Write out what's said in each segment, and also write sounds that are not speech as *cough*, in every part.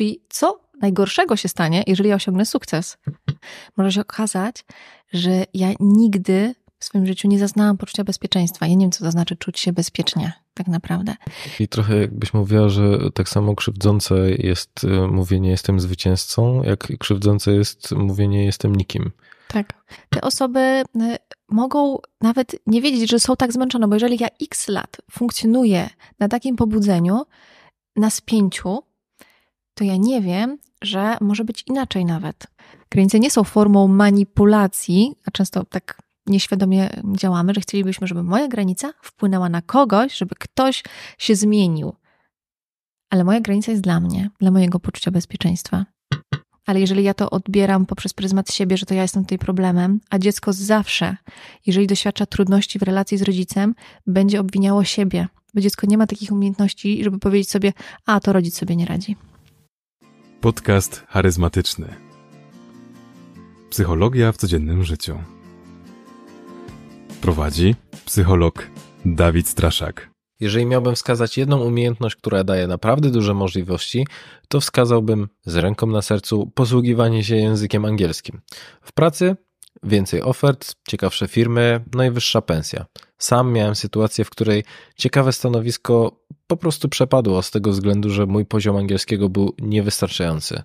Czyli co najgorszego się stanie, jeżeli ja osiągnę sukces? Może się okazać, że ja nigdy w swoim życiu nie zaznałam poczucia bezpieczeństwa. Ja nie wiem, co to znaczy czuć się bezpiecznie, tak naprawdę. I trochę jakbyś mówiła, że tak samo krzywdzące jest y, mówienie jestem zwycięzcą, jak krzywdzące jest mówienie jestem nikim. Tak. Te osoby y, mogą nawet nie wiedzieć, że są tak zmęczone, bo jeżeli ja x lat funkcjonuję na takim pobudzeniu, na spięciu, to ja nie wiem, że może być inaczej nawet. Granice nie są formą manipulacji, a często tak nieświadomie działamy, że chcielibyśmy, żeby moja granica wpłynęła na kogoś, żeby ktoś się zmienił. Ale moja granica jest dla mnie, dla mojego poczucia bezpieczeństwa. Ale jeżeli ja to odbieram poprzez pryzmat siebie, że to ja jestem tutaj problemem, a dziecko zawsze, jeżeli doświadcza trudności w relacji z rodzicem, będzie obwiniało siebie, bo dziecko nie ma takich umiejętności, żeby powiedzieć sobie, a to rodzic sobie nie radzi. Podcast charyzmatyczny. Psychologia w codziennym życiu. Prowadzi psycholog Dawid Straszak. Jeżeli miałbym wskazać jedną umiejętność, która daje naprawdę duże możliwości, to wskazałbym z ręką na sercu posługiwanie się językiem angielskim. W pracy Więcej ofert, ciekawsze firmy, no i wyższa pensja. Sam miałem sytuację, w której ciekawe stanowisko po prostu przepadło z tego względu, że mój poziom angielskiego był niewystarczający.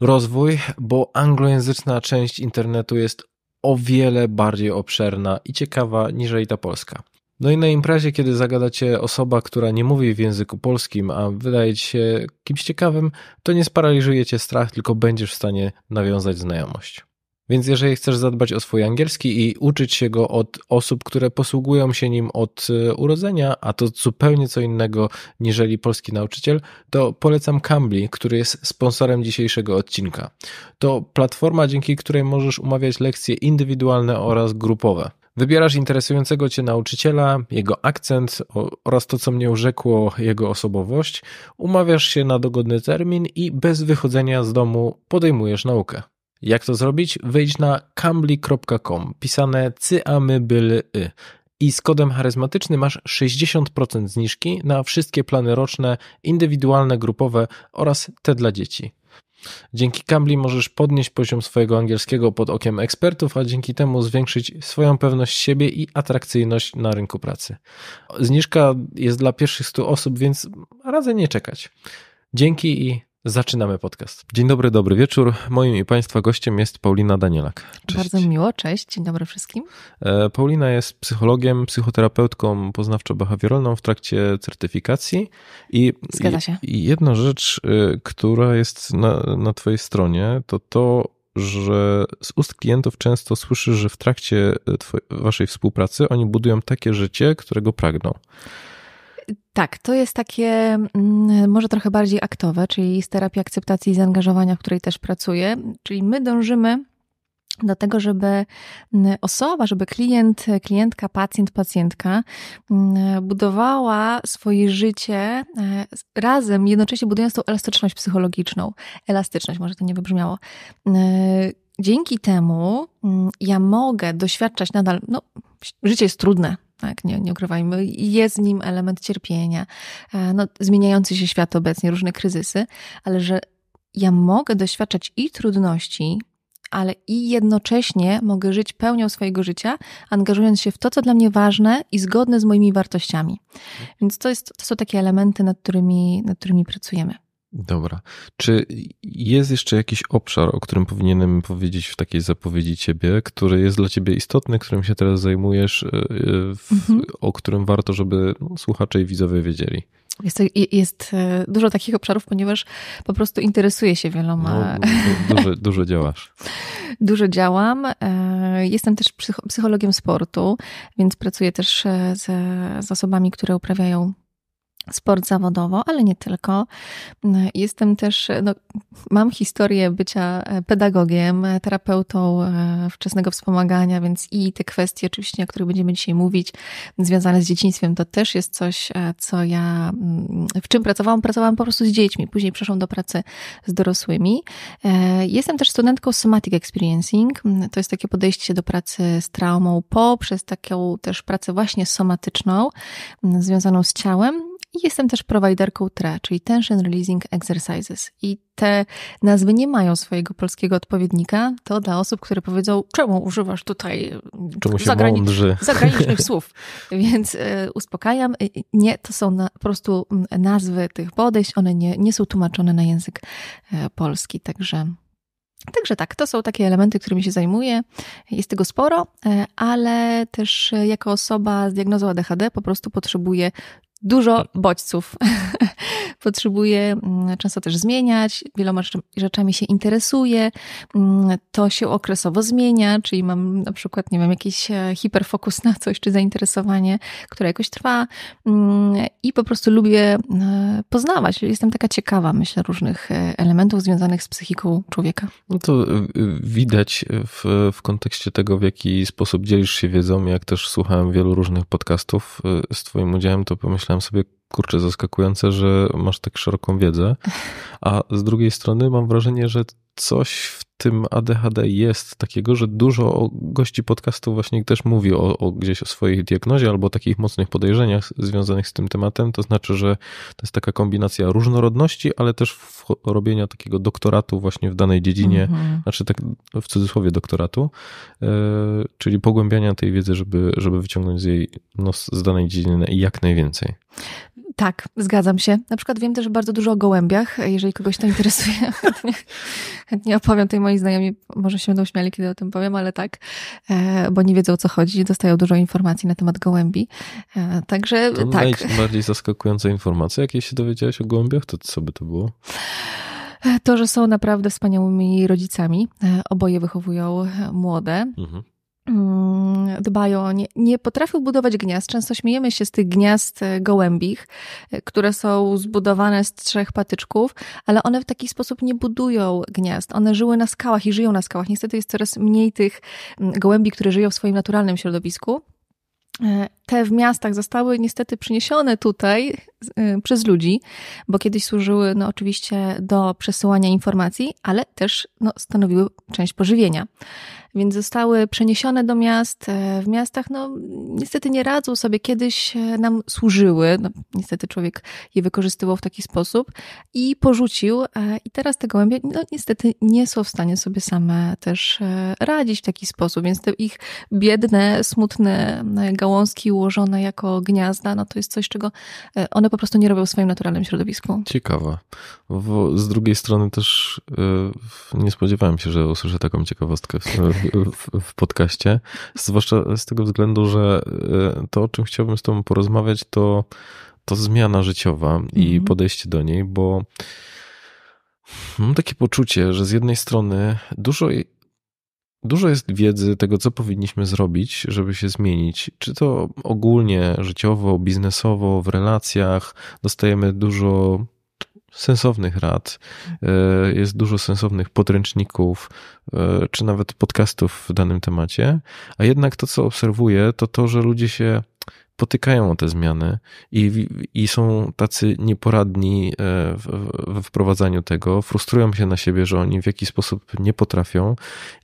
Rozwój, bo anglojęzyczna część internetu jest o wiele bardziej obszerna i ciekawa i ta polska. No i na imprezie, kiedy zagadacie osoba, która nie mówi w języku polskim, a wydaje ci się kimś ciekawym, to nie sparaliżujecie strach, tylko będziesz w stanie nawiązać znajomość. Więc jeżeli chcesz zadbać o swój angielski i uczyć się go od osób, które posługują się nim od e, urodzenia, a to zupełnie co innego niżeli polski nauczyciel, to polecam Cambly, który jest sponsorem dzisiejszego odcinka. To platforma, dzięki której możesz umawiać lekcje indywidualne oraz grupowe. Wybierasz interesującego cię nauczyciela, jego akcent oraz to, co mnie urzekło, jego osobowość, umawiasz się na dogodny termin i bez wychodzenia z domu podejmujesz naukę. Jak to zrobić? Wejdź na cambly.com, pisane y i z kodem charyzmatyczny masz 60% zniżki na wszystkie plany roczne, indywidualne, grupowe oraz te dla dzieci. Dzięki Cambly możesz podnieść poziom swojego angielskiego pod okiem ekspertów, a dzięki temu zwiększyć swoją pewność siebie i atrakcyjność na rynku pracy. Zniżka jest dla pierwszych 100 osób, więc radzę nie czekać. Dzięki i Zaczynamy podcast. Dzień dobry, dobry wieczór. Moim i Państwa gościem jest Paulina Danielak. Cześć. Bardzo miło, cześć. Dzień dobry wszystkim. E, Paulina jest psychologiem, psychoterapeutką poznawczo-behawioralną w trakcie certyfikacji. I, Zgadza się. I jedna rzecz, y, która jest na, na Twojej stronie, to to, że z ust klientów często słyszysz, że w trakcie y, twojej, Waszej współpracy oni budują takie życie, którego pragną. Tak, to jest takie mm, może trochę bardziej aktowe, czyli z terapii akceptacji i zaangażowania, w której też pracuję. Czyli my dążymy do tego, żeby mm, osoba, żeby klient, klientka, pacjent, pacjentka mm, budowała swoje życie e, razem, jednocześnie budując tą elastyczność psychologiczną. Elastyczność, może to nie wybrzmiało. E, dzięki temu ja mogę doświadczać nadal, no, życie jest trudne, tak, nie, nie ukrywajmy, jest w nim element cierpienia, e, no, zmieniający się świat obecnie, różne kryzysy, ale że ja mogę doświadczać i trudności, ale i jednocześnie mogę żyć pełnią swojego życia, angażując się w to, co dla mnie ważne i zgodne z moimi wartościami. Mhm. Więc to, jest, to są takie elementy, nad którymi, nad którymi pracujemy. Dobra. Czy jest jeszcze jakiś obszar, o którym powinienem powiedzieć w takiej zapowiedzi ciebie, który jest dla ciebie istotny, którym się teraz zajmujesz, y, y, w, mhm. o którym warto, żeby słuchacze i widzowie wiedzieli? Jest, jest, e, dużo takich obszarów, ponieważ po prostu interesuję się wieloma. No, dużo, dużo działasz. *laughs* dużo działam. E, jestem też psychologiem sportu, więc pracuję też e, z, z osobami, które uprawiają sport zawodowo, ale nie tylko. Jestem też, no, mam historię bycia pedagogiem, terapeutą e, wczesnego wspomagania, więc i te kwestie oczywiście, o których będziemy dzisiaj mówić, związane z dzieciństwem, to też jest coś, e, co ja, mm, w czym pracowałam, pracowałam po prostu z dziećmi, później przeszłam do pracy z dorosłymi. E, jestem też studentką somatic experiencing, to jest takie podejście do pracy z traumą poprzez taką też pracę właśnie somatyczną, związaną z ciałem, i jestem też prowajderką TRE, czyli Tension Releasing Exercises. I te nazwy nie mają swojego polskiego odpowiednika. To dla osób, które powiedzą, czemu używasz tutaj e, czemu zagrani- *laughs* zagranicznych *laughs* słów. Więc y, uspokajam. E, nie, to są na, po prostu nazwy tych podejść. One nie, nie są tłumaczone na język polski, także... Także tak, to są takie elementy, którymi się zajmuję. Jest tego sporo, ale też jako osoba z diagnozą ADHD po prostu potrzebuję dużo bodźców. *laughs* Potrzebuje mm, często też zmieniać, wieloma rzeczami się interesuje, mm, to się okresowo zmienia, czyli mam na przykład, nie wiem, jakiś e, hiperfokus na coś, czy zainteresowanie, które jakoś trwa mm, i po prostu lubię e, poznawać. Jestem taka ciekawa, myślę, różnych e, elementów związanych z psychiką człowieka. No to widać w, w kontekście tego, w jaki sposób dzielisz się wiedzą, jak też słuchałem wielu różnych podcastów z Twoim udziałem, to pomyślałem, pomyślałem sobie, kurczę, zaskakujące, że masz tak szeroką wiedzę, a z drugiej strony mam wrażenie, że coś w tym ADHD jest takiego, że dużo gości podcastu właśnie też mówi o, o gdzieś o swojej diagnozie albo takich mocnych podejrzeniach związanych z tym tematem. To znaczy, że to jest taka kombinacja różnorodności, ale też robienia takiego doktoratu właśnie w danej dziedzinie, mhm. znaczy tak w cudzysłowie doktoratu, yy, czyli pogłębiania tej wiedzy, żeby, żeby wyciągnąć z jej, nos z danej dziedziny jak najwięcej. Tak, zgadzam się. Na przykład wiem też bardzo dużo o gołębiach, jeżeli kogoś to interesuje. *laughs* chętnie, chętnie opowiem tej mojej moi znajomi może się będą śmiali, kiedy o tym powiem, ale tak, e, bo nie wiedzą o co chodzi, dostają dużo informacji na temat gołębi. E, także to tak. Najbardziej zaskakująca informacja, jakie się dowiedziałaś o gołębiach, to co by to było? E, to, że są naprawdę wspaniałymi rodzicami. Oboje wychowują młode. Mhm. Mm, dbają, nie, nie potrafią budować gniazd. Często śmiejemy się z tych gniazd e, gołębich, e, które są zbudowane z trzech patyczków, ale one w taki sposób nie budują gniazd. One żyły na skałach i żyją na skałach. Niestety jest coraz mniej tych mm, gołębi, które żyją w swoim naturalnym środowisku. E, te w miastach zostały niestety przyniesione tutaj y, przez ludzi, bo kiedyś służyły no, oczywiście do przesyłania informacji, ale też no, stanowiły część pożywienia. Więc zostały przeniesione do miast. E, w miastach no, niestety nie radzą sobie, kiedyś e, nam służyły. No, niestety człowiek je wykorzystywał w taki sposób i porzucił. E, I teraz te gołębie no, niestety nie są w stanie sobie same też radzić w taki sposób. Więc te ich biedne, smutne gałązki ułożone jako gniazda, no to jest coś, czego e, one po prostu nie robią w swoim naturalnym środowisku. Ciekawe. z drugiej strony też e, nie spodziewałem się, że usłyszę taką ciekawostkę w, w, w podcaście. Zwłaszcza z tego względu, że e, to, o czym chciałbym z Tobą porozmawiać, to, to zmiana życiowa mm i mhm. podejście do niej, bo. Mam takie poczucie, że z jednej strony dużo Dużo jest wiedzy tego, co powinniśmy zrobić, żeby się zmienić. Czy to ogólnie, życiowo, biznesowo, w relacjach. Dostajemy dużo sensownych rad, e, jest dużo sensownych podręczników, e, czy nawet podcastów w danym temacie. A jednak to, co obserwuję, to to, że ludzie się potykają o te zmiany i, i są tacy nieporadni we wprowadzaniu tego, frustrują się na siebie, że oni w jakiś sposób nie potrafią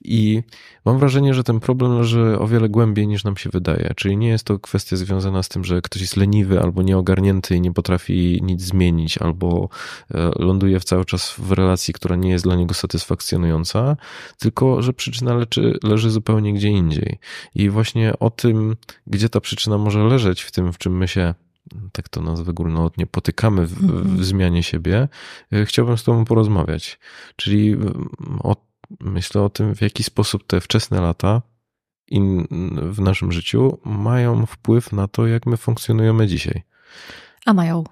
i mam wrażenie, że ten problem leży o wiele głębiej niż nam się wydaje, czyli nie jest to kwestia związana z tym, że ktoś jest leniwy albo nieogarnięty i nie potrafi nic zmienić albo e, ląduje cały czas w relacji, która nie jest dla niego satysfakcjonująca, tylko że przyczyna leży, leży zupełnie gdzie indziej i właśnie o tym, gdzie ta przyczyna może leżeć, przeżyć w tym, w czym my się, tak to nazwę górnolotnie, potykamy w, mhm. w zmianie siebie, y, chciałbym z Tobą porozmawiać. Czyli mm, o, myślę o tym, w jaki sposób te wczesne lata in, w naszym życiu mają wpływ na to, jak my funkcjonujemy dzisiaj. A mają.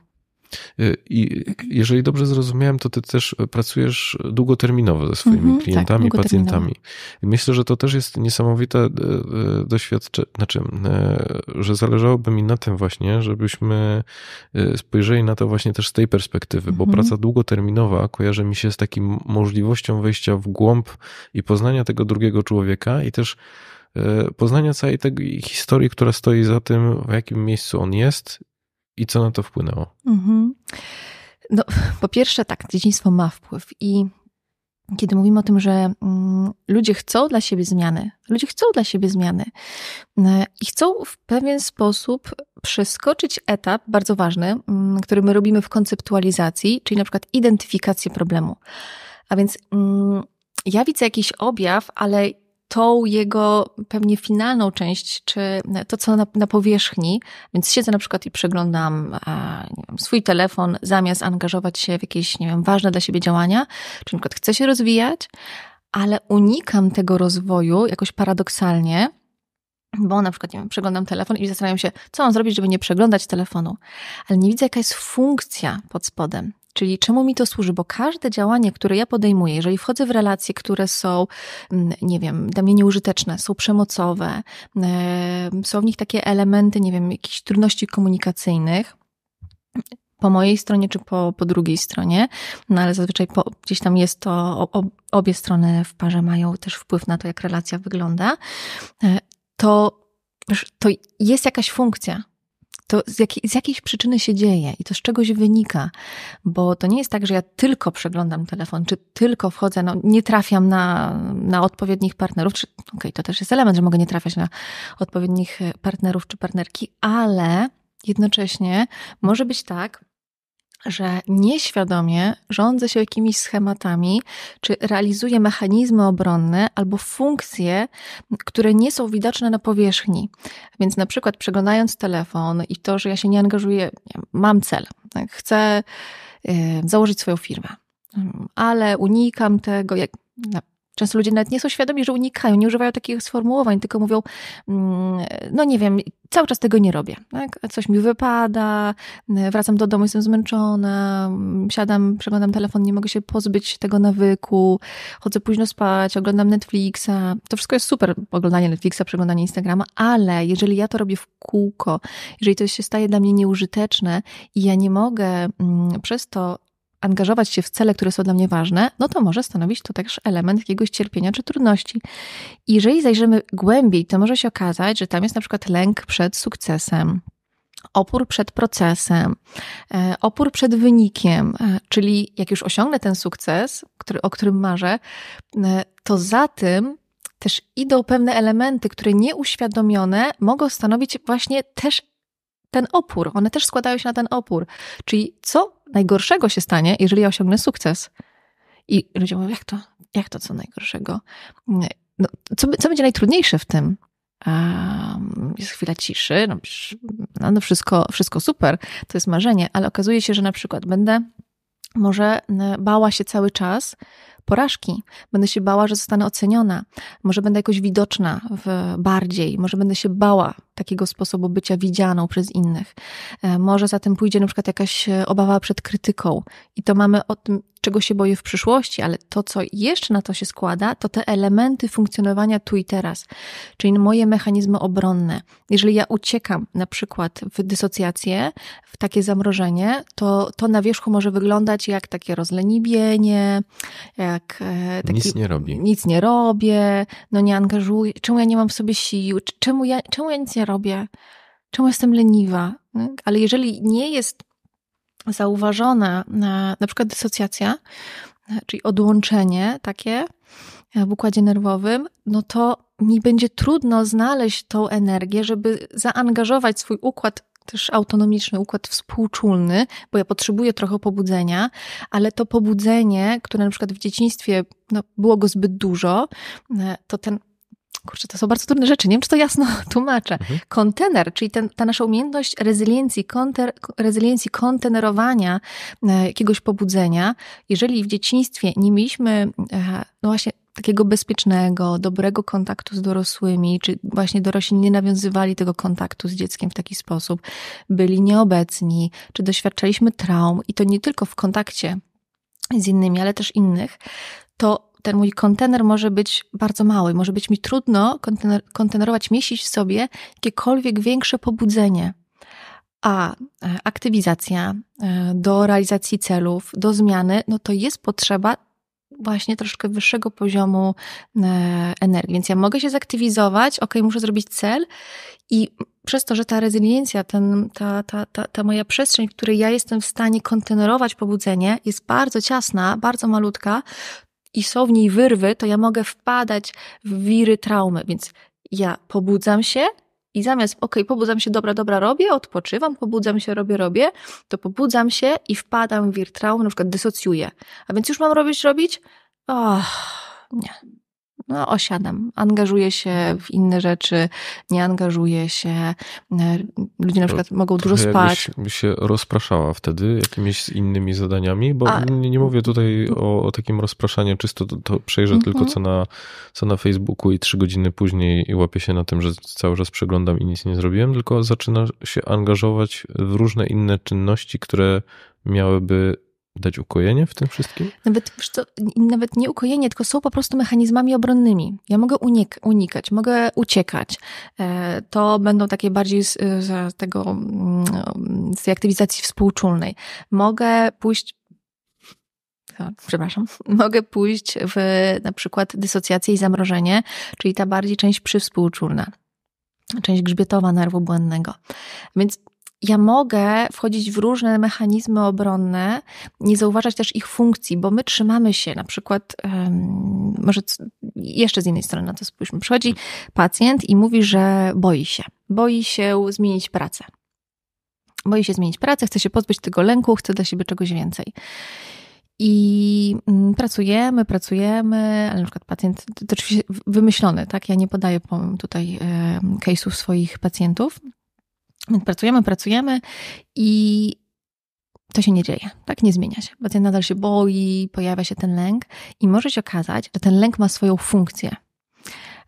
Y, I jeżeli dobrze zrozumiałem, to ty też pracujesz długoterminowo ze swoimi mhm, tak, klientami, tak, pacjentami. Myślę, że to też jest niesamowite y, y, doświadczenie, znaczy, że zależałoby mi na tym właśnie, żebyśmy spojrzeli na to właśnie też z tej perspektywy, bo mhm. praca długoterminowa kojarzy mi się z takim możliwością wejścia w głąb i poznania tego drugiego człowieka i też poznania całej tej historii, która stoi za tym, w jakim miejscu on jest i co na to wpłynęło? Mhm. No, po pierwsze, tak, dzieciństwo ma wpływ i kiedy mówimy o tym, że mm, ludzie chcą dla siebie zmiany, ludzie chcą dla siebie zmiany mm, i chcą w pewien sposób przeskoczyć etap bardzo ważny, mm, który my robimy w konceptualizacji, czyli na przykład identyfikację problemu. A więc ja widzę jakiś objaw, ale tą jego pewnie finalną część, czy to, co na, na powierzchni. Więc siedzę na przykład i przeglądam e, wiem, swój telefon, zamiast angażować się w jakieś, nie wiem, ważne dla siebie działania, czy na przykład chcę się rozwijać, ale unikam tego rozwoju jakoś paradoksalnie, bo na przykład nie wiem, przeglądam telefon i zastanawiam się, co mam zrobić, żeby nie przeglądać telefonu, ale nie widzę, jaka jest funkcja pod spodem, Czyli czemu mi to służy? Bo każde działanie, które ja podejmuję, jeżeli wchodzę w relacje, które są, mm, nie wiem, dla mnie nieużyteczne, są przemocowe, są w nich takie elementy, nie wiem, jakichś trudności komunikacyjnych, po mojej stronie czy po, po drugiej stronie, no ale zazwyczaj po, gdzieś tam jest to, obie strony w parze mają też wpływ na to, jak relacja wygląda, e, to, to jest jakaś funkcja to z, jak, z, jakiejś przyczyny się dzieje i to z czegoś wynika, bo to nie jest tak, że ja tylko przeglądam telefon, czy tylko wchodzę, no nie trafiam na, na odpowiednich partnerów, czy okej, okay, to też jest element, że mogę nie trafiać na odpowiednich e, partnerów czy partnerki, ale jednocześnie może być tak, że nieświadomie rządzę się jakimiś schematami, czy realizuję mechanizmy obronne albo funkcje, które nie są widoczne na powierzchni. Więc na przykład przeglądając telefon i to, że ja się nie angażuję, mam cel, tak? chcę y, założyć swoją firmę, mm, ale unikam tego, jak Często ludzie nawet nie są świadomi, że unikają, nie używają takich sformułowań, tylko mówią, mm, no nie wiem, cały czas tego nie robię. Tak? Coś mi wypada, mm, wracam do domu, jestem zmęczona, mm, siadam, przeglądam telefon, nie mogę się pozbyć tego nawyku, chodzę późno spać, oglądam Netflixa. To wszystko jest super, oglądanie Netflixa, przeglądanie Instagrama, ale jeżeli ja to robię w kółko, jeżeli to się staje dla mnie nieużyteczne i ja nie mogę przez to angażować się w cele, które są dla mnie ważne, no to może stanowić to też element jakiegoś cierpienia czy trudności. I jeżeli zajrzymy głębiej, to może się okazać, że tam jest na przykład lęk przed sukcesem, opór przed procesem, e, opór przed wynikiem, e, czyli jak już osiągnę ten sukces, który, o którym marzę, e, to za tym też idą pewne elementy, które nieuświadomione mogą stanowić właśnie też ten opór, one też składają się na ten opór. Czyli co najgorszego się stanie, jeżeli ja osiągnę sukces? I ludzie mówią, jak to, jak to co najgorszego? No, co, co będzie najtrudniejsze w tym? Um, jest chwila ciszy, no, no, no, wszystko, wszystko super, to jest marzenie, ale okazuje się, że na przykład będę może bała się cały czas porażki, będę się bała, że zostanę oceniona, może będę jakoś widoczna w, bardziej, może będę się bała takiego sposobu bycia widzianą przez innych. E, może za tym pójdzie na przykład jakaś e, obawa przed krytyką i to mamy o tym, czego się boję w przyszłości, ale to, co jeszcze na to się składa, to te elementy funkcjonowania tu i teraz, czyli moje mechanizmy obronne. Jeżeli ja uciekam na przykład w dysocjację, w takie zamrożenie, to to na wierzchu może wyglądać jak takie rozlenibienie, tak... E, taki, nic nie robi. Nic nie robię, no nie angażuję, czemu ja nie mam w sobie sił, czemu ja, czemu ja nic nie robię, czemu jestem leniwa. No, ale jeżeli nie jest zauważona na, na przykład dysocjacja, e, czyli odłączenie takie e, w układzie nerwowym, no to mi będzie trudno znaleźć tą energię, żeby zaangażować swój układ też autonomiczny układ współczulny, bo ja potrzebuję trochę pobudzenia, ale to pobudzenie, które na przykład w dzieciństwie no, było go zbyt dużo, e, to ten Kurczę, to są bardzo trudne rzeczy. Nie wiem, czy to jasno *laughs* tłumaczę. Mhm. Kontener, czyli ten, ta nasza umiejętność rezyliencji, konter, rezyliencji, kontenerowania e, jakiegoś pobudzenia, jeżeli w dzieciństwie nie mieliśmy, e, no właśnie, takiego bezpiecznego, dobrego kontaktu z dorosłymi, czy właśnie dorośli nie nawiązywali tego kontaktu z dzieckiem w taki sposób, byli nieobecni, czy doświadczaliśmy traum i to nie tylko w kontakcie z innymi, ale też innych, to ten mój kontener może być bardzo mały, może być mi trudno kontener, kontenerować, mieścić w sobie jakiekolwiek większe pobudzenie. A e, aktywizacja e, do realizacji celów, do zmiany, no to jest potrzeba właśnie troszkę wyższego poziomu e, energii. Więc ja mogę się zaktywizować, ok, muszę zrobić cel i przez to, że ta rezyliencja, ten, ta, ta, ta, ta moja przestrzeń, w której ja jestem w stanie kontynuować pobudzenie, jest bardzo ciasna, bardzo malutka i są w niej wyrwy, to ja mogę wpadać w wiry traumy. Więc ja pobudzam się, i zamiast, ok, pobudzam się, dobra, dobra, robię, odpoczywam, pobudzam się, robię, robię, to pobudzam się i wpadam w wir traumy, na przykład dysocjuję. A więc już mam robić, robić? Och, nie no, osiadam, angażuję się w inne rzeczy, nie angażuję się. E, ludzie na przykład mogą dużo spać. Jakbyś się rozpraszała wtedy jakimiś innymi zadaniami, bo A... nie, nie, mówię tutaj o, o takim rozpraszaniu, czysto to, to przejrzę mhm. tylko co na, co na Facebooku i trzy godziny później i łapię się na tym, że cały czas przeglądam i nic nie zrobiłem, tylko zaczyna się angażować w różne inne czynności, które miałyby dać ukojenie w tym wszystkim? Nawet, co, nawet nie ukojenie, tylko są po prostu mechanizmami obronnymi. Ja mogę unik unikać, mogę uciekać. E, to będą takie bardziej z, z tego, mm, z tej aktywizacji współczulnej. Mogę pójść przepraszam, *laughs* mogę pójść w na przykład dysocjację i zamrożenie, czyli ta bardziej część przywspółczulna część grzbietowa nerwu błędnego. Więc ja mogę wchodzić w różne mechanizmy obronne, nie zauważać też ich funkcji, bo my trzymamy się na przykład, um, może jeszcze z innej strony na to spójrzmy. Przychodzi pacjent i mówi, że boi się. Boi się zmienić pracę. Boi się zmienić pracę, chce się pozbyć tego lęku, chce dla siebie czegoś więcej. I mm, pracujemy, pracujemy, ale na przykład pacjent, to oczywiście wymyślony, tak? Ja nie podaję tutaj case'ów swoich pacjentów, Pracujemy, pracujemy i to się nie dzieje, tak? Nie zmienia się. Pacjent nadal się boi, pojawia się ten lęk i może się okazać, że ten lęk ma swoją funkcję.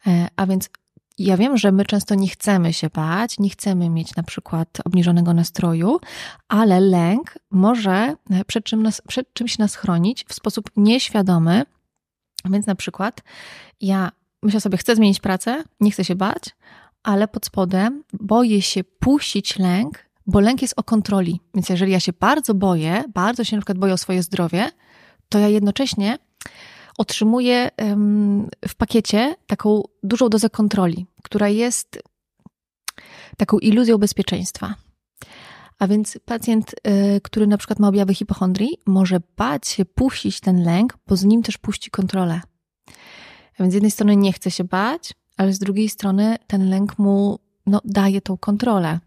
E, a więc ja wiem, że my często nie chcemy się bać, nie chcemy mieć na przykład obniżonego nastroju, ale lęk może e, przed, czym nas, przed czymś nas chronić w sposób nieświadomy. więc na przykład ja myślę sobie, chcę zmienić pracę, nie chcę się bać, ale pod spodem boję się puścić lęk, bo lęk jest o kontroli. Więc jeżeli ja się bardzo boję, bardzo się na przykład boję o swoje zdrowie, to ja jednocześnie otrzymuję w pakiecie taką dużą dozę kontroli, która jest taką iluzją bezpieczeństwa. A więc pacjent, y, który na przykład ma objawy hipochondrii, może bać się puścić ten lęk, bo z nim też puści kontrolę. A więc z jednej strony nie chce się bać, ale z drugiej strony ten lęk mu no, daje tą kontrolę.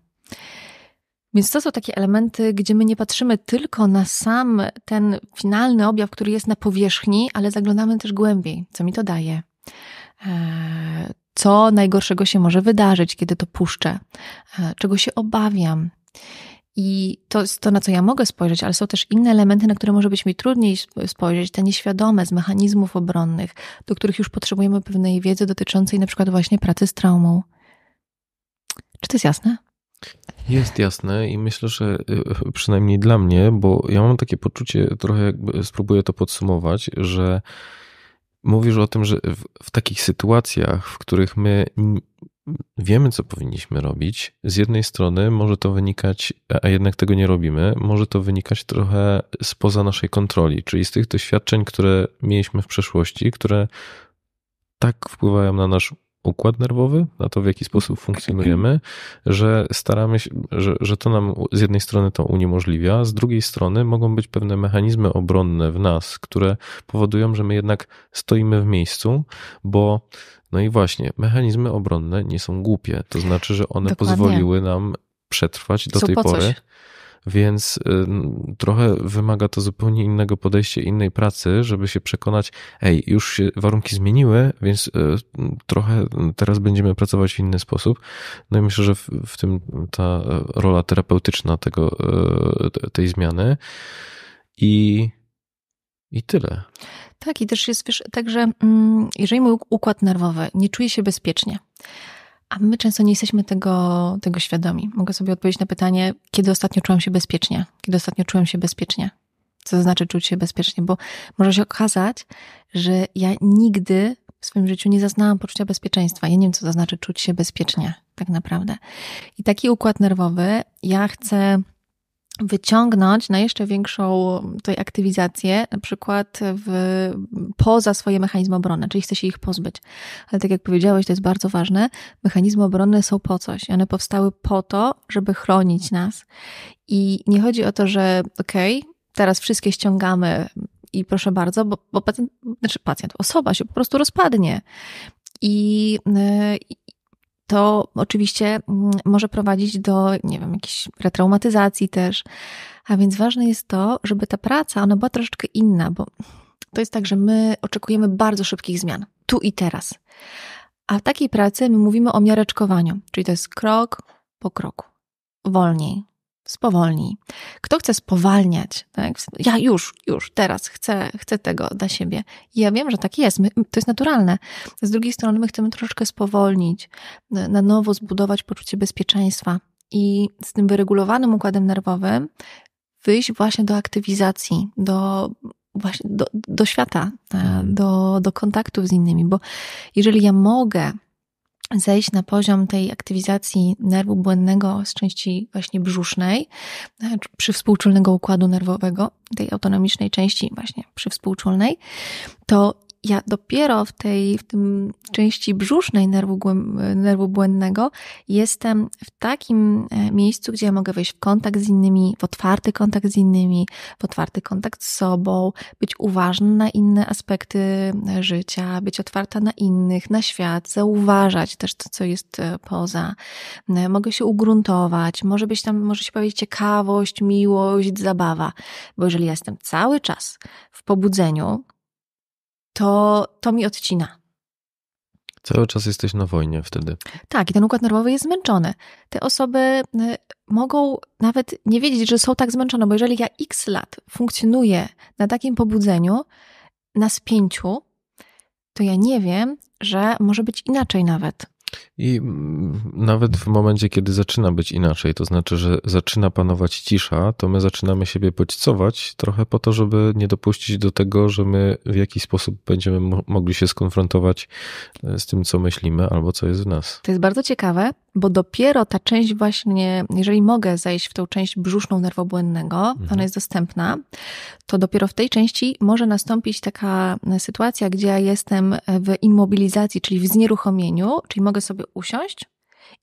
Więc to są takie elementy, gdzie my nie patrzymy tylko na sam ten finalny objaw, który jest na powierzchni, ale zaglądamy też głębiej, co mi to daje. E, co najgorszego się może wydarzyć, kiedy to puszczę, e, czego się obawiam. I to jest to, na co ja mogę spojrzeć, ale są też inne elementy, na które może być mi trudniej spojrzeć, te nieświadome z mechanizmów obronnych, do których już potrzebujemy pewnej wiedzy dotyczącej na przykład właśnie pracy z traumą. Czy to jest jasne? Jest jasne i myślę, że y, przynajmniej dla mnie, bo ja mam takie poczucie, trochę jakby spróbuję to podsumować, że mówisz o tym, że w, w takich sytuacjach, w których my wiemy, co powinniśmy robić. Z jednej strony może to wynikać, a jednak tego nie robimy, może to wynikać trochę spoza naszej kontroli, czyli z tych doświadczeń, które mieliśmy w przeszłości, które tak wpływają na nasz układ nerwowy, na to, w jaki sposób funkcjonujemy, że staramy się, że, że to nam z jednej strony to uniemożliwia, z drugiej strony mogą być pewne mechanizmy obronne w nas, które powodują, że my jednak stoimy w miejscu, bo no i właśnie, mechanizmy obronne nie są głupie. To znaczy, że one Dokładnie. pozwoliły nam przetrwać do są tej pory. Coś. Więc y, trochę wymaga to zupełnie innego podejścia, innej pracy, żeby się przekonać, ej, już się warunki zmieniły, więc y, trochę teraz będziemy pracować w inny sposób. No i myślę, że w, w tym ta y, rola terapeutyczna tego, tej zmiany. I, I tyle. Tak, i też jest, wiesz, także mm, jeżeli mój układ nerwowy nie czuje się bezpiecznie, a my często nie jesteśmy tego, tego świadomi. Mogę sobie odpowiedzieć na pytanie, kiedy ostatnio czułam się bezpiecznie? Kiedy ostatnio czułam się bezpiecznie? Co to znaczy czuć się bezpiecznie? Bo może się okazać, że ja nigdy w swoim życiu nie zaznałam poczucia bezpieczeństwa. Ja nie wiem, co to znaczy czuć się bezpiecznie, tak naprawdę. I taki układ nerwowy ja chcę wyciągnąć na jeszcze większą tutaj aktywizację, na przykład w, poza swoje mechanizmy obronne, czyli chce się ich pozbyć. Ale tak jak powiedziałeś, to jest bardzo ważne, mechanizmy obronne są po coś. One powstały po to, żeby chronić nas. I nie chodzi o to, że okej, okay, teraz wszystkie ściągamy i proszę bardzo, bo, bo pacjent, znaczy pacjent, osoba się po prostu rozpadnie. I, y, to oczywiście mm, może prowadzić do, nie wiem, jakiejś retraumatyzacji też. A więc ważne jest to, żeby ta praca, ona była troszeczkę inna, bo to jest tak, że my oczekujemy bardzo szybkich zmian, tu i teraz. A w takiej pracy my mówimy o miareczkowaniu, czyli to jest krok po kroku, wolniej, spowolnij. Kto chce spowalniać? Tak? Ja już, już, teraz chcę, chcę tego dla siebie. I ja wiem, że tak jest. My, to jest naturalne. Z drugiej strony my chcemy troszeczkę spowolnić, na nowo zbudować poczucie bezpieczeństwa i z tym wyregulowanym układem nerwowym wyjść właśnie do aktywizacji, do właśnie do, do świata, e, mhm. do, do kontaktów z innymi, bo jeżeli ja mogę zejść na poziom tej aktywizacji nerwu błędnego z części właśnie brzusznej, e, przywspółczulnego układu nerwowego, tej autonomicznej części właśnie przywspółczulnej, to ja dopiero w tej w tym części brzusznej nerwu, nerwu błędnego jestem w takim e, miejscu, gdzie ja mogę wejść w kontakt z innymi, w otwarty kontakt z innymi, w otwarty kontakt z sobą, być uważna na inne aspekty e, życia, być otwarta na innych, na świat, zauważać też to, co jest e, poza. Mogę się ugruntować, może być tam, może się powiedzieć ciekawość, miłość, zabawa, bo jeżeli ja jestem cały czas w pobudzeniu, to, to mi odcina. Cały czas jesteś na wojnie wtedy. Tak, i ten układ nerwowy jest zmęczony. Te osoby y, mogą nawet nie wiedzieć, że są tak zmęczone, bo jeżeli ja x lat funkcjonuję na takim pobudzeniu, na spięciu, to ja nie wiem, że może być inaczej nawet. I mm, nawet w momencie, kiedy zaczyna być inaczej, to znaczy, że zaczyna panować cisza, to my zaczynamy siebie bodźcować trochę po to, żeby nie dopuścić do tego, że my w jakiś sposób będziemy mogli się skonfrontować e, z tym, co myślimy albo co jest w nas. To jest bardzo ciekawe, bo dopiero ta część właśnie, jeżeli mogę zejść w tą część brzuszną nerwobłędnego, mhm. ona jest dostępna, to dopiero w tej części może nastąpić taka sytuacja, gdzie ja jestem w immobilizacji, czyli w znieruchomieniu, czyli mogę sobie usiąść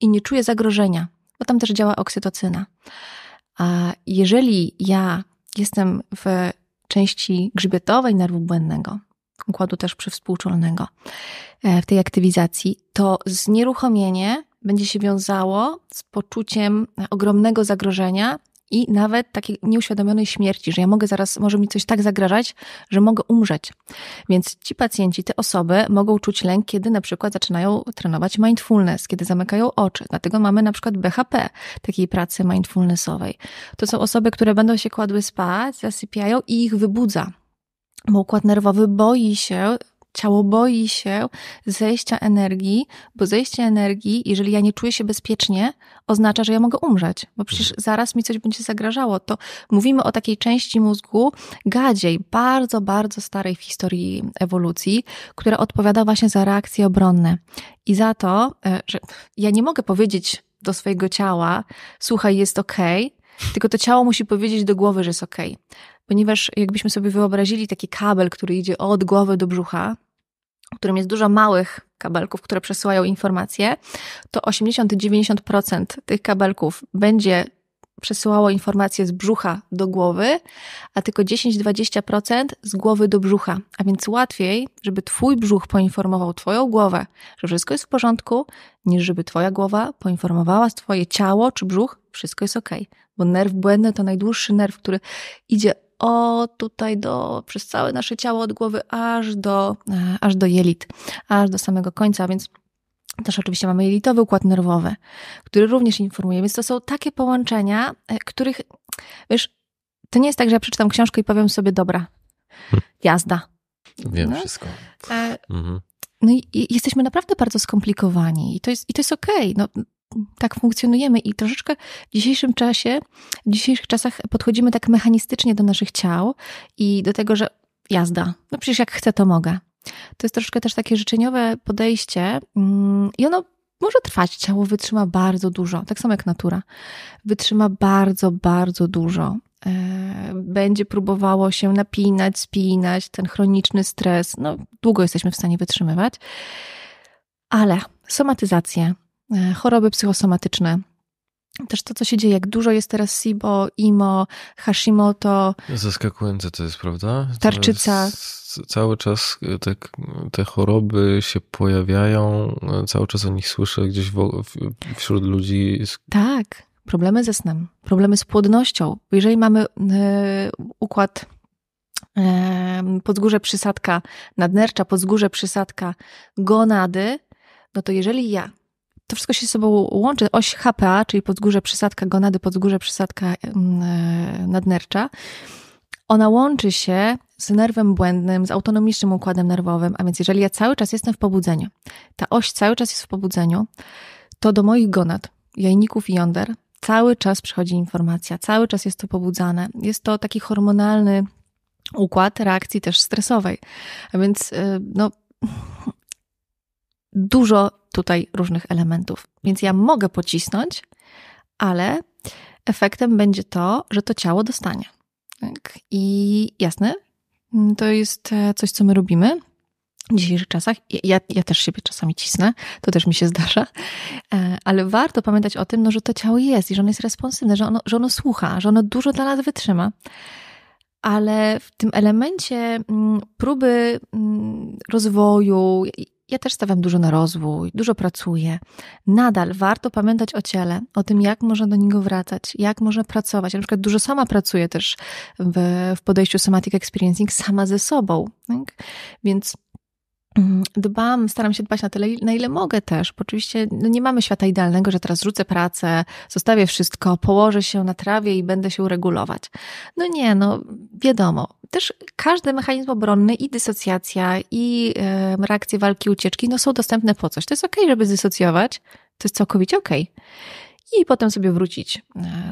i nie czuję zagrożenia, bo tam też działa oksytocyna. A jeżeli ja jestem w części grzbietowej nerwu błędnego, układu też przywspółczulnego, e, w tej aktywizacji, to znieruchomienie będzie się wiązało z poczuciem ogromnego zagrożenia i nawet takiej nieuświadomionej śmierci, że ja mogę zaraz, może mi coś tak zagrażać, że mogę umrzeć. Więc ci pacjenci, te osoby mogą czuć lęk, kiedy na przykład zaczynają trenować mindfulness, kiedy zamykają oczy. Dlatego mamy na przykład BHP, takiej pracy mindfulnessowej. To są osoby, które będą się kładły spać, zasypiają i ich wybudza bo układ nerwowy boi się Ciało boi się zejścia energii, bo zejście energii, jeżeli ja nie czuję się bezpiecznie, oznacza, że ja mogę umrzeć, bo przecież mhm. zaraz mi coś będzie zagrażało. To mówimy o takiej części mózgu gadziej, bardzo, bardzo starej w historii ewolucji, która odpowiada właśnie za reakcje obronne. I za to, e, że ja nie mogę powiedzieć do swojego ciała, słuchaj, jest okej, okay, tylko to ciało musi powiedzieć do głowy, że jest okej. Okay ponieważ jakbyśmy sobie wyobrazili taki kabel, który idzie od głowy do brzucha, w którym jest dużo małych kabelków, które przesyłają informacje, to 80-90% tych kabelków będzie przesyłało informacje z brzucha do głowy, a tylko 10-20% z głowy do brzucha. A więc łatwiej, żeby Twój brzuch poinformował Twoją głowę, że wszystko jest w porządku, niż żeby Twoja głowa poinformowała Twoje ciało czy brzuch, wszystko jest ok. Bo nerw błędny to najdłuższy nerw, który idzie o tutaj do, przez całe nasze ciało od głowy aż do, e, aż do jelit, aż do samego końca, więc też oczywiście mamy jelitowy układ nerwowy, który również informuje, więc to są takie połączenia, e, których, wiesz, to nie jest tak, że ja przeczytam książkę i powiem sobie, dobra, hm. jazda. Wiem no. wszystko. E, mhm. No i, i jesteśmy naprawdę bardzo skomplikowani i to jest, i to jest okej. Okay. No, tak funkcjonujemy i troszeczkę w dzisiejszym czasie, w dzisiejszych czasach podchodzimy tak mechanistycznie do naszych ciał i do tego, że jazda. No przecież jak chcę, to mogę. To jest troszeczkę też takie życzeniowe podejście mm, i ono może trwać. Ciało wytrzyma bardzo dużo, tak samo jak natura. Wytrzyma bardzo, bardzo dużo. E, będzie próbowało się napinać, spinać, ten chroniczny stres. No, długo jesteśmy w stanie wytrzymywać. Ale somatyzacje. E, choroby psychosomatyczne. Też to, co się dzieje, jak dużo jest teraz SIBO, IMO, Hashimoto. Zaskakujące to jest, prawda? Tarczyca. Jest, cały czas e, te, te choroby się pojawiają, e, cały czas o nich słyszę gdzieś w, wśród ludzi. Tak, problemy ze snem, problemy z płodnością. Jeżeli mamy yy, układ podgórze przysadka nadnercza, podgórze przysadka gonady, no to jeżeli ja to wszystko się ze sobą łączy. Oś HPA, czyli podgórze przysadka gonady, podgórze przysadka mm, e, nadnercza, ona łączy się z nerwem błędnym, z autonomicznym układem nerwowym, a więc jeżeli ja cały czas jestem w pobudzeniu, ta oś cały czas jest w pobudzeniu, to do moich gonad, jajników i jąder cały czas przychodzi informacja, cały czas jest to pobudzane. Jest to taki hormonalny układ reakcji też stresowej. A więc y, no, dużo tutaj różnych elementów. Więc ja mogę pocisnąć, ale efektem będzie to, że to ciało dostanie. Tak? I jasne, to jest e, coś, co my robimy w dzisiejszych czasach. Ja, ja też siebie czasami cisnę, to też mi się zdarza, e, ale warto pamiętać o tym, no, że to ciało jest i że ono jest responsywne, że ono, że ono słucha, że ono dużo dla nas wytrzyma. Ale w tym elemencie mm, próby mm, rozwoju ja też stawiam dużo na rozwój, dużo pracuję. Nadal warto pamiętać o ciele, o tym, jak można do niego wracać, jak można pracować. Ja na przykład dużo sama pracuję też w, w podejściu Somatic Experiencing sama ze sobą. Tak? Więc Mhm. dbam, staram się dbać na tyle, na ile mogę też, bo oczywiście no nie mamy świata idealnego, że teraz rzucę pracę, zostawię wszystko, położę się na trawie i będę się uregulować. No nie, no wiadomo. Też każdy mechanizm obronny i dysocjacja i yy, reakcje walki, ucieczki, no są dostępne po coś. To jest okej, okay, żeby zdysocjować, to jest całkowicie okej. Okay. I potem sobie wrócić e,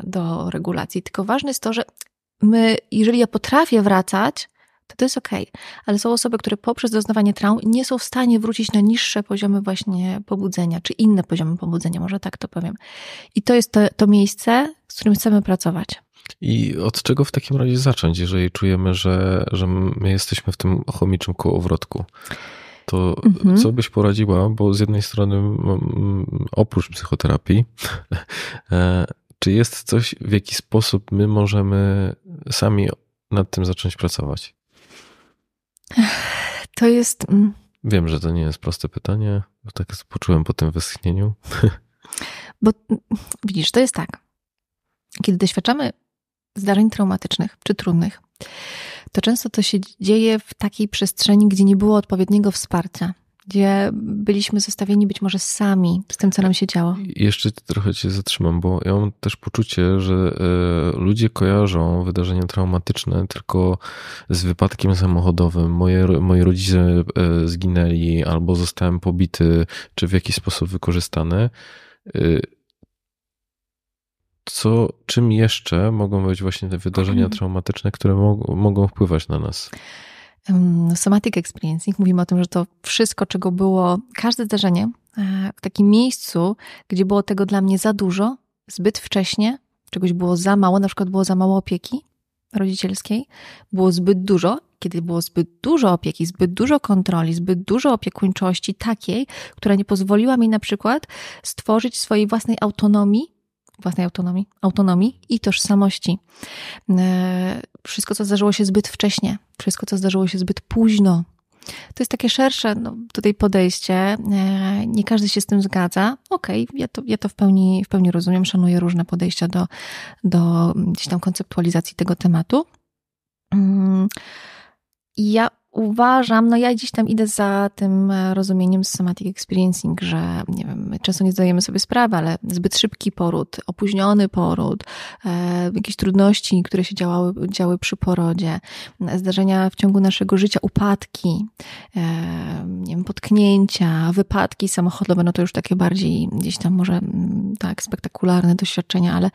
do regulacji. Tylko ważne jest to, że my, jeżeli ja potrafię wracać, to, to jest okej. Okay. Ale są osoby, które poprzez doznawanie traum nie są w stanie wrócić na niższe poziomy właśnie pobudzenia, czy inne poziomy pobudzenia, może tak to powiem. I to jest to, to miejsce, z którym chcemy pracować. I od czego w takim razie zacząć, jeżeli czujemy, że, że my jesteśmy w tym chomiczym kołowrotku? to mhm. co byś poradziła? Bo z jednej strony, oprócz psychoterapii, *laughs* e, czy jest coś, w jaki sposób my możemy sami nad tym zacząć pracować? To jest. Mm. Wiem, że to nie jest proste pytanie, bo tak poczułem po tym westchnieniu. *laughs* Bo mm, widzisz, to jest tak. Kiedy doświadczamy zdarzeń traumatycznych czy trudnych, to często to się dzieje w takiej przestrzeni, gdzie nie było odpowiedniego wsparcia gdzie byliśmy zostawieni być może sami z tym, co nam się działo. Jeszcze trochę Cię zatrzymam, bo ja mam też poczucie, że e, ludzie kojarzą wydarzenia traumatyczne tylko z wypadkiem samochodowym. Moje, moi rodzice e, zginęli, albo zostałem pobity, czy w jakiś sposób wykorzystany. E, co, czym jeszcze mogą być właśnie te wydarzenia mm. traumatyczne, które mo mogą wpływać na nas? No, somatic experiencing mówimy o tym, że to wszystko, czego było, każde zdarzenie e, w takim miejscu, gdzie było tego dla mnie za dużo, zbyt wcześnie, czegoś było za mało, na przykład było za mało opieki rodzicielskiej, było zbyt dużo. Kiedy było zbyt dużo opieki, zbyt dużo kontroli, zbyt dużo opiekuńczości, takiej, która nie pozwoliła mi na przykład stworzyć swojej własnej autonomii własnej autonomii, autonomii i tożsamości. E, wszystko, co zdarzyło się zbyt wcześnie, wszystko, co zdarzyło się zbyt późno. To jest takie szersze no, tutaj podejście. E, nie każdy się z tym zgadza. Okej, okay, ja to, ja to w, pełni, w pełni rozumiem, szanuję różne podejścia do, do gdzieś tam konceptualizacji tego tematu. Mm, ja uważam, no ja gdzieś tam idę za tym e, rozumieniem somatic experiencing, że nie wiem, często nie zdajemy sobie sprawy, ale zbyt szybki poród, opóźniony poród, e, jakieś trudności, które się działały, działy przy porodzie, zdarzenia w ciągu naszego życia, upadki, e, nie wiem, potknięcia, wypadki samochodowe, no to już takie bardziej gdzieś tam może mm, tak spektakularne doświadczenia, ale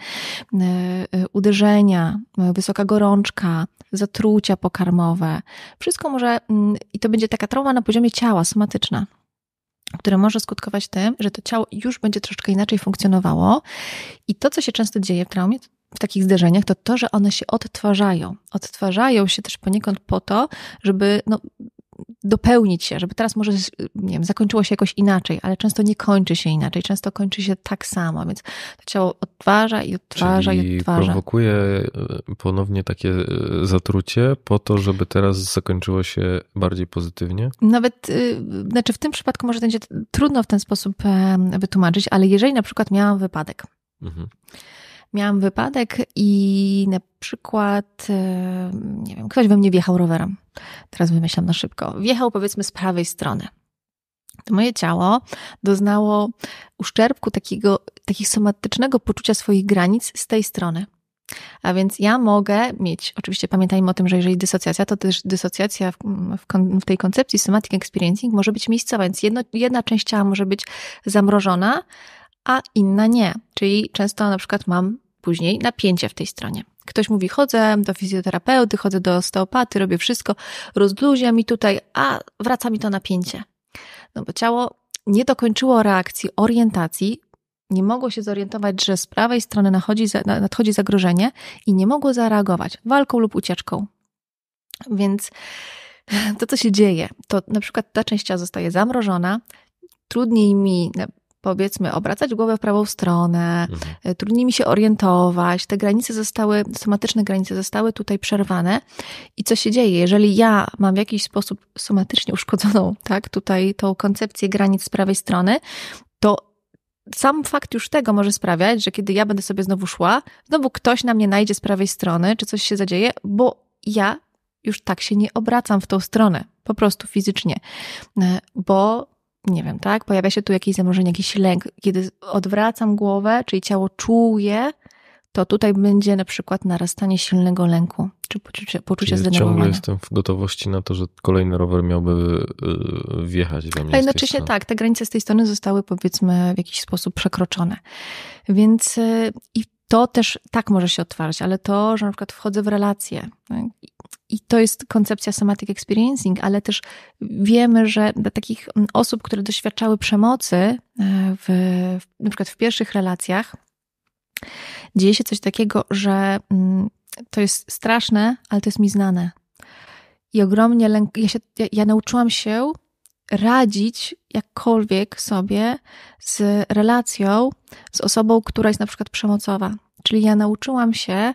uderzenia, wysoka gorączka, zatrucia pokarmowe, wszystko może Mm, i to będzie taka trauma na poziomie ciała, somatyczna, która może skutkować tym, że to ciało już będzie troszeczkę inaczej funkcjonowało. I to, co się często dzieje w traumie, w takich zderzeniach, to to, że one się odtwarzają. Odtwarzają się też poniekąd po to, żeby no, dopełnić się, żeby teraz może, nie wiem, zakończyło się jakoś inaczej, ale często nie kończy się inaczej, często kończy się tak samo, więc to ciało odtwarza i odtwarza Czyli i odtwarza. prowokuje e, ponownie takie e, zatrucie po to, żeby teraz zakończyło się bardziej pozytywnie? Nawet, y, znaczy w tym przypadku może będzie trudno w ten sposób wytłumaczyć, ale jeżeli na przykład miałam wypadek, mhm miałam wypadek i na przykład, e, nie wiem, ktoś we mnie wjechał rowerem. Teraz wymyślam na szybko. Wjechał powiedzmy z prawej strony. Moje ciało doznało uszczerbku takiego, takiego somatycznego poczucia swoich granic z tej strony. A więc ja mogę mieć, oczywiście pamiętajmy o tym, że jeżeli dysocjacja, to też dysocjacja w, w, w tej koncepcji somatic experiencing może być miejscowa, więc jedno, jedna część ciała może być zamrożona, a inna nie. Czyli często na przykład mam później napięcie w tej stronie. Ktoś mówi, chodzę do fizjoterapeuty, chodzę do osteopaty, robię wszystko, rozluźnia mi tutaj, a wraca mi to napięcie. No bo ciało nie dokończyło reakcji, orientacji, nie mogło się zorientować, że z prawej strony nadchodzi, nadchodzi zagrożenie i nie mogło zareagować walką lub ucieczką. Więc to, co się dzieje, to na przykład ta część ciała zostaje zamrożona, trudniej mi powiedzmy, obracać głowę w prawą stronę, mhm. Y, trudniej mi się orientować. Te granice zostały, somatyczne granice zostały tutaj przerwane. I co się dzieje? Jeżeli ja mam w jakiś sposób somatycznie uszkodzoną, tak, tutaj tą koncepcję granic z prawej strony, to sam fakt już tego może sprawiać, że kiedy ja będę sobie znowu szła, znowu ktoś na mnie najdzie z prawej strony, czy coś się zadzieje, bo ja już tak się nie obracam w tą stronę, po prostu fizycznie, y, bo nie wiem, tak? Pojawia się tu jakieś zamrożenie, jakiś lęk. Kiedy odwracam głowę, czyli ciało czuje, to tutaj będzie na przykład narastanie silnego lęku, czy poczucie, poczucie zdenerwowania. Ciągle jestem w gotowości na to, że kolejny rower miałby y, wjechać we mnie. A jednocześnie tak, te granice z tej strony zostały powiedzmy w jakiś sposób przekroczone. Więc y, i to też tak może się otwarć, ale to, że na przykład wchodzę w relacje no i to jest koncepcja somatic experiencing, ale też wiemy, że dla takich mm, osób, które doświadczały przemocy, e, w, na przykład w pierwszych relacjach, dzieje się coś takiego, że mm, to jest straszne, ale to jest mi znane. I ogromnie lęk... ja, się, ja, ja nauczyłam się radzić jakkolwiek sobie z relacją z osobą, która jest na przykład przemocowa. Czyli ja nauczyłam się,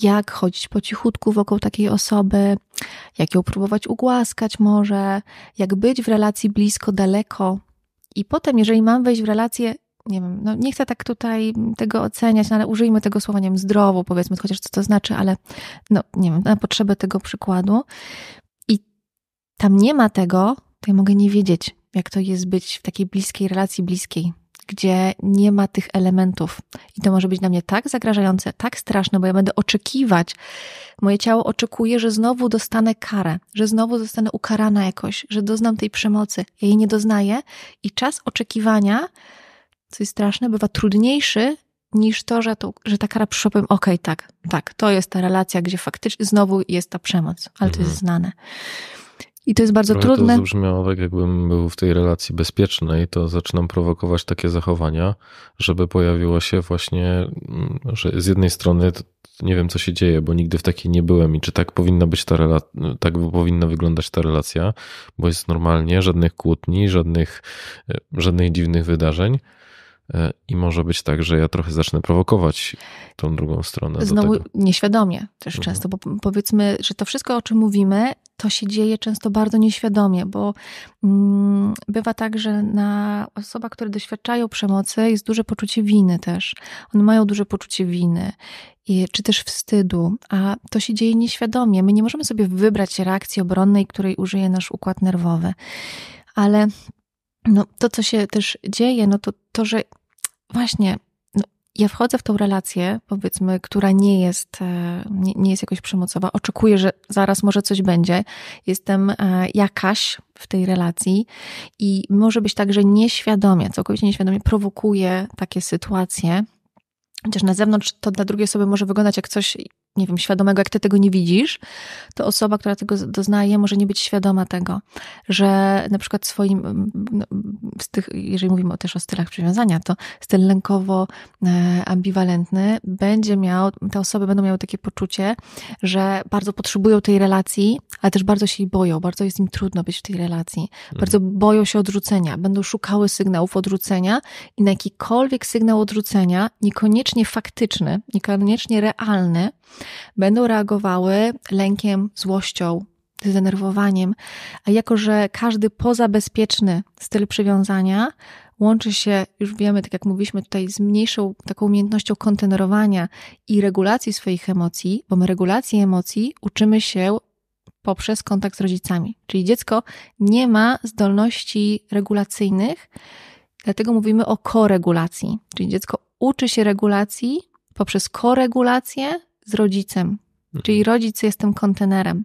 jak chodzić po cichutku wokół takiej osoby, jak ją próbować ugłaskać może, jak być w relacji blisko, daleko. I potem, jeżeli mam wejść w relację, nie wiem, no nie chcę tak tutaj tego oceniać, no ale użyjmy tego słowa, nie wiem, zdrowo powiedzmy, chociaż co to znaczy, ale no nie wiem, na potrzebę tego przykładu. I tam nie ma tego, to ja mogę nie wiedzieć, jak to jest być w takiej bliskiej relacji, bliskiej gdzie nie ma tych elementów. I to może być dla mnie tak zagrażające, tak straszne, bo ja będę oczekiwać, moje ciało oczekuje, że znowu dostanę karę, że znowu zostanę ukarana jakoś, że doznam tej przemocy. Ja jej nie doznaję i czas oczekiwania, co jest straszne, bywa trudniejszy niż to, że, to, że ta kara przyszła, powiem, okej, okay, tak, tak, to jest ta relacja, gdzie faktycznie znowu jest ta przemoc, ale to jest mhm. znane. I to jest bardzo Trochę trudne. To tak, jakbym był w tej relacji bezpiecznej, to zaczynam prowokować takie zachowania, żeby pojawiło się właśnie, mm, że z jednej strony nie wiem, co się dzieje, bo nigdy w takiej nie byłem i czy tak powinna być ta relacja, tak powinna wyglądać ta relacja, bo jest normalnie, żadnych kłótni, żadnych, e, żadnych dziwnych wydarzeń. E, I może być tak, że ja trochę zacznę prowokować tą drugą stronę. Znowu nieświadomie też mhm. często, bo powiedzmy, że to wszystko, o czym mówimy, to się dzieje często bardzo nieświadomie, bo mm, bywa tak, że na osoba, które doświadczają przemocy, jest duże poczucie winy też. One mają duże poczucie winy. czy też wstydu, a to się dzieje nieświadomie. My nie możemy sobie wybrać reakcji obronnej, której użyje nasz układ nerwowy. Ale no, to, co się też dzieje, no to to, że właśnie ja wchodzę w tą relację, powiedzmy, która nie jest, e, nie, nie, jest jakoś przemocowa, oczekuję, że zaraz może coś będzie, jestem e, jakaś w tej relacji i może być tak, że nieświadomie, całkowicie nieświadomie prowokuję takie sytuacje, chociaż na zewnątrz to dla drugiej osoby może wyglądać jak coś nie wiem, świadomego, jak ty tego nie widzisz, to osoba, która tego doznaje, może nie być świadoma tego, że na przykład swoim, mm, no, tych, jeżeli mówimy też o stylach przywiązania, to styl lękowo-ambiwalentny e, będzie miał, te osoby będą miały takie poczucie, że bardzo potrzebują tej relacji, ale też bardzo się jej boją, bardzo jest im trudno być w tej relacji, mhm. bardzo boją się odrzucenia, będą szukały sygnałów odrzucenia i na jakikolwiek sygnał odrzucenia, niekoniecznie faktyczny, niekoniecznie realny, będą reagowały lękiem, złością, zdenerwowaniem, a jako że każdy pozabezpieczny styl przywiązania łączy się, już wiemy, tak jak mówiliśmy tutaj, z mniejszą taką umiejętnością kontenerowania i regulacji swoich emocji, bo my regulacji emocji uczymy się poprzez kontakt z rodzicami. Czyli dziecko nie ma zdolności regulacyjnych, dlatego mówimy o koregulacji. Czyli dziecko uczy się regulacji poprzez koregulację z rodzicem. Mhm. Czyli rodzic jest tym kontenerem.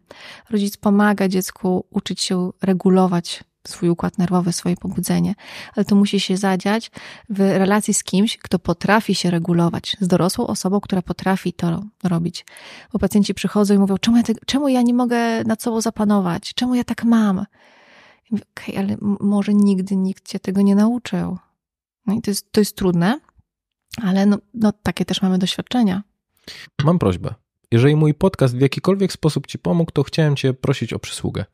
Rodzic pomaga dziecku uczyć się regulować swój układ nerwowy, swoje pobudzenie, ale to musi się zadziać w relacji z kimś, kto potrafi się regulować, z dorosłą osobą, która potrafi to robić. Bo pacjenci przychodzą i mówią: Czemu ja, te, czemu ja nie mogę nad sobą zapanować? Czemu ja tak mam? I okay, ale może nigdy nikt cię tego nie nauczył. No i to jest, to jest trudne, ale no, no takie też mamy doświadczenia. Mam prośbę. Jeżeli mój podcast w jakikolwiek sposób Ci pomógł, to chciałem Cię prosić o przysługę.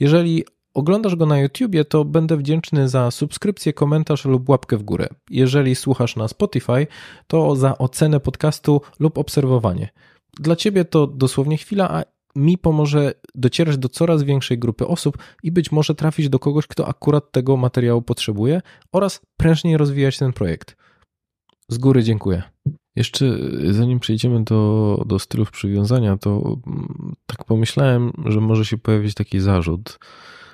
Jeżeli oglądasz go na YouTubie, to będę wdzięczny za subskrypcję, komentarz lub łapkę w górę. Jeżeli słuchasz na Spotify, to za ocenę podcastu lub obserwowanie. Dla Ciebie to dosłownie chwila, a mi pomoże docierać do coraz większej grupy osób i być może trafić do kogoś, kto akurat tego materiału potrzebuje oraz prężniej rozwijać ten projekt. Z góry dziękuję. Jeszcze y, zanim przejdziemy do, do stylów przywiązania, to mm, tak pomyślałem, że może się pojawić taki zarzut.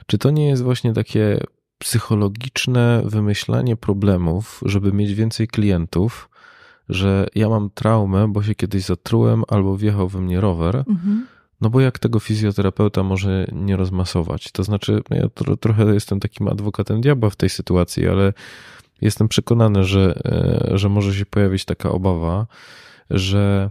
Czy to nie jest właśnie takie psychologiczne wymyślanie problemów, żeby mieć więcej klientów, że ja mam traumę, bo się kiedyś zatrułem albo wjechał we mnie rower? Mhm. No bo jak tego fizjoterapeuta może nie rozmasować? To znaczy, ja trochę jestem takim adwokatem diabła w tej sytuacji, ale jestem przekonany, że, e, że może się pojawić taka obawa, że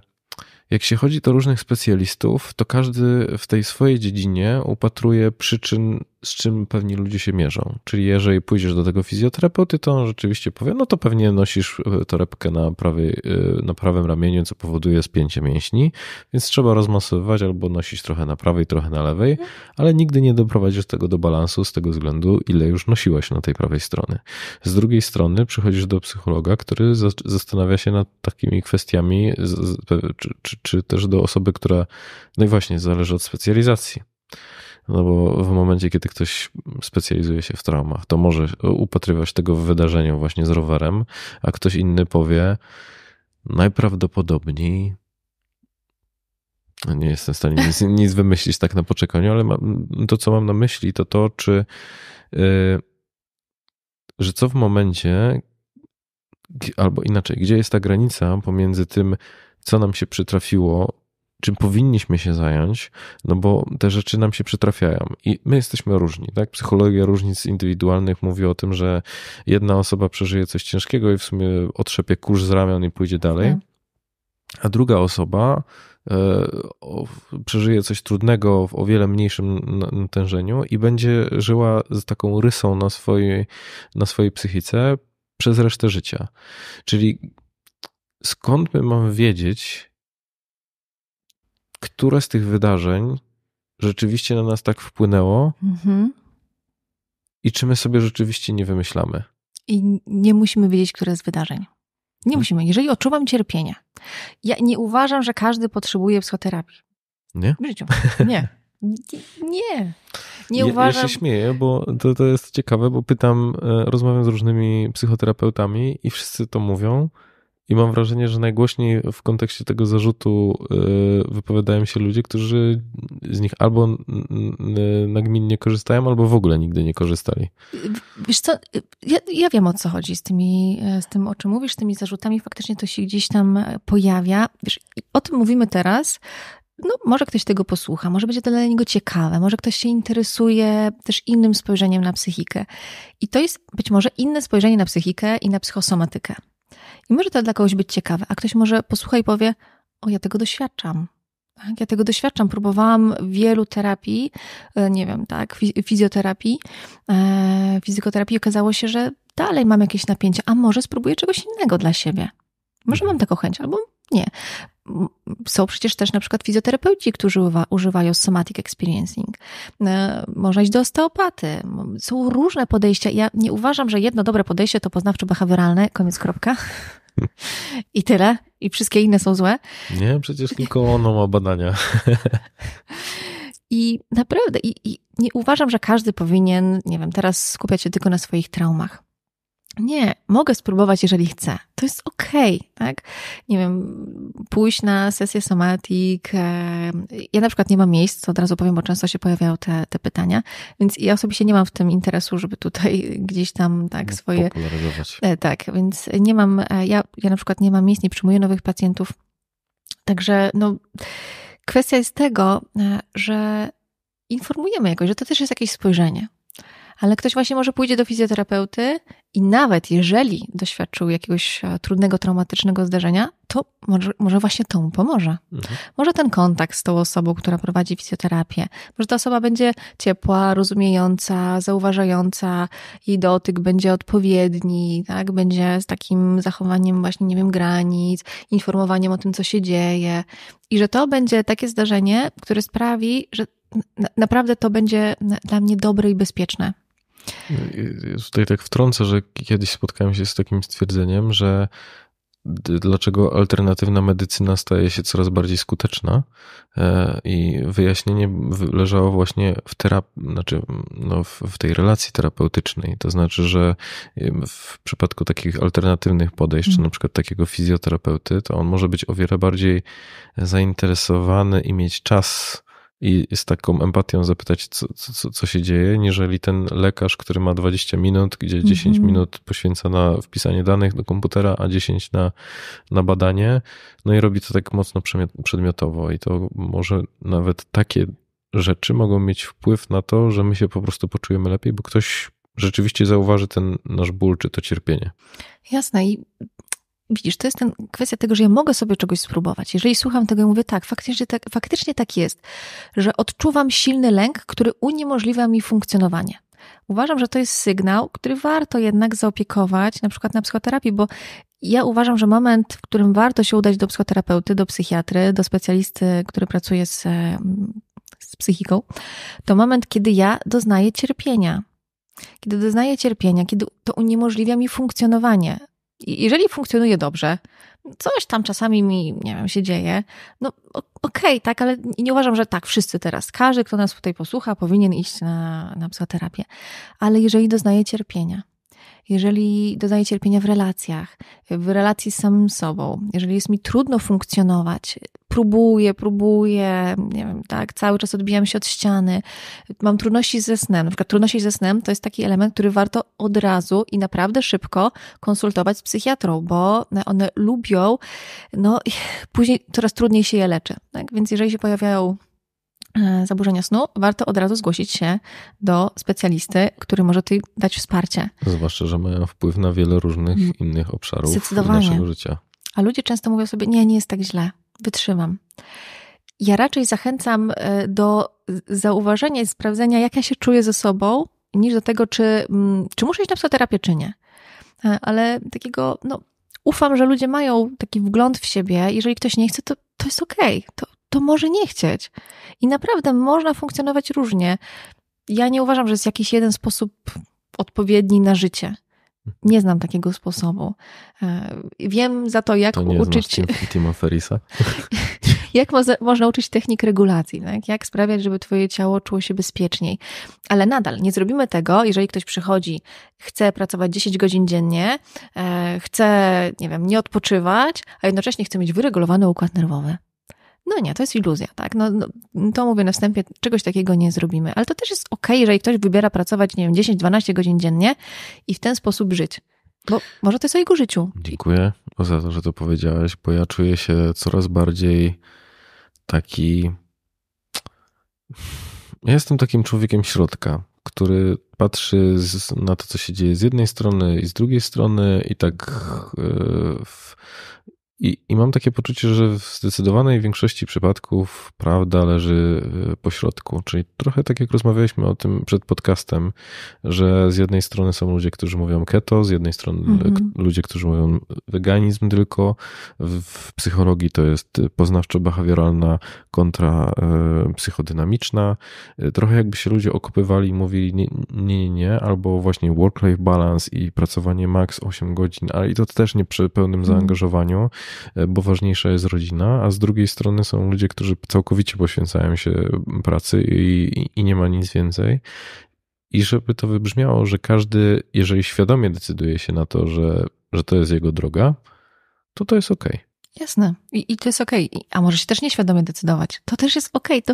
jak się chodzi do różnych specjalistów, to każdy w tej swojej dziedzinie upatruje przyczyn z czym pewnie ludzie się mierzą. Czyli jeżeli pójdziesz do tego fizjoterapeuty, to on rzeczywiście powie, no to pewnie nosisz e, torebkę na, prawej, e, na prawym ramieniu, co powoduje spięcie mięśni, więc trzeba rozmasowywać albo nosić trochę na prawej, trochę na lewej, mhm. ale nigdy nie doprowadzisz tego do balansu z tego względu, ile już nosiłaś na tej prawej strony. Z drugiej strony przychodzisz do psychologa, który zastanawia się nad takimi kwestiami, czy, czy, czy też do osoby, która, no i właśnie, zależy od specjalizacji no bo w momencie, kiedy ktoś specjalizuje się w traumach, to może upatrywać tego w wydarzeniu właśnie z rowerem, a ktoś inny powie, najprawdopodobniej nie jestem w stanie nic, *laughs* nic, wymyślić tak na poczekaniu, ale to, co mam na myśli, to to, czy yy, że co w momencie, albo inaczej, gdzie jest ta granica pomiędzy tym, co nam się przytrafiło czym powinniśmy się zająć, no bo te rzeczy nam się przytrafiają i my jesteśmy różni, tak? Psychologia różnic indywidualnych mówi o tym, że jedna osoba przeżyje coś ciężkiego i w sumie otrzepie kurz z ramion i pójdzie dalej, tak. a druga osoba e, przeżyje coś trudnego w o wiele mniejszym natężeniu i będzie żyła z taką rysą na swojej, na swojej psychice przez resztę życia. Czyli skąd my mamy wiedzieć, które z tych wydarzeń rzeczywiście na nas tak wpłynęło mhm. i czy my sobie rzeczywiście nie wymyślamy. I nie musimy wiedzieć, które z wydarzeń. Nie mhm. musimy. Jeżeli odczuwam cierpienie, ja nie uważam, że każdy potrzebuje psychoterapii. Nie? W życiu. Nie. Nie. Nie ja, uważam. Ja się śmieję, bo to, to jest ciekawe, bo pytam, e, rozmawiam z różnymi psychoterapeutami i wszyscy to mówią, i mam wrażenie, że najgłośniej w kontekście tego zarzutu y, wypowiadają się ludzie, którzy z nich albo nagminnie korzystają, albo w ogóle nigdy nie korzystali. Wiesz co, ja, ja wiem o co chodzi z, tymi, z tym, o czym mówisz, z tymi zarzutami. Faktycznie to się gdzieś tam e, pojawia. Wiesz, o tym mówimy teraz, no, może ktoś tego posłucha, może będzie to dla niego ciekawe, może ktoś się interesuje też innym spojrzeniem na psychikę. I to jest być może inne spojrzenie na psychikę i na psychosomatykę. I może to dla kogoś być ciekawe, a ktoś może posłucha i powie: O, ja tego doświadczam. Tak? Ja tego doświadczam. Próbowałam wielu terapii, e, nie wiem, tak, fizjoterapii, e, fizykoterapii. Okazało się, że dalej mam jakieś napięcie, a może spróbuję czegoś innego dla siebie. Może mam taką chęć, albo nie. Są przecież też na przykład fizjoterapeuci, którzy używają somatic experiencing. E, można iść do osteopaty. Są różne podejścia. Ja nie uważam, że jedno dobre podejście to poznawczo-behawioralne, koniec kropka. *laughs* I tyle. I wszystkie inne są złe. Nie, przecież tylko ono ma badania. I naprawdę, i, i nie uważam, że każdy powinien, nie wiem, teraz skupiać się tylko na swoich traumach nie, mogę spróbować, jeżeli chcę. To jest okej, okay, tak? Nie wiem, pójść na sesję somatic. E, ja na przykład nie mam miejsc, od razu powiem, bo często się pojawiają te, te pytania, więc ja osobiście nie mam w tym interesu, żeby tutaj *laughs* gdzieś tam tak no, swoje... E, tak, więc nie mam, e, ja, ja na przykład nie mam miejsc, nie przyjmuję nowych pacjentów. Także no, kwestia jest tego, że informujemy jakoś, że to też jest jakieś spojrzenie, ale ktoś właśnie może pójdzie do fizjoterapeuty i nawet jeżeli doświadczył jakiegoś e, trudnego, traumatycznego zdarzenia, to może, może właśnie to mu pomoże. Mhm. Może ten kontakt z tą osobą, która prowadzi fizjoterapię, może ta osoba będzie ciepła, rozumiejąca, zauważająca, jej dotyk będzie odpowiedni, tak? będzie z takim zachowaniem właśnie, nie wiem, granic, informowaniem o tym, co się dzieje. I że to będzie takie zdarzenie, które sprawi, że naprawdę to będzie dla mnie dobre i bezpieczne. Tutaj tak wtrącę, że kiedyś spotkałem się z takim stwierdzeniem, że dlaczego alternatywna medycyna staje się coraz bardziej skuteczna e, i wyjaśnienie leżało właśnie w terapii, znaczy no w tej relacji terapeutycznej, to znaczy, że y, w przypadku takich alternatywnych podejść, mm. na przykład takiego fizjoterapeuty, to on może być o wiele bardziej zainteresowany i mieć czas i z taką empatią zapytać, co, co, co się dzieje, niżeli ten lekarz, który ma 20 minut, gdzie mm -hmm. 10 minut poświęca na wpisanie danych do komputera, a 10 na, na badanie, no i robi to tak mocno przedmiotowo i to może nawet takie rzeczy mogą mieć wpływ na to, że my się po prostu poczujemy lepiej, bo ktoś rzeczywiście zauważy ten nasz ból czy to cierpienie. Jasne i widzisz, to jest ten, kwestia tego, że ja mogę sobie czegoś spróbować. Jeżeli słucham tego i mówię, tak faktycznie, tak, faktycznie tak jest, że odczuwam silny lęk, który uniemożliwia mi funkcjonowanie. Uważam, że to jest sygnał, który warto jednak zaopiekować, na przykład na psychoterapii, bo ja uważam, że moment, w którym warto się udać do psychoterapeuty, do psychiatry, do specjalisty, który pracuje z, mm, z psychiką, to moment, kiedy ja doznaję cierpienia. Kiedy doznaję cierpienia, kiedy to uniemożliwia mi funkcjonowanie, jeżeli funkcjonuje dobrze, coś tam czasami mi, nie wiem, się dzieje, no okej, okay, tak, ale nie uważam, że tak wszyscy teraz, każdy, kto nas tutaj posłucha, powinien iść na, na psychoterapię. Ale jeżeli doznaje cierpienia, jeżeli dodaję cierpienia w relacjach, w relacji z samym sobą, jeżeli jest mi trudno funkcjonować, próbuję, próbuję, nie wiem, tak, cały czas odbijam się od ściany, mam trudności ze snem. Na przykład trudności ze snem to jest taki element, który warto od razu i naprawdę szybko konsultować z psychiatrą, bo one lubią, no później coraz trudniej się je leczy. Tak? Więc jeżeli się pojawiają E, zaburzenia snu, warto od razu zgłosić się do specjalisty, który może tutaj dać wsparcie. Zwłaszcza, że mają wpływ na wiele różnych hmm. innych obszarów naszego życia. A ludzie często mówią sobie, nie, nie jest tak źle, wytrzymam. Ja raczej zachęcam e, do zauważenia i sprawdzenia, jak ja się czuję ze sobą, niż do tego, czy, mm, czy muszę iść na psychoterapię, czy nie. E, ale takiego, no, ufam, że ludzie mają taki wgląd w siebie. Jeżeli ktoś nie chce, to, to jest okej. Okay. To, to może nie chcieć. I naprawdę można funkcjonować różnie. Ja nie uważam, że jest jakiś jeden sposób odpowiedni na życie. Nie znam takiego sposobu. E, wiem za to, jak to nie uczyć. Znasz Timo Ferisa. *laughs* jak mo można uczyć technik regulacji, tak? jak sprawiać, żeby Twoje ciało czuło się bezpieczniej. Ale nadal nie zrobimy tego, jeżeli ktoś przychodzi, chce pracować 10 godzin dziennie, e, chce, nie wiem, nie odpoczywać, a jednocześnie chce mieć wyregulowany układ nerwowy no nie, to jest iluzja, tak? No, no, to mówię na wstępie, czegoś takiego nie zrobimy. Ale to też jest okej, okay, jeżeli ktoś wybiera pracować, nie wiem, 10-12 godzin dziennie i w ten sposób żyć. Bo może to jest o jego życiu. Dziękuję za to, że to powiedziałeś, bo ja czuję się coraz bardziej taki. Ja jestem takim człowiekiem środka, który patrzy z, na to, co się dzieje z jednej strony i z drugiej strony, i tak. Yy, w i, I mam takie poczucie, że w zdecydowanej większości przypadków prawda leży e, po środku. Czyli trochę tak jak rozmawialiśmy o tym przed podcastem, że z jednej strony są ludzie, którzy mówią keto, z jednej strony mhm. ludzie, którzy mówią weganizm tylko. W psychologii to jest e, poznawczo-behawioralna kontra e, psychodynamiczna. Trochę jakby się ludzie okopywali i mówili nie, nie, nie, albo właśnie work-life balance i pracowanie maks 8 godzin, ale i to też nie przy pełnym mhm. zaangażowaniu. E, bo ważniejsza jest rodzina, a z drugiej strony są ludzie, którzy całkowicie poświęcają się pracy i, i nie ma nic więcej. I żeby to wybrzmiało, że każdy, jeżeli świadomie decyduje się na to, że, że to jest jego droga, to to jest ok. Jasne. I, I, to jest ok. A może się też nieświadomie decydować. To też jest ok. To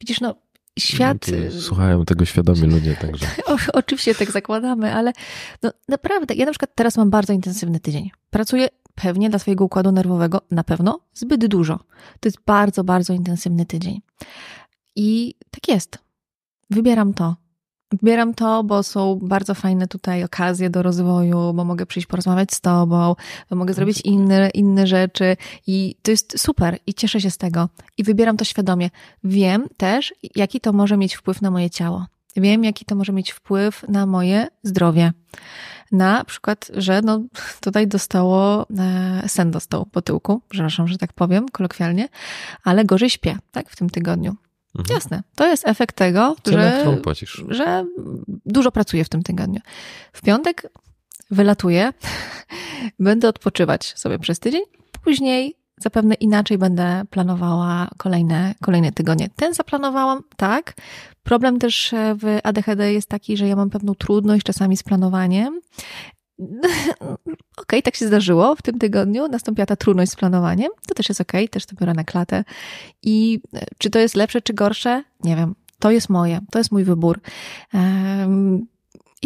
widzisz, no świat... Y, słuchają tego świadomi ludzie także. *laughs* O, oczywiście tak zakładamy, ale no, naprawdę, ja na przykład teraz mam bardzo intensywny tydzień. Pracuję pewnie dla swojego układu nerwowego na pewno zbyt dużo. To jest bardzo, bardzo intensywny tydzień. I tak jest. Wybieram to. Wybieram to, bo są bardzo fajne tutaj okazje do rozwoju, bo mogę przyjść porozmawiać z tobą, bo mogę zrobić inne, inne rzeczy i to jest super i cieszę się z tego. I wybieram to świadomie. Wiem też, jaki to może mieć wpływ na moje ciało. Wiem, jaki to może mieć wpływ na moje zdrowie na przykład, że no, *laughs* tutaj dostało, e, sen dostał po tyłku, przepraszam, że tak powiem kolokwialnie, ale gorzej śpię, tak, w tym tygodniu. Mhm. Jasne. To jest efekt tego, że, że dużo pracuję w tym tygodniu. W piątek wylatuję, *laughs* będę odpoczywać sobie przez tydzień, później zapewne inaczej będę planowała kolejne, kolejne tygodnie. Ten zaplanowałam, tak. Problem też e, w ADHD jest taki, że ja mam pewną trudność czasami z planowaniem. *laughs* Okej, okay, tak się zdarzyło w tym tygodniu. Nastąpiła ta trudność z planowaniem. To też jest okej, okay, też to biorę na klatę. I e, czy to jest lepsze, czy gorsze? Nie wiem. To jest moje, to jest mój wybór.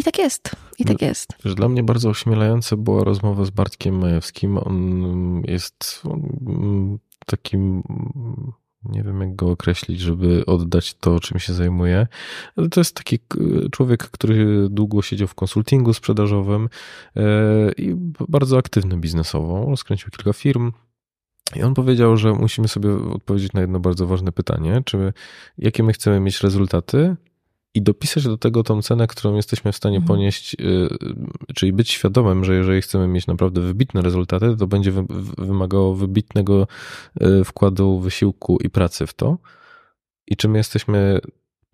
I tak jest, i tak mm. jest. dla mnie bardzo ośmielające była rozmowa z Bartkiem Majewskim. On jest mm, takim mm, nie wiem jak go określić, żeby oddać to, czym się zajmuje. Ale to jest taki człowiek, który długo siedział w konsultingu sprzedażowym e, i bardzo aktywny biznesowo. Rozkręcił kilka firm. I on powiedział, że musimy sobie odpowiedzieć na jedno bardzo ważne pytanie, czy jakie my chcemy mieć rezultaty i dopisać do tego tą cenę, którą jesteśmy w stanie mhm. ponieść, y, y, czyli być świadomym, że jeżeli chcemy mieć naprawdę wybitne rezultaty, to będzie wymagało wybitnego y, wkładu, wysiłku i pracy w to. I czy my jesteśmy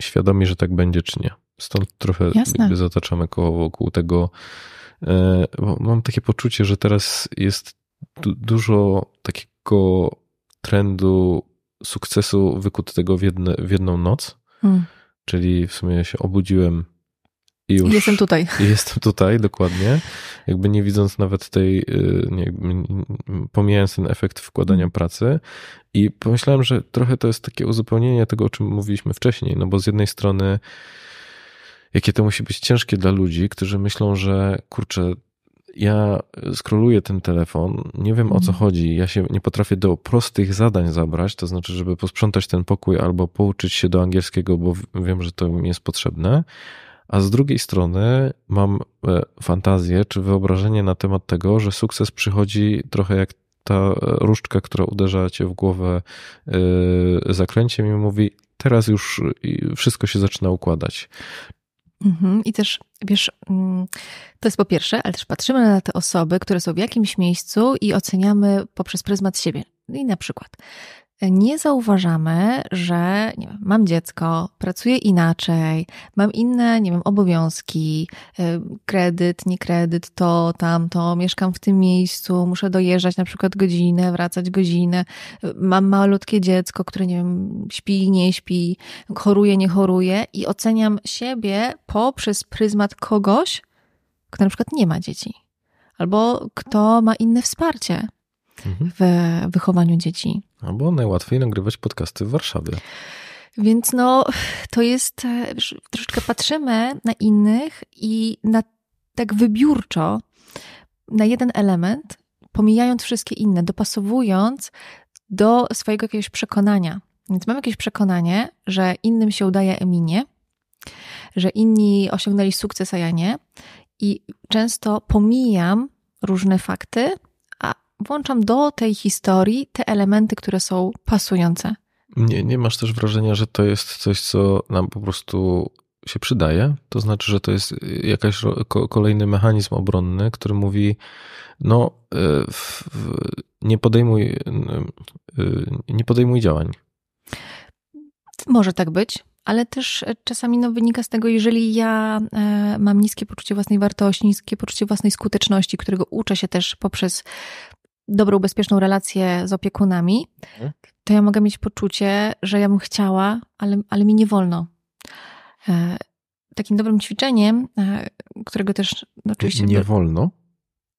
świadomi, że tak będzie, czy nie. Stąd trochę jakby zataczamy koło wokół tego. Mam takie poczucie, że teraz jest dużo takiego trendu sukcesu wykutego w, jedne, w jedną noc. Hmm czyli w sumie się obudziłem i już. Jestem tutaj. *laughs* Jestem tutaj, dokładnie. Jakby nie widząc nawet tej, y, nie, pomijając ten efekt wkładania mm. pracy. I pomyślałem, że trochę to jest takie uzupełnienie tego, o czym mówiliśmy wcześniej, no bo z jednej strony jakie to musi być ciężkie dla ludzi, którzy myślą, że kurczę, ja skroluję ten telefon, nie wiem o co mhm. chodzi, ja się nie potrafię do prostych zadań zabrać, to znaczy, żeby posprzątać ten pokój albo pouczyć się do angielskiego, bo wiem, że to mi jest potrzebne, a z drugiej strony mam e, fantazję czy wyobrażenie na temat tego, że sukces przychodzi trochę jak ta różdżka, która uderza cię w głowę e, zakręciem i mówi: Teraz już wszystko się zaczyna układać. Mhm. I też, wiesz, mm, to jest po pierwsze, ale też patrzymy na te osoby, które są w jakimś miejscu i oceniamy poprzez pryzmat siebie. I na przykład nie zauważamy, że nie wiem, mam dziecko, pracuję inaczej, mam inne, nie wiem, obowiązki, y, kredyt, nie kredyt, to, tamto, mieszkam w tym miejscu, muszę dojeżdżać na przykład godzinę, wracać godzinę, mam malutkie dziecko, które, nie wiem, śpi, nie śpi, choruje, nie choruje i oceniam siebie poprzez pryzmat kogoś, kto na przykład nie ma dzieci albo kto ma inne wsparcie. Mhm. w wychowaniu dzieci. Albo najłatwiej nagrywać podcasty w Warszawie. Więc no, to jest, e, troszeczkę patrzymy na innych i na tak wybiórczo na jeden element, pomijając wszystkie inne, dopasowując do swojego jakiegoś przekonania. Więc mam jakieś przekonanie, że innym się udaje Eminie, że inni osiągnęli sukces, a ja nie. I często pomijam różne fakty, włączam do tej historii te elementy, które są pasujące. Nie, nie masz też wrażenia, że to jest coś, co nam po prostu się przydaje. To znaczy, że to jest jakiś kolejny mechanizm obronny, który mówi: no, e, nie, podejmuj, e, nie podejmuj działań. Może tak być, ale też czasami no, wynika z tego, jeżeli ja e, mam niskie poczucie własnej wartości, niskie poczucie własnej skuteczności, którego uczę się też poprzez dobrą, bezpieczną relację z opiekunami, mhm. to ja mogę mieć poczucie, że ja bym chciała, ale, ale mi nie wolno. E, takim dobrym ćwiczeniem, e, którego też no, oczywiście. Nie wolno?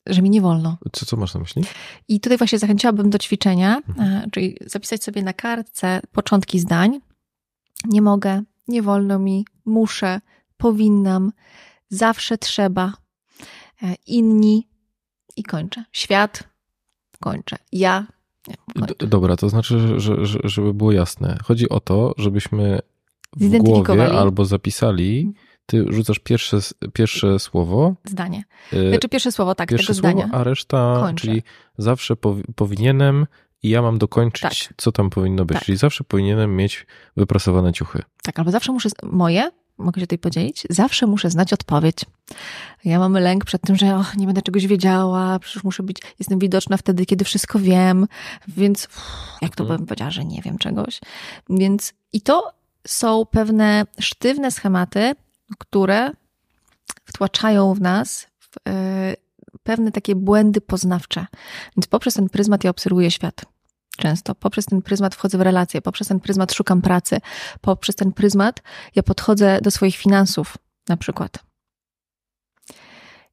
Że mi nie wolno. Co, co masz na myśli? I tutaj właśnie zachęciłabym do ćwiczenia, e, mhm. czyli zapisać sobie na kartce początki zdań. Nie mogę, nie wolno mi, muszę, powinnam, zawsze trzeba, inni i kończę. Świat, kończę. Ja. Dobra, to znaczy, że, że, żeby było jasne. Chodzi o to, żebyśmy w głowie albo zapisali. Mhm. Ty rzucasz pierwsze, pierwsze słowo. Zdanie. E, znaczy pierwsze słowo, tak, pierwsze tego słowo, zdania. A reszta, kończę. czyli zawsze powi powinienem i ja mam dokończyć, tak. co tam powinno być. Tak. Czyli zawsze powinienem mieć wyprasowane ciuchy. Tak, albo zawsze muszę, moje, mogę się tutaj podzielić? Zawsze muszę znać odpowiedź. Ja mam lęk przed tym, że nie będę czegoś wiedziała, przecież muszę być, jestem widoczna wtedy, kiedy wszystko wiem, więc jak to mhm. bym powiedziała, że nie wiem czegoś. Więc i to są pewne sztywne schematy, które wtłaczają w nas w, y, pewne takie błędy poznawcze. Więc poprzez ten pryzmat ja obserwuję świat często. Poprzez ten pryzmat wchodzę w relacje, poprzez ten pryzmat szukam pracy, poprzez ten pryzmat ja podchodzę do swoich finansów na przykład.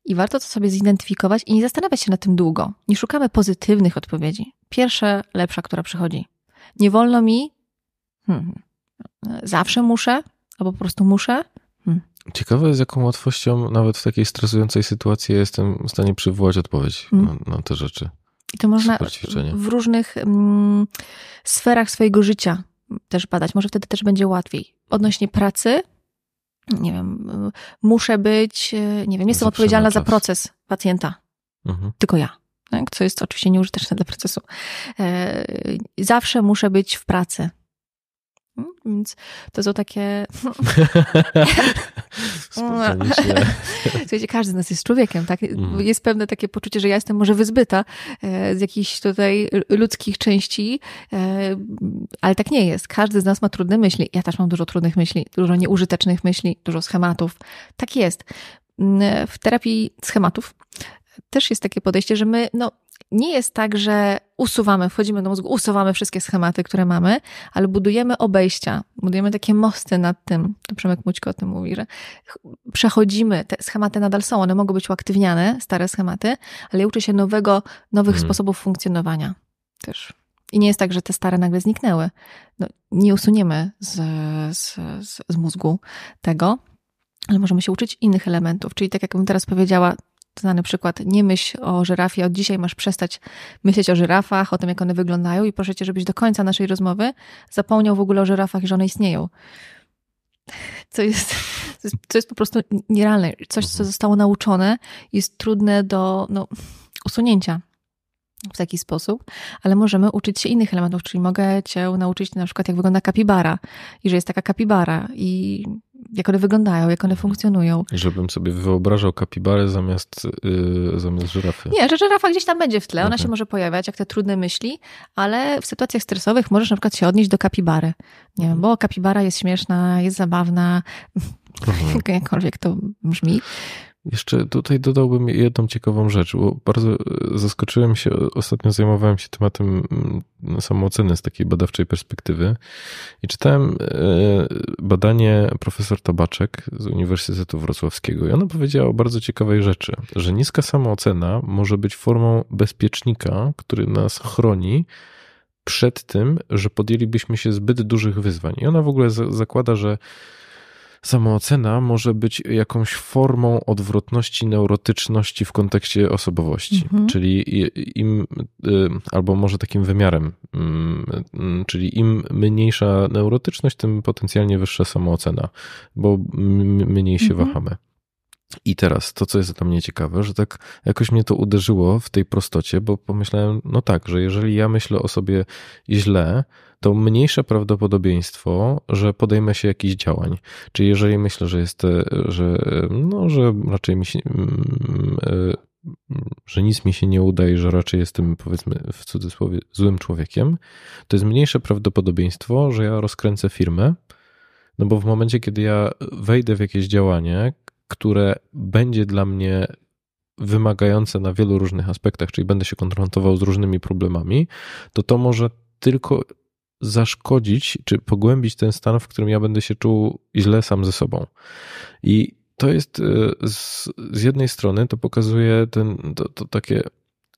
I warto to sobie zidentyfikować i nie zastanawiać się na tym długo. Nie szukamy pozytywnych odpowiedzi. Pierwsza, lepsza, która przychodzi. Nie wolno mi, hmm, zawsze muszę, albo po prostu muszę. Hmm. Ciekawe, z jaką łatwością, nawet w takiej stresującej sytuacji, ja jestem w stanie przywołać odpowiedź hmm. na, na te rzeczy. I to można w różnych mm, sferach swojego życia też badać. Może wtedy też będzie łatwiej. Odnośnie pracy, nie wiem, muszę być, e, nie wiem, jestem odpowiedzialna za proces pacjenta. Mhm. Tylko ja. Tak? Co jest oczywiście nieużyteczne dla procesu. E, zawsze muszę być w pracy. Mm, więc to są takie. No. *laughs* *laughs* Słuchajcie, każdy z nas jest człowiekiem, tak? Mhm. Jest pewne takie poczucie, że ja jestem może wyzbyta e, z jakichś tutaj ludzkich części, e, ale tak nie jest. Każdy z nas ma trudne myśli. Ja też mam dużo trudnych myśli, dużo nieużytecznych myśli, dużo schematów. Tak jest. Mm, w terapii schematów też jest takie podejście, że my, no, nie jest tak, że usuwamy, wchodzimy do mózgu, usuwamy wszystkie schematy, które mamy, ale budujemy obejścia, budujemy takie mosty nad tym. To Przemek Mućko o tym mówi, że przechodzimy, te schematy nadal są, one mogą być uaktywniane, stare schematy, ale uczy się nowego, nowych hmm. sposobów funkcjonowania też. I nie jest tak, że te stare nagle zniknęły. No, nie usuniemy z, z, z, z mózgu tego, ale możemy się uczyć innych elementów. Czyli tak jak bym teraz powiedziała, znany przykład, nie myśl o żyrafie, od dzisiaj masz przestać myśleć o żyrafach, o tym, jak one wyglądają i proszę cię, żebyś do końca naszej rozmowy zapomniał w ogóle o żyrafach i że one istnieją. Co jest, co jest, co jest po prostu nierealne. Coś, co mhm. zostało nauczone, jest trudne do no, usunięcia w taki sposób, ale możemy uczyć się innych elementów, czyli mogę cię nauczyć na przykład, jak wygląda kapibara i że jest taka kapibara i jak one wyglądają, jak one funkcjonują. Żebym sobie wyobrażał kapibarę zamiast, yy, zamiast żyrafy. Nie, że żyrafa gdzieś tam będzie w tle, okay. ona się może pojawiać, jak te trudne myśli, ale w sytuacjach stresowych możesz na przykład się odnieść do kapibary. Nie wiem, mhm. bo kapibara jest śmieszna, jest zabawna, mhm. *laughs* jakkolwiek to brzmi. Jeszcze tutaj dodałbym jedną ciekawą rzecz, bo bardzo e, zaskoczyłem się, ostatnio zajmowałem się tematem mm, no, samooceny z takiej badawczej perspektywy i czytałem e, badanie profesor Tabaczek z Uniwersytetu Wrocławskiego i ona powiedziała o bardzo ciekawej rzeczy, że niska samoocena może być formą bezpiecznika, który nas chroni przed tym, że podjęlibyśmy się zbyt dużych wyzwań. I ona w ogóle zakłada, że samoocena może być jakąś formą odwrotności, neurotyczności w kontekście osobowości. Mhm. Czyli im, y, albo może takim wymiarem, mm, y, czyli im mniejsza neurotyczność, tym potencjalnie wyższa samoocena, bo mniej się mhm. wahamy. I teraz to, co jest dla mnie ciekawe, że tak jakoś mnie to uderzyło w tej prostocie, bo pomyślałem, no tak, że jeżeli ja myślę o sobie źle, to mniejsze prawdopodobieństwo, że podejmę się jakichś działań. Czyli jeżeli myślę, że jest, e, że, e, no, że raczej mi się, mm, e, że nic mi się nie uda i że raczej jestem, powiedzmy w cudzysłowie, złym człowiekiem, to jest mniejsze prawdopodobieństwo, że ja rozkręcę firmę, no bo w momencie, kiedy ja wejdę w jakieś działanie, które będzie dla mnie wymagające na wielu różnych aspektach, czyli będę się konfrontował z różnymi problemami, to to może tylko zaszkodzić czy pogłębić ten stan, w którym ja będę się czuł źle sam ze sobą. I to jest e, z, z jednej strony to pokazuje ten, to, to takie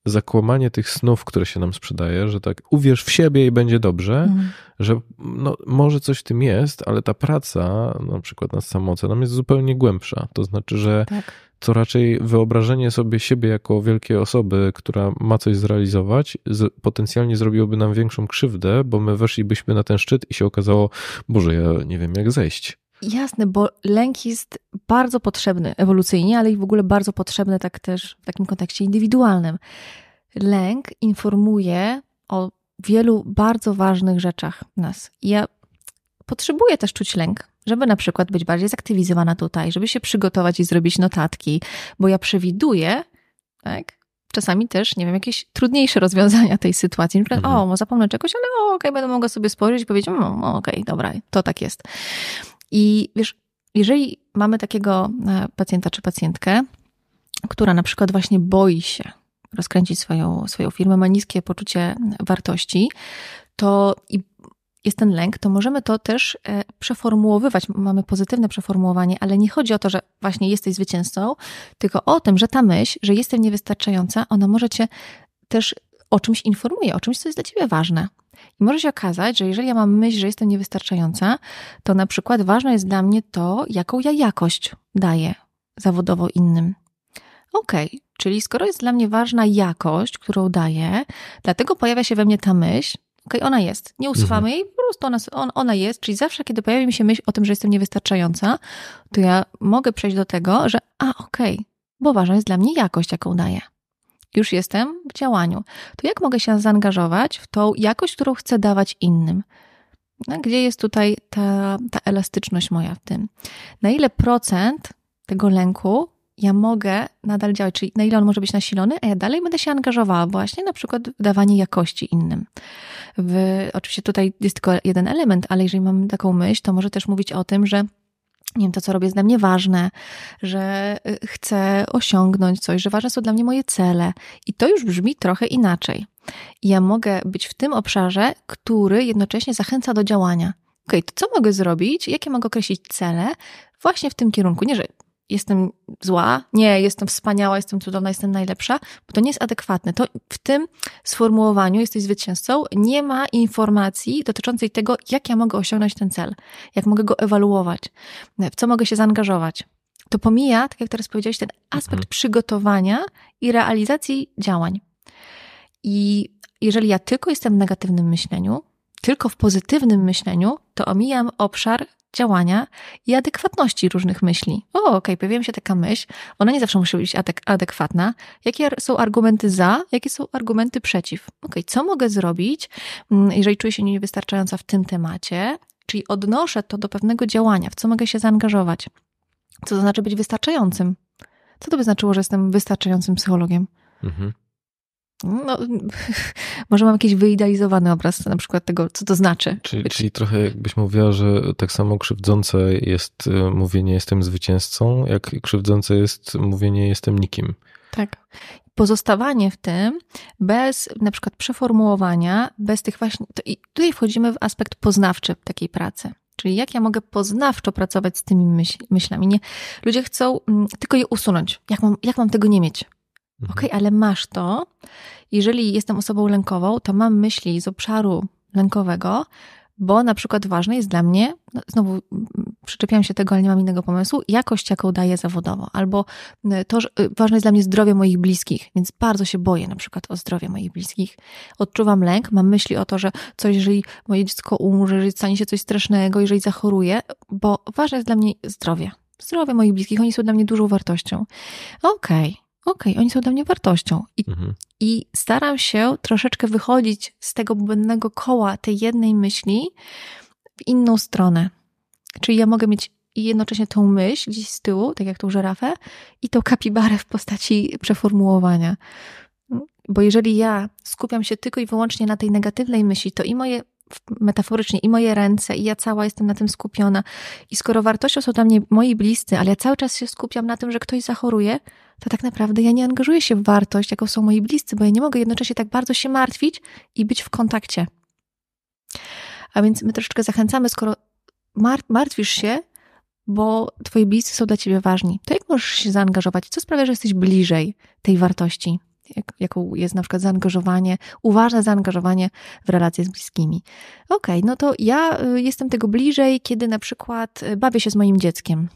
zakłamanie tych snów, które się nam sprzedaje, że tak uwierz w siebie i będzie dobrze, mhm. że no, może coś w tym jest, ale ta praca na przykład nad samooceną jest zupełnie głębsza. To znaczy, że tak. to raczej wyobrażenie sobie siebie jako wielkiej osoby, która ma coś zrealizować, z, potencjalnie zrobiłoby nam większą krzywdę, bo my weszlibyśmy na ten szczyt i się okazało, Boże, ja nie wiem jak zejść. Jasne, bo lęk jest bardzo potrzebny ewolucyjnie, ale i w ogóle bardzo potrzebny tak też w takim kontekście indywidualnym. Lęk informuje o wielu bardzo ważnych rzeczach nas. Ja potrzebuję też czuć lęk, żeby na przykład być bardziej zaktywizowana tutaj, żeby się przygotować i zrobić notatki, bo ja przewiduję, tak, czasami też, nie wiem, jakieś trudniejsze *laughs* rozwiązania tej sytuacji. Na przykład, mhm. o, zapomnę czegoś, ale o, okej, okay, będę mogła sobie spojrzeć i powiedzieć, o, mm, okej, okay, dobra, to tak jest. I wiesz, jeżeli mamy takiego e, pacjenta czy pacjentkę, która na przykład właśnie boi się rozkręcić swoją, swoją firmę, ma niskie poczucie wartości, to i jest ten lęk, to możemy to też e, przeformułowywać. Mamy pozytywne przeformułowanie, ale nie chodzi o to, że właśnie jesteś zwycięzcą, tylko o tym, że ta myśl, że jestem niewystarczająca, ona może cię też o czymś informuje, o czymś, co jest dla ciebie ważne. I może się okazać, że jeżeli ja mam myśl, że jestem niewystarczająca, to na przykład ważne jest dla mnie to, jaką ja jakość daję zawodowo innym. Okej, okay, czyli skoro jest dla mnie ważna jakość, którą daję, dlatego pojawia się we mnie ta myśl, okej, okay, ona jest, nie mhm. usuwamy mhm. jej, po prostu ona, ona jest, czyli zawsze, kiedy pojawi mi się myśl o tym, że jestem niewystarczająca, to ja mogę przejść do tego, że a, okej, okay, bo ważna jest dla mnie jakość, jaką daję już jestem w działaniu, to jak mogę się zaangażować w tą jakość, którą chcę dawać innym? No, gdzie jest tutaj ta, ta elastyczność moja w tym? Na ile procent tego lęku ja mogę nadal działać, czyli na ile on może być nasilony, a ja dalej będę się angażowała właśnie na przykład w dawanie jakości innym. W, oczywiście tutaj jest tylko jeden element, ale jeżeli mam taką myśl, to może też mówić o tym, że nie wiem, to co robię jest dla mnie ważne, że y, chcę osiągnąć coś, że ważne są dla mnie moje cele. I to już brzmi trochę inaczej. Ja mogę być w tym obszarze, który jednocześnie zachęca do działania. OK, to co mogę zrobić? Jakie mogę określić cele właśnie w tym kierunku? Nie, że jestem zła, nie, jestem wspaniała, jestem cudowna, jestem najlepsza, bo to nie jest adekwatne. To w tym sformułowaniu jesteś zwycięzcą, nie ma informacji dotyczącej tego, jak ja mogę osiągnąć ten cel, jak mogę go ewaluować, w co mogę się zaangażować. To pomija, tak jak teraz powiedziałeś, ten mhm. aspekt mhm. przygotowania i realizacji działań. I jeżeli ja tylko jestem w negatywnym myśleniu, tylko w pozytywnym myśleniu, to omijam obszar działania i adekwatności różnych myśli. O, okej, okay, pojawiła się taka myśl, ona nie zawsze musi być adekwatna. Jakie są argumenty za, jakie są argumenty przeciw? Okej, okay, co mogę zrobić, mm, jeżeli czuję się niewystarczająca w tym temacie? Czyli odnoszę to do pewnego działania, w co mogę się zaangażować. Co to znaczy być wystarczającym? Co to by znaczyło, że jestem wystarczającym psychologiem? Mhm no, *laughs* może mam jakiś wyidealizowany obraz na przykład tego, co to znaczy. Czyli, być... czyli trochę jakbyś mówiła, że tak samo krzywdzące jest y, mówienie jestem zwycięzcą, jak krzywdzące jest mówienie jestem nikim. Tak. Pozostawanie w tym bez na przykład przeformułowania, bez tych właśnie. To I tutaj wchodzimy w aspekt poznawczy takiej pracy. Czyli jak ja mogę poznawczo pracować z tymi myśl myślami. Nie, ludzie chcą mm, tylko je usunąć. Jak mam, jak mam tego nie mieć? Mhm. Okej, okay, ale masz to. Jeżeli jestem osobą lękową, to mam myśli z obszaru lękowego, bo na przykład ważne jest dla mnie, no znowu przyczepiam się tego, ale nie mam innego pomysłu, jakość, jaką daję zawodowo, albo y, to, że y, ważne jest dla mnie zdrowie moich bliskich, więc bardzo się boję na przykład o zdrowie moich bliskich. Odczuwam lęk, mam myśli o to, że coś, jeżeli moje dziecko umrze, jeżeli stanie się coś strasznego, jeżeli zachoruje, bo ważne jest dla mnie zdrowie. Zdrowie moich bliskich, oni są dla mnie dużą wartością. Okej, okay okej, okay, oni są dla mnie wartością. I, mhm. I, staram się troszeczkę wychodzić z tego błędnego koła tej jednej myśli w inną stronę. Czyli ja mogę mieć jednocześnie tą myśl gdzieś z tyłu, tak jak tą żerafę, i tą kapibarę w postaci przeformułowania. Bo jeżeli ja skupiam się tylko i wyłącznie na tej negatywnej myśli, to i moje metaforycznie i moje ręce, i ja cała jestem na tym skupiona. I skoro wartością są dla mnie moi bliscy, ale ja cały czas się skupiam na tym, że ktoś zachoruje, to tak naprawdę ja nie angażuję się w wartość, jaką są moi bliscy, bo ja nie mogę jednocześnie tak bardzo się martwić i być w kontakcie. A więc my troszeczkę zachęcamy, skoro martwisz się, bo twoi bliscy są dla ciebie ważni, to jak możesz się zaangażować? Co sprawia, że jesteś bliżej tej wartości? Jak, jaką jest na przykład zaangażowanie, uważne zaangażowanie w relacje z bliskimi. Okej, okay, no to ja y, jestem tego bliżej, kiedy na przykład y, bawię się z moim dzieckiem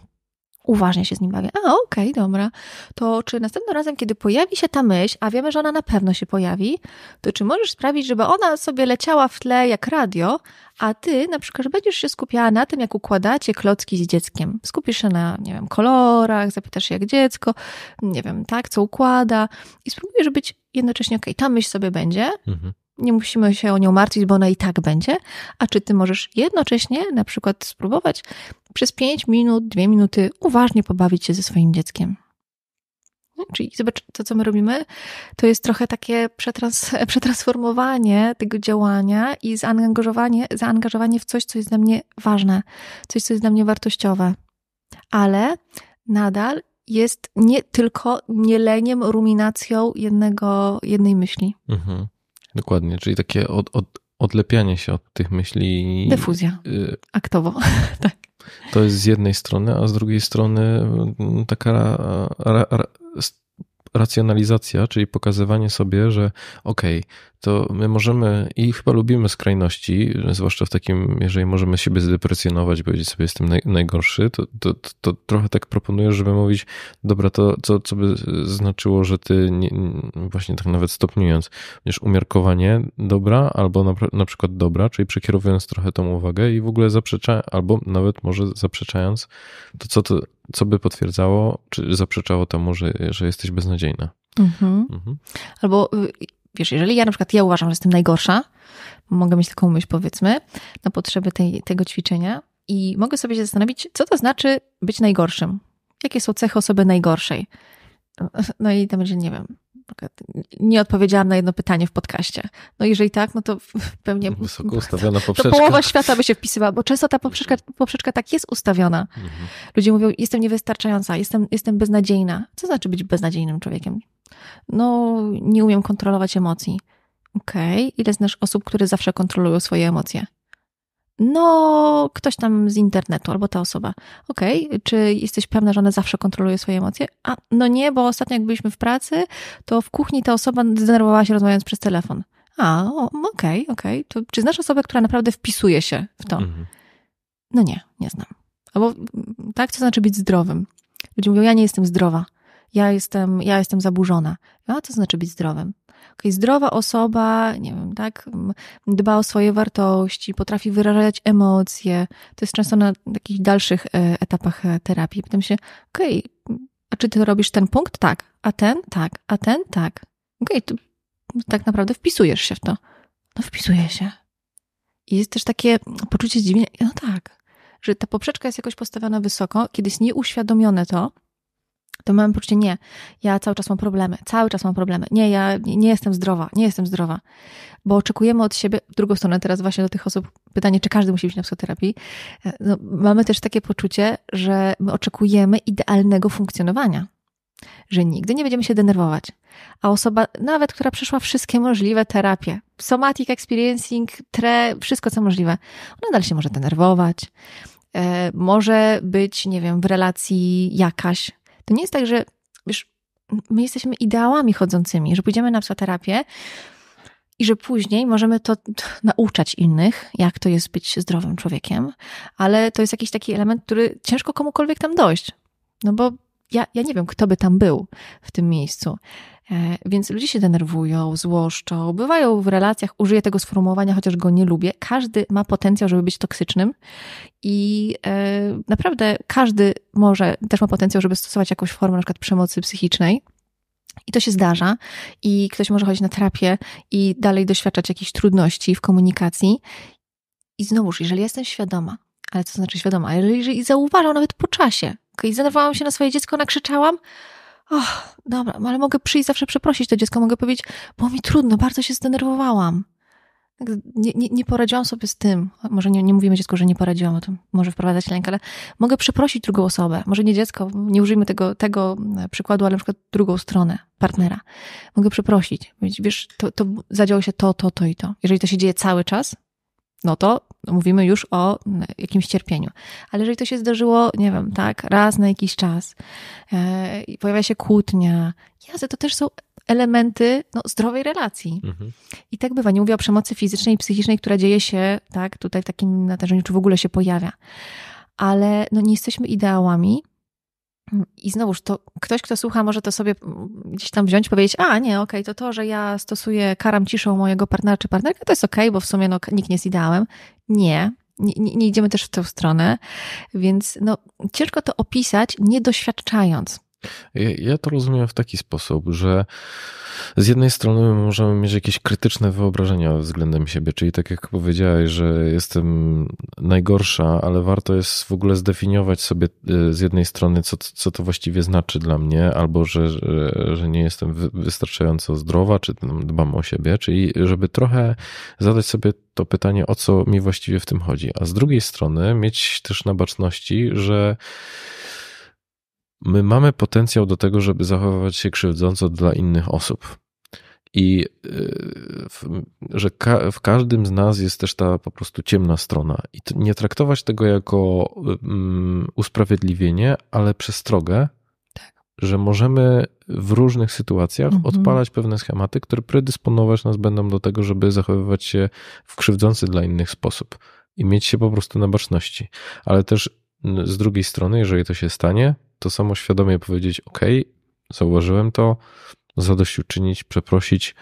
uważnie się z nim bawię. A, okej, okay, dobra. To czy następnym razem, kiedy pojawi się ta myśl, a wiemy, że ona na pewno się pojawi, to czy możesz sprawić, żeby ona sobie leciała w tle jak radio, a ty na przykład będziesz się skupiała na tym, jak układacie klocki z dzieckiem. Skupisz się na, nie wiem, kolorach, zapytasz się jak dziecko, nie wiem, tak, co układa i spróbujesz być jednocześnie, okej, okay, ta myśl sobie będzie, mhm nie musimy się o nią martwić, bo ona i tak będzie, a czy ty możesz jednocześnie na przykład spróbować przez 5 minut, 2 minuty uważnie pobawić się ze swoim dzieckiem. Czyli zobacz, to co my robimy, to jest trochę takie przetrans *laughs* przetransformowanie tego działania i zaangażowanie, zaangażowanie w coś, co jest dla mnie ważne, coś, co jest dla mnie wartościowe. Ale nadal jest nie tylko mieleniem, ruminacją jednego, jednej myśli. Mhm. Dokładnie, czyli takie od, od, odlepianie się od tych myśli. Dyfuzja. Y, Aktowo, *laughs* tak. To jest z jednej strony, a z drugiej strony mm, taka ra, ra, ra, racjonalizacja, czyli pokazywanie sobie, że okej, okay, to my możemy i chyba lubimy skrajności, zwłaszcza w takim, jeżeli możemy siebie zdeprecjonować, powiedzieć sobie, jestem najgorszy, to, to, to, to, trochę tak proponuję, żeby mówić, dobra, to co, co by znaczyło, że ty nie, właśnie tak nawet stopniując, będziesz umiarkowanie dobra albo na, na przykład dobra, czyli przekierowując trochę tą uwagę i w ogóle zaprzeczając, albo nawet może zaprzeczając to, co to co by potwierdzało, czy zaprzeczało temu, że, że jesteś beznadziejna. Mhm. Mhm. Albo y, wiesz, jeżeli ja na przykład ja uważam, że jestem najgorsza, mogę mieć taką myśl powiedzmy na potrzeby tej, tego ćwiczenia i mogę sobie się zastanowić, co to znaczy być najgorszym. Jakie są cechy osoby najgorszej? No i tam będzie, nie wiem, nie odpowiedziałam na jedno pytanie w podcaście. No jeżeli tak, no to pewnie... Wysoko *laughs* ustawiona poprzeczka. To połowa świata by się wpisywała, bo często ta poprzeczka, poprzeczka tak jest ustawiona. Mhm. Ludzie mówią, jestem niewystarczająca, jestem, jestem beznadziejna. Co znaczy być beznadziejnym człowiekiem? No, nie umiem kontrolować emocji. Okej, okay. ile znasz osób, które zawsze kontrolują swoje emocje? No, ktoś tam z internetu albo ta osoba. Okej, okay. czy jesteś pewna, że ona zawsze kontroluje swoje emocje? A no nie, bo ostatnio jak byliśmy w pracy, to w kuchni ta osoba zdenerwowała się rozmawiając przez telefon. A, okej, okay, okej. Okay. To czy znasz osobę, która naprawdę wpisuje się w to? Mhm. No nie, nie znam. Albo tak, co znaczy być zdrowym. Ludzie mówią, ja nie jestem zdrowa. Ja jestem, ja jestem zaburzona. A co znaczy być zdrowym? okay, zdrowa osoba, nie wiem, tak, dba o swoje wartości, potrafi wyrażać emocje. To jest często na takich dalszych e, etapach e, terapii. Potem się, okej, okay, a czy ty robisz ten punkt? Tak. A ten? Tak. A ten? Tak. Okej, okay, tak naprawdę wpisujesz się w to. No wpisuję się. I jest też takie poczucie zdziwienia. No tak, że ta poprzeczka jest jakoś postawiona wysoko, kiedy jest nieuświadomione to, to mam poczucie, nie, ja cały czas mam problemy, cały czas mam problemy, nie, ja nie jestem zdrowa, nie jestem zdrowa, bo oczekujemy od siebie, w drugą stronę teraz właśnie do tych osób pytanie, czy każdy musi być na psychoterapii, e, no, mamy też takie poczucie, że my oczekujemy idealnego funkcjonowania, że nigdy nie będziemy się denerwować. A osoba, nawet która przeszła wszystkie możliwe terapie, somatic experiencing, tre, wszystko co możliwe, ona nadal się może denerwować, e, może być, nie wiem, w relacji jakaś to nie jest tak, że wiesz, my jesteśmy ideałami chodzącymi, że pójdziemy na psoterapię i że później możemy to nauczać innych, jak to jest być zdrowym człowiekiem, ale to jest jakiś taki element, który ciężko komukolwiek tam dojść. No bo ja, ja nie wiem, kto by tam był w tym miejscu. E, więc ludzie się denerwują, złoszczą, bywają w relacjach, użyję tego sformułowania, chociaż go nie lubię. Każdy ma potencjał, żeby być toksycznym i e, naprawdę każdy może, też ma potencjał, żeby stosować jakąś formę na przykład przemocy psychicznej. I to się zdarza, i ktoś może chodzić na terapię i dalej doświadczać jakichś trudności w komunikacji. I znowuż, jeżeli jestem świadoma, ale co znaczy świadoma, jeżeli zauważam nawet po czasie, i zdenerwowałam się na swoje dziecko, nakrzyczałam. Och, dobra, ale mogę przyjść zawsze przeprosić to dziecko, mogę powiedzieć, bo mi trudno, bardzo się zdenerwowałam. Tak, nie, nie, nie, poradziłam sobie z tym. Może nie, nie mówimy dziecku, że nie poradziłam, to może wprowadzać lęk, ale mogę przeprosić drugą osobę. Może nie dziecko, nie użyjmy tego, tego e, przykładu, ale na przykład drugą stronę, partnera. Mogę przeprosić. Wiesz, to, to zadziało się to, to, to i to. Jeżeli to się dzieje cały czas, no to no, mówimy już o mm, jakimś cierpieniu. Ale jeżeli to się zdarzyło, nie wiem, tak, raz na jakiś czas e, i pojawia się kłótnia, jasne, to też są elementy no, zdrowej relacji. Mhm. I tak bywa. Nie mówię o przemocy fizycznej i psychicznej, która dzieje się tak, tutaj w takim natężeniu, czy w ogóle się pojawia. Ale no, nie jesteśmy ideałami, i znowuż to ktoś, kto słucha, może to sobie mm, gdzieś tam wziąć, powiedzieć: A nie, okej, okay, to to, że ja stosuję, karam ciszą mojego partnera czy partnerkę, to jest okej, okay, bo w sumie no, nikt nie jest ideałem. Nie, nie, nie, idziemy też w tę stronę, więc no, ciężko to opisać, nie doświadczając. Ja to rozumiem w taki sposób, że z jednej strony możemy mieć jakieś krytyczne wyobrażenia względem siebie, czyli tak jak powiedziałeś, że jestem najgorsza, ale warto jest w ogóle zdefiniować sobie y, z jednej strony, co, co to właściwie znaczy dla mnie, albo że, że, że nie jestem wystarczająco zdrowa, czy dbam o siebie, czyli żeby trochę zadać sobie to pytanie, o co mi właściwie w tym chodzi. A z drugiej strony mieć też na baczności, że My mamy potencjał do tego, żeby zachowywać się krzywdząco dla innych osób. I y, w, że ka w każdym z nas jest też ta po prostu ciemna strona. I nie traktować tego jako um, usprawiedliwienie, ale przestrogę, tak. że możemy w różnych sytuacjach mhm. odpalać pewne schematy, które predysponować nas będą do tego, żeby zachowywać się w krzywdzący dla innych sposób i mieć się po prostu na baczności. Ale też z drugiej strony, jeżeli to się stanie, to samo świadomie powiedzieć: OK, zauważyłem to, zadośćuczynić, przeprosić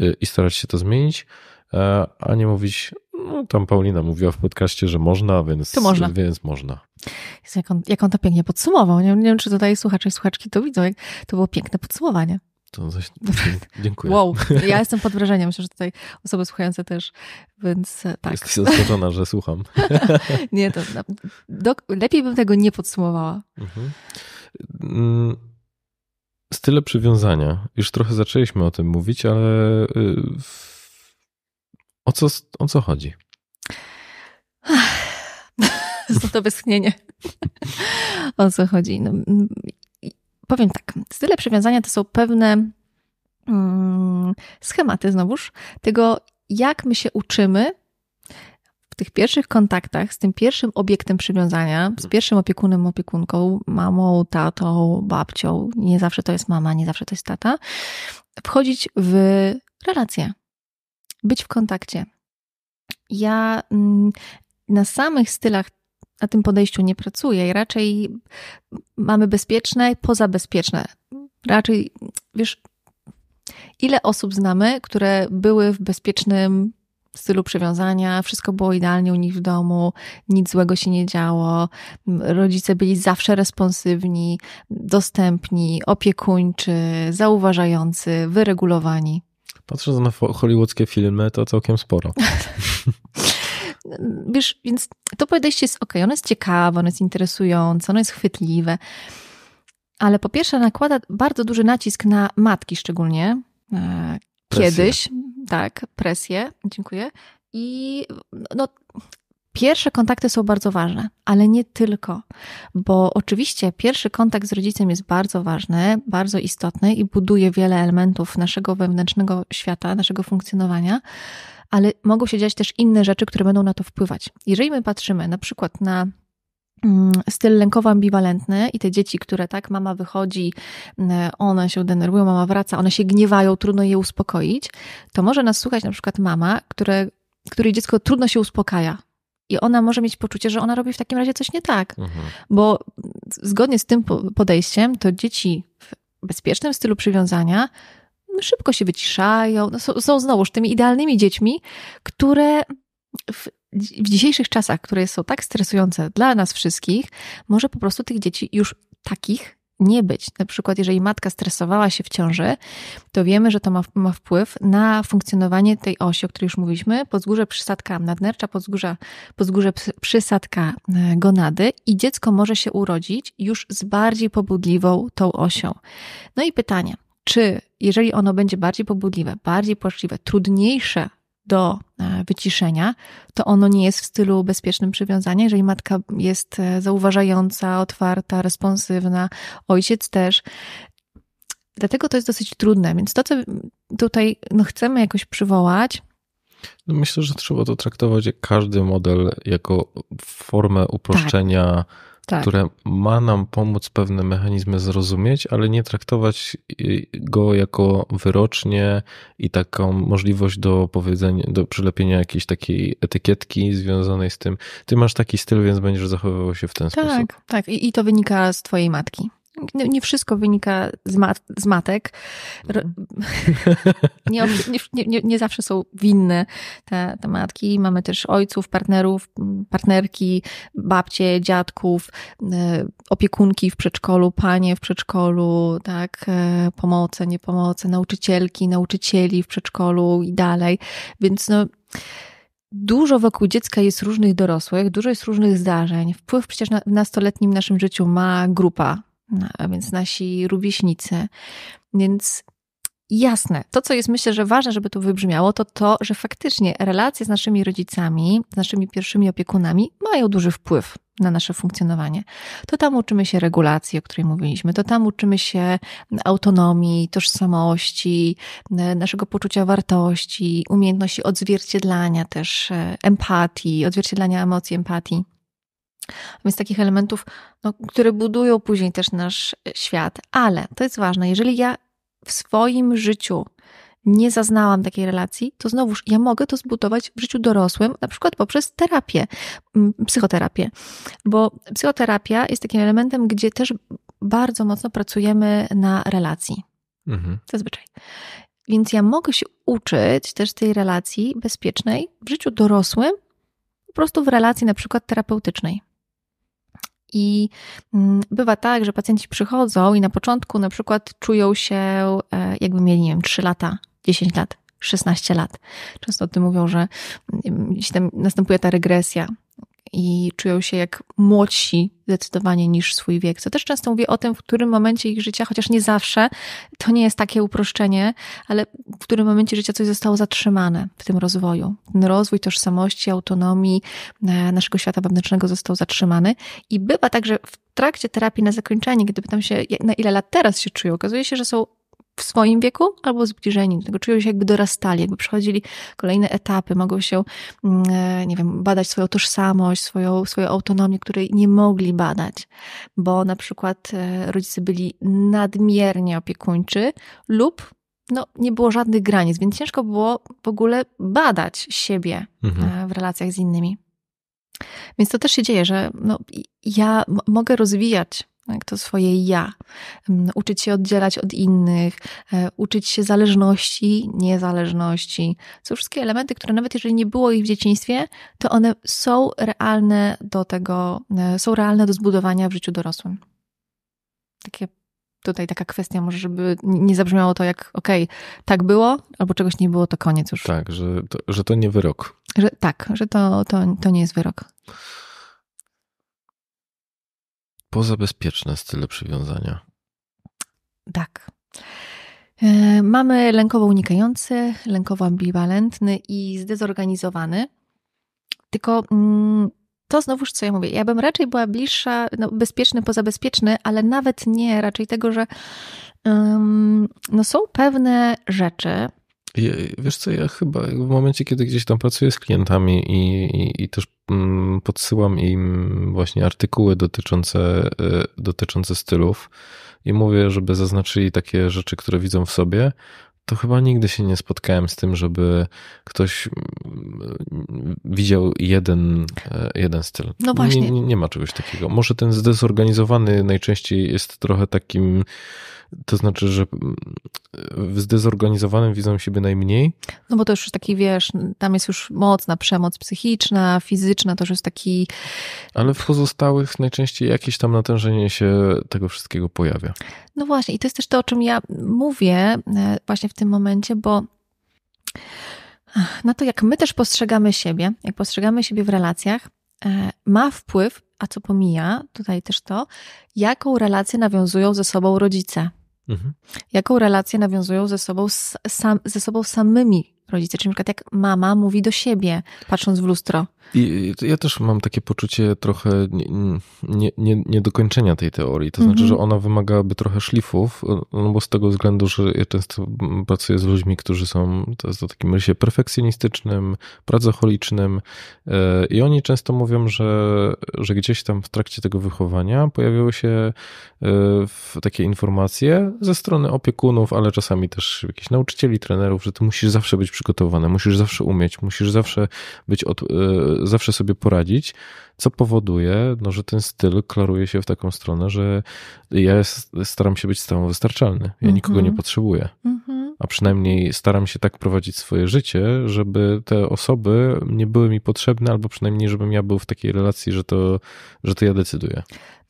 y, i starać się to zmienić, e, a nie mówić: No, tam Paulina mówiła w podcaście, że można, więc to można. Więc można. jak, on, jak on to pięknie podsumował. Nie, nie, wiem, czy tutaj słuchacze i słuchaczki to widzą. To było piękne podsumowanie. To coś, *laughs* dziękuję. Wow, ja jestem pod wrażeniem, myślę, że tutaj osoby słuchające też, więc e, tak. Jesteś zaskoczona, że słucham. *laughs* nie, to do, lepiej bym tego nie podsumowała. Mhm. Mm, style przywiązania. Już trochę zaczęliśmy o tym mówić, ale y, o co, o co chodzi? *laughs* Za to westchnienie. o co chodzi? No, powiem tak, style przywiązania to są pewne mm, schematy znowuż tego, jak my się uczymy w tych pierwszych kontaktach z tym pierwszym obiektem przywiązania, z mhm. pierwszym opiekunem, opiekunką, mamą, tatą, babcią, nie zawsze to jest mama, nie zawsze to jest tata, wchodzić w relacje, być w kontakcie. Ja mm, na samych stylach na tym podejściu nie pracuje i raczej mamy bezpieczne, pozabezpieczne. Raczej, wiesz, ile osób znamy, które były w bezpiecznym stylu przywiązania, wszystko było idealnie u nich w domu, nic złego się nie działo, rodzice byli zawsze responsywni, dostępni, opiekuńczy, zauważający, wyregulowani. Patrząc na hollywoodzkie filmy, to całkiem sporo. *laughs* wiesz, więc to podejście jest ok, ono jest ciekawe, ono jest interesujące, ono jest chwytliwe, ale po pierwsze nakłada bardzo duży nacisk na matki szczególnie, e, kiedyś, tak, presję, dziękuję, i no, Pierwsze kontakty są bardzo ważne, ale nie tylko, bo oczywiście pierwszy kontakt z rodzicem jest bardzo ważny, bardzo istotny i buduje wiele elementów naszego wewnętrznego świata, naszego funkcjonowania, ale mogą się dziać też inne rzeczy, które będą na to wpływać. Jeżeli my patrzymy na przykład na mm, styl lękowo ambiwalentny i te dzieci, które tak, mama wychodzi, mm, one się denerwują, mama wraca, one się gniewają, trudno je uspokoić, to może nas słuchać na przykład mama, które, której dziecko trudno się uspokaja. I ona może mieć poczucie, że ona robi w takim razie coś nie tak. Mhm. Bo zgodnie z tym podejściem, to dzieci w bezpiecznym stylu przywiązania no, szybko się wyciszają, no, są, są znowuż tymi idealnymi dziećmi, które w, w dzisiejszych czasach, które są tak stresujące dla nas wszystkich, może po prostu tych dzieci już takich nie być. Na przykład, jeżeli matka stresowała się w ciąży, to wiemy, że to ma, ma wpływ na funkcjonowanie tej osi, o której już mówiliśmy, podgórze przysadka nadnercza, podgórza, podgórze przysadka e, gonady i dziecko może się urodzić już z bardziej pobudliwą tą osią. No i pytanie, czy jeżeli ono będzie bardziej pobudliwe, bardziej płaczliwe, trudniejsze do e, wyciszenia, to ono nie jest w stylu bezpiecznym przywiązania. Jeżeli matka jest e, zauważająca, otwarta, responsywna, ojciec też. Dlatego to jest dosyć trudne, więc to, co tutaj no, chcemy jakoś przywołać, no myślę, że trzeba to traktować jak każdy model, jako formę tak. uproszczenia tak tak. które ma nam pomóc pewne mechanizmy zrozumieć, ale nie traktować go jako wyrocznie i taką możliwość do powiedzenia, do przylepienia jakiejś takiej etykietki związanej z tym, ty masz taki styl, więc będziesz zachowywał się w ten tak, sposób. Tak, tak. I, I to wynika z twojej matki nie wszystko wynika z, mat, z matek. Mhm. *laughs* Nie, nie, nie, nie, zawsze są winne te, te matki. Mamy też ojców, partnerów, partnerki, babcie, dziadków, y, opiekunki w przedszkolu, panie w przedszkolu, tak, y, pomoce, niepomoce, nauczycielki, nauczycieli w przedszkolu i dalej. Więc no dużo wokół dziecka jest różnych dorosłych, dużo jest różnych zdarzeń. Wpływ przecież na, w nastoletnim naszym życiu ma grupa no, a więc nasi rówieśnicy. Więc Jasne. To, co jest myślę, że ważne, żeby tu wybrzmiało, to to, że faktycznie relacje z naszymi rodzicami, z naszymi pierwszymi opiekunami mają duży wpływ na nasze funkcjonowanie. To tam uczymy się regulacji, o której mówiliśmy, to tam uczymy się autonomii, tożsamości, naszego poczucia wartości, umiejętności odzwierciedlania też e, empatii, odzwierciedlania emocji empatii. Więc takich elementów, no, które budują później też nasz e, świat. Ale to jest ważne, jeżeli ja w swoim życiu nie zaznałam takiej relacji, to znowuż ja mogę to zbudować w życiu dorosłym, na przykład poprzez terapię, psychoterapię. Bo psychoterapia jest takim elementem, gdzie też bardzo mocno pracujemy na relacji. Mhm. Zazwyczaj. Więc ja mogę się uczyć też tej relacji bezpiecznej w życiu dorosłym, po prostu w relacji na przykład terapeutycznej. I mm, bywa tak, że pacjenci przychodzą i na początku na przykład czują się, e, jakby mieli, nie wiem, 3 lata, 10 lat, 16 lat. Często o tym mówią, że mm, następuje ta regresja i czują się jak młodsi zdecydowanie niż swój wiek. Co też często mówię o tym, w którym momencie ich życia, chociaż nie zawsze, to nie jest takie uproszczenie, ale w którym momencie życia coś zostało zatrzymane w tym rozwoju. Ten rozwój tożsamości, autonomii e, naszego świata wewnętrznego został zatrzymany i bywa tak, że w trakcie terapii na zakończenie, gdy pytam się, na ile lat teraz się czują, okazuje się, że są w swoim wieku albo zbliżeni do tego, czują się jakby dorastali, jakby przechodzili kolejne etapy, mogą się, mm, e, nie wiem, badać swoją tożsamość, swoją, swoją autonomię, której nie mogli badać, bo na przykład e, rodzice byli nadmiernie opiekuńczy lub no, nie było żadnych granic, więc ciężko było w ogóle badać siebie mhm. E, w relacjach z innymi. Więc to też się dzieje, że no, ja mogę rozwijać tak, to swoje ja. Mm, uczyć się oddzielać od innych, e, uczyć się zależności, niezależności. Są wszystkie elementy, które nawet jeżeli nie było ich w dzieciństwie, to one są realne do tego, e, są realne do zbudowania w życiu dorosłym. Takie tutaj taka kwestia, może żeby nie zabrzmiało to jak okej, okay, tak było, albo czegoś nie było, to koniec już. Tak, że to, że to nie wyrok. Że, tak, że to, to, to nie jest wyrok poza bezpieczne style przywiązania. Tak. E, mamy lękowo unikający, lękowo ambiwalentny i zdezorganizowany. Tylko mm, to znowuż, co ja mówię, ja bym raczej była bliższa, no, bezpieczny, pozabezpieczny, ale nawet nie, raczej tego, że um, no, są pewne rzeczy. Wiesz co, ja chyba w momencie, kiedy gdzieś tam pracuję z klientami i, i, i też Mm, podsyłam im właśnie artykuły dotyczące, y, dotyczące stylów i mówię, żeby zaznaczyli takie rzeczy, które widzą w sobie, to chyba nigdy się nie spotkałem z tym, żeby ktoś mm, y, widział jeden, y, jeden styl. No właśnie. Nie, nie, ma czegoś takiego. Może ten zdezorganizowany najczęściej jest trochę takim to znaczy, że mm, w zdezorganizowanym widzą siebie najmniej? No bo to już taki, wiesz, tam jest już mocna przemoc psychiczna, fizyczna, to już jest taki... Ale w pozostałych najczęściej jakieś tam natężenie się tego wszystkiego pojawia. No właśnie i to jest też to, o czym ja mówię e, właśnie w tym momencie, bo na to, jak my też postrzegamy siebie, jak postrzegamy siebie w relacjach, e, ma wpływ, a co pomija, tutaj też to, jaką relację nawiązują ze sobą rodzice. Mhm. Jaką relację nawiązują ze sobą, sam, ze sobą samymi rodzice? Czyli na przykład jak mama mówi do siebie, patrząc w lustro. I, ja też mam takie poczucie trochę nie, nie, niedokończenia tej teorii. To znaczy, mhm. że ona wymagałaby trochę szlifów, no bo z tego względu, że ja często pracuję z ludźmi, którzy są to jest o takim rysie perfekcjonistycznym, pracocholicznym e, i oni często mówią, że, że gdzieś tam w trakcie tego wychowania pojawiały się e, takie informacje ze strony opiekunów, ale czasami też jakichś nauczycieli, trenerów, że ty musisz zawsze być przygotowany, musisz zawsze umieć, musisz zawsze być od, e, zawsze sobie poradzić, co powoduje, no, że ten styl klaruje się w taką stronę, że ja staram się być samowystarczalny. Ja nikogo nie mhm. potrzebuję. Mhm. A przynajmniej staram się tak prowadzić swoje życie, żeby te osoby nie były mi potrzebne, albo przynajmniej, żebym ja był w takiej relacji, że to, że to ja decyduję.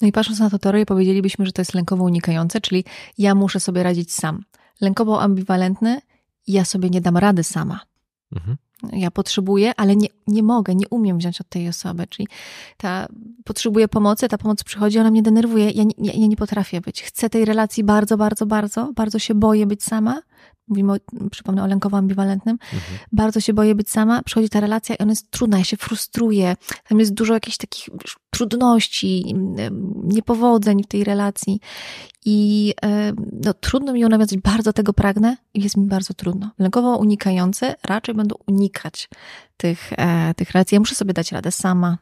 No i patrząc na to teorię, powiedzielibyśmy, że to jest lękowo unikające, czyli ja muszę sobie radzić sam. Lękowo ambiwalentny, ja sobie nie dam rady sama. Mhm ja potrzebuję, ale nie, nie mogę, nie umiem wziąć od tej osoby. Czyli ta potrzebuje pomocy, ta pomoc przychodzi, ona mnie denerwuje. Ja nie, ja nie potrafię być. Chcę tej relacji bardzo, bardzo, bardzo, bardzo się boję być sama, mówimy, o, przypomnę o lękowo ambiwalentnym, mhm. bardzo się boję być sama, przychodzi ta relacja i ona jest trudna, ja się frustruję, tam jest dużo jakichś takich trudności, mm, niepowodzeń w tej relacji i e, no, trudno mi ją nawiązać, bardzo tego pragnę i jest mi bardzo trudno. Lękowo unikające raczej będą unikać tych, e, tych relacji. Ja muszę sobie dać radę sama.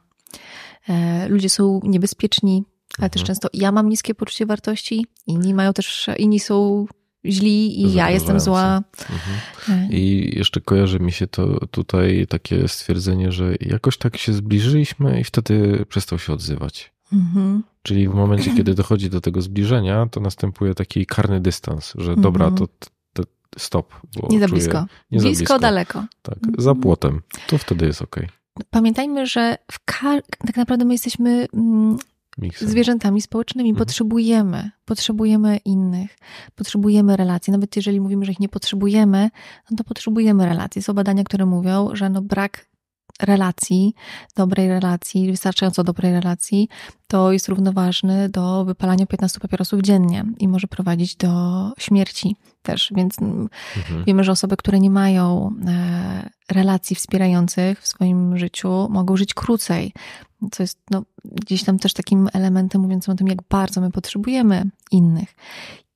E, ludzie są niebezpieczni, ale też mhm. często ja mam niskie poczucie wartości, inni mają też, inni są źli i ja jestem zła. Mhm. E. I jeszcze kojarzy mi się to tutaj takie stwierdzenie, że jakoś tak się zbliżyliśmy i wtedy przestał się odzywać. Mhm. Czyli w momencie, *clears throat* kiedy dochodzi do tego zbliżenia, to następuje taki karny dystans, że mhm. dobra, to, to stop. nie za blisko. Nie blisko, za blisko, daleko. Tak, mhm. za płotem. To wtedy jest ok. Pamiętajmy, że tak naprawdę my jesteśmy mm, Miksem. zwierzętami społecznymi. Mhm. Potrzebujemy, potrzebujemy innych, potrzebujemy relacji. Nawet jeżeli mówimy, że ich nie potrzebujemy, no to potrzebujemy relacji. Są badania, które mówią, że no brak relacji, dobrej relacji, wystarczająco dobrej relacji, to jest równoważny do wypalania 15 papierosów dziennie i może prowadzić do śmierci też. Więc mm, mhm. wiemy, że osoby, które nie mają e, relacji wspierających w swoim życiu, mogą żyć krócej, co jest no, gdzieś tam też takim elementem mówiącym o tym, jak bardzo my potrzebujemy innych.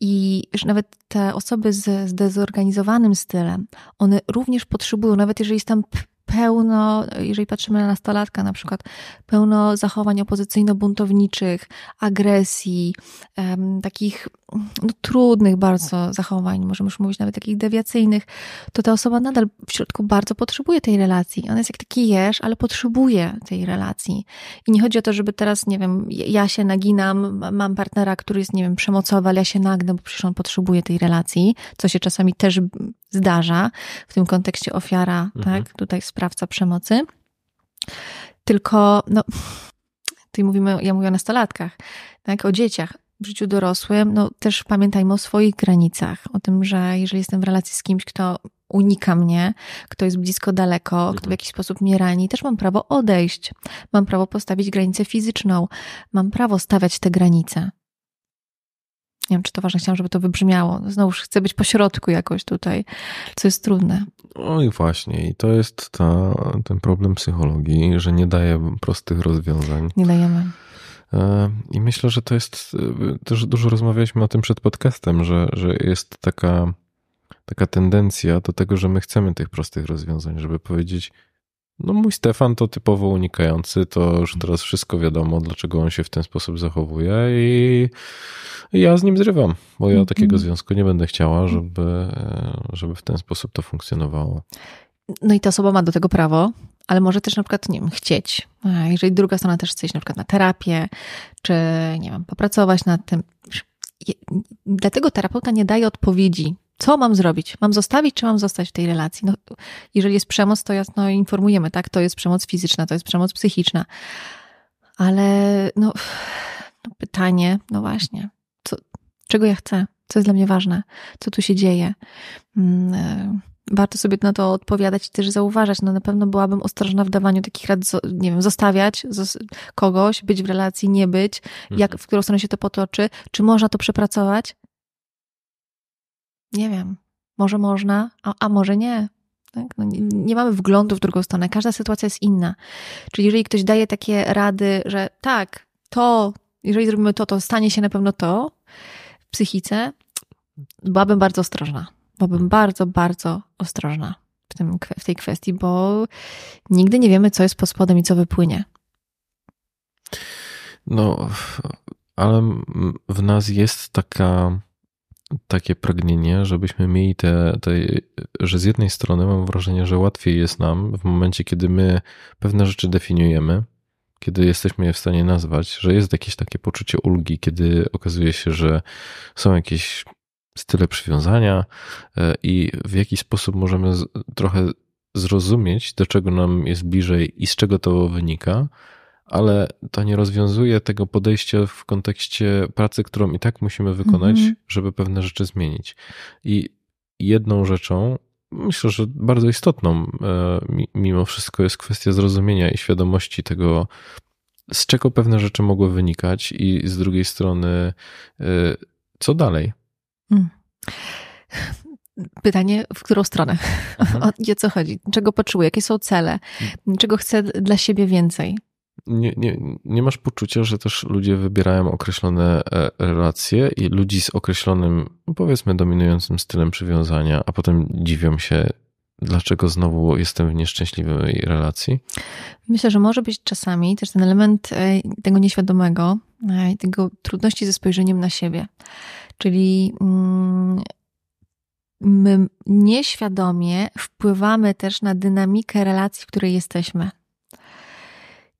I wiesz, nawet te osoby z zdezorganizowanym stylem, one również potrzebują, nawet jeżeli jest tam pełno, jeżeli patrzymy na nastolatka na przykład, pełno zachowań opozycyjno-buntowniczych, agresji, um, takich no, trudnych bardzo zachowań, możemy już mówić nawet takich dewiacyjnych, to ta osoba nadal w środku bardzo potrzebuje tej relacji. Ona jest jak taki 'jesz', ale potrzebuje tej relacji. I nie chodzi o to, żeby teraz, nie wiem, ja się naginam, mam partnera, który jest, nie wiem, przemocowy, ale ja się nagnę, bo przecież on potrzebuje tej relacji, co się czasami też zdarza w tym kontekście ofiara, mhm. tak? Tutaj sprawca przemocy. Tylko, no, *laughs* tutaj mówimy, ja mówię o nastolatkach, tak? O dzieciach w życiu dorosłym, no też pamiętajmy o swoich granicach, o tym, że jeżeli jestem w relacji z kimś, kto unika mnie, kto jest blisko, daleko, mhm. kto w mhm. jakiś sposób mnie rani, też mam prawo odejść. Mam prawo postawić granicę fizyczną. Mam prawo stawiać te granice. Nie wiem, czy to ważne, chciałam, żeby to wybrzmiało. Znowu chcę być pośrodku jakoś tutaj, co jest trudne. No i właśnie, i to jest ta, ten problem psychologii, że nie daje prostych rozwiązań. Nie dajemy. E, I myślę, że to jest, e, też dużo rozmawialiśmy o tym przed podcastem, że, że jest taka, taka tendencja do tego, że my chcemy tych prostych rozwiązań, żeby powiedzieć, no mój Stefan to typowo unikający, to już mhm. teraz wszystko wiadomo, dlaczego on się w ten sposób zachowuje i ja z nim zrywam, bo ja mhm. takiego związku nie będę chciała, żeby, e, żeby w ten sposób to funkcjonowało. No i ta osoba ma do tego prawo, ale może też na przykład, nie wiem, chcieć. Jeżeli druga strona też chce iść na przykład na terapię, czy nie wiem, popracować nad tym. Dlatego terapeuta nie daje odpowiedzi, co mam zrobić? Mam zostawić, czy mam zostać w tej relacji? No, jeżeli jest przemoc, to jasno informujemy, tak? To jest przemoc fizyczna, to jest przemoc psychiczna. Ale no, no pytanie, no właśnie, co, czego ja chcę? Co jest dla mnie ważne? Co tu się dzieje? Hmm, warto sobie na to odpowiadać i też zauważać. No na pewno byłabym ostrożna w dawaniu takich rad, nie wiem, zostawiać kogoś, być w relacji, nie być, mhm. jak, w którą stronę się to potoczy. Czy można to przepracować? Nie wiem. Może można, a, a może nie. Tak? No nie, nie, mamy wglądu w drugą stronę. Każda sytuacja jest inna. Czyli jeżeli ktoś daje takie rady, że tak, to, jeżeli zrobimy to, to stanie się na pewno to w psychice, byłabym bardzo ostrożna byłabym bardzo, bardzo ostrożna w, tym, w tej kwestii, bo nigdy nie wiemy, co jest pod spodem i co wypłynie. No, ale w nas jest taka, takie pragnienie, żebyśmy mieli te, te, że z jednej strony mam wrażenie, że łatwiej jest nam w momencie, kiedy my pewne rzeczy definiujemy, kiedy jesteśmy je w stanie nazwać, że jest jakieś takie poczucie ulgi, kiedy okazuje się, że są jakieś style przywiązania e, i w jaki sposób możemy trochę zrozumieć, do czego nam jest bliżej i z czego to wynika, ale to nie rozwiązuje tego podejścia w kontekście pracy, którą i tak musimy wykonać, mhm. żeby pewne rzeczy zmienić. I jedną rzeczą, myślę, że bardzo istotną, e, mimo wszystko, jest kwestia zrozumienia i świadomości tego, z czego pewne rzeczy mogły wynikać, i z drugiej strony, e, co dalej. Hmm. Pytanie, w którą stronę? Mhm. *laughs* O co chodzi? Czego potrzebuję? Jakie są cele? Hmm. Czego chcę dla siebie więcej? Nie, nie, nie masz poczucia, że też ludzie wybierają określone e, relacje i ludzi z określonym, no, powiedzmy, dominującym stylem przywiązania, a potem dziwią się, dlaczego znowu jestem w nieszczęśliwej relacji? Myślę, że może być czasami też ten element e, tego nieświadomego, e, tego trudności ze spojrzeniem na siebie. Czyli mm, my nieświadomie wpływamy też na dynamikę relacji, w której jesteśmy.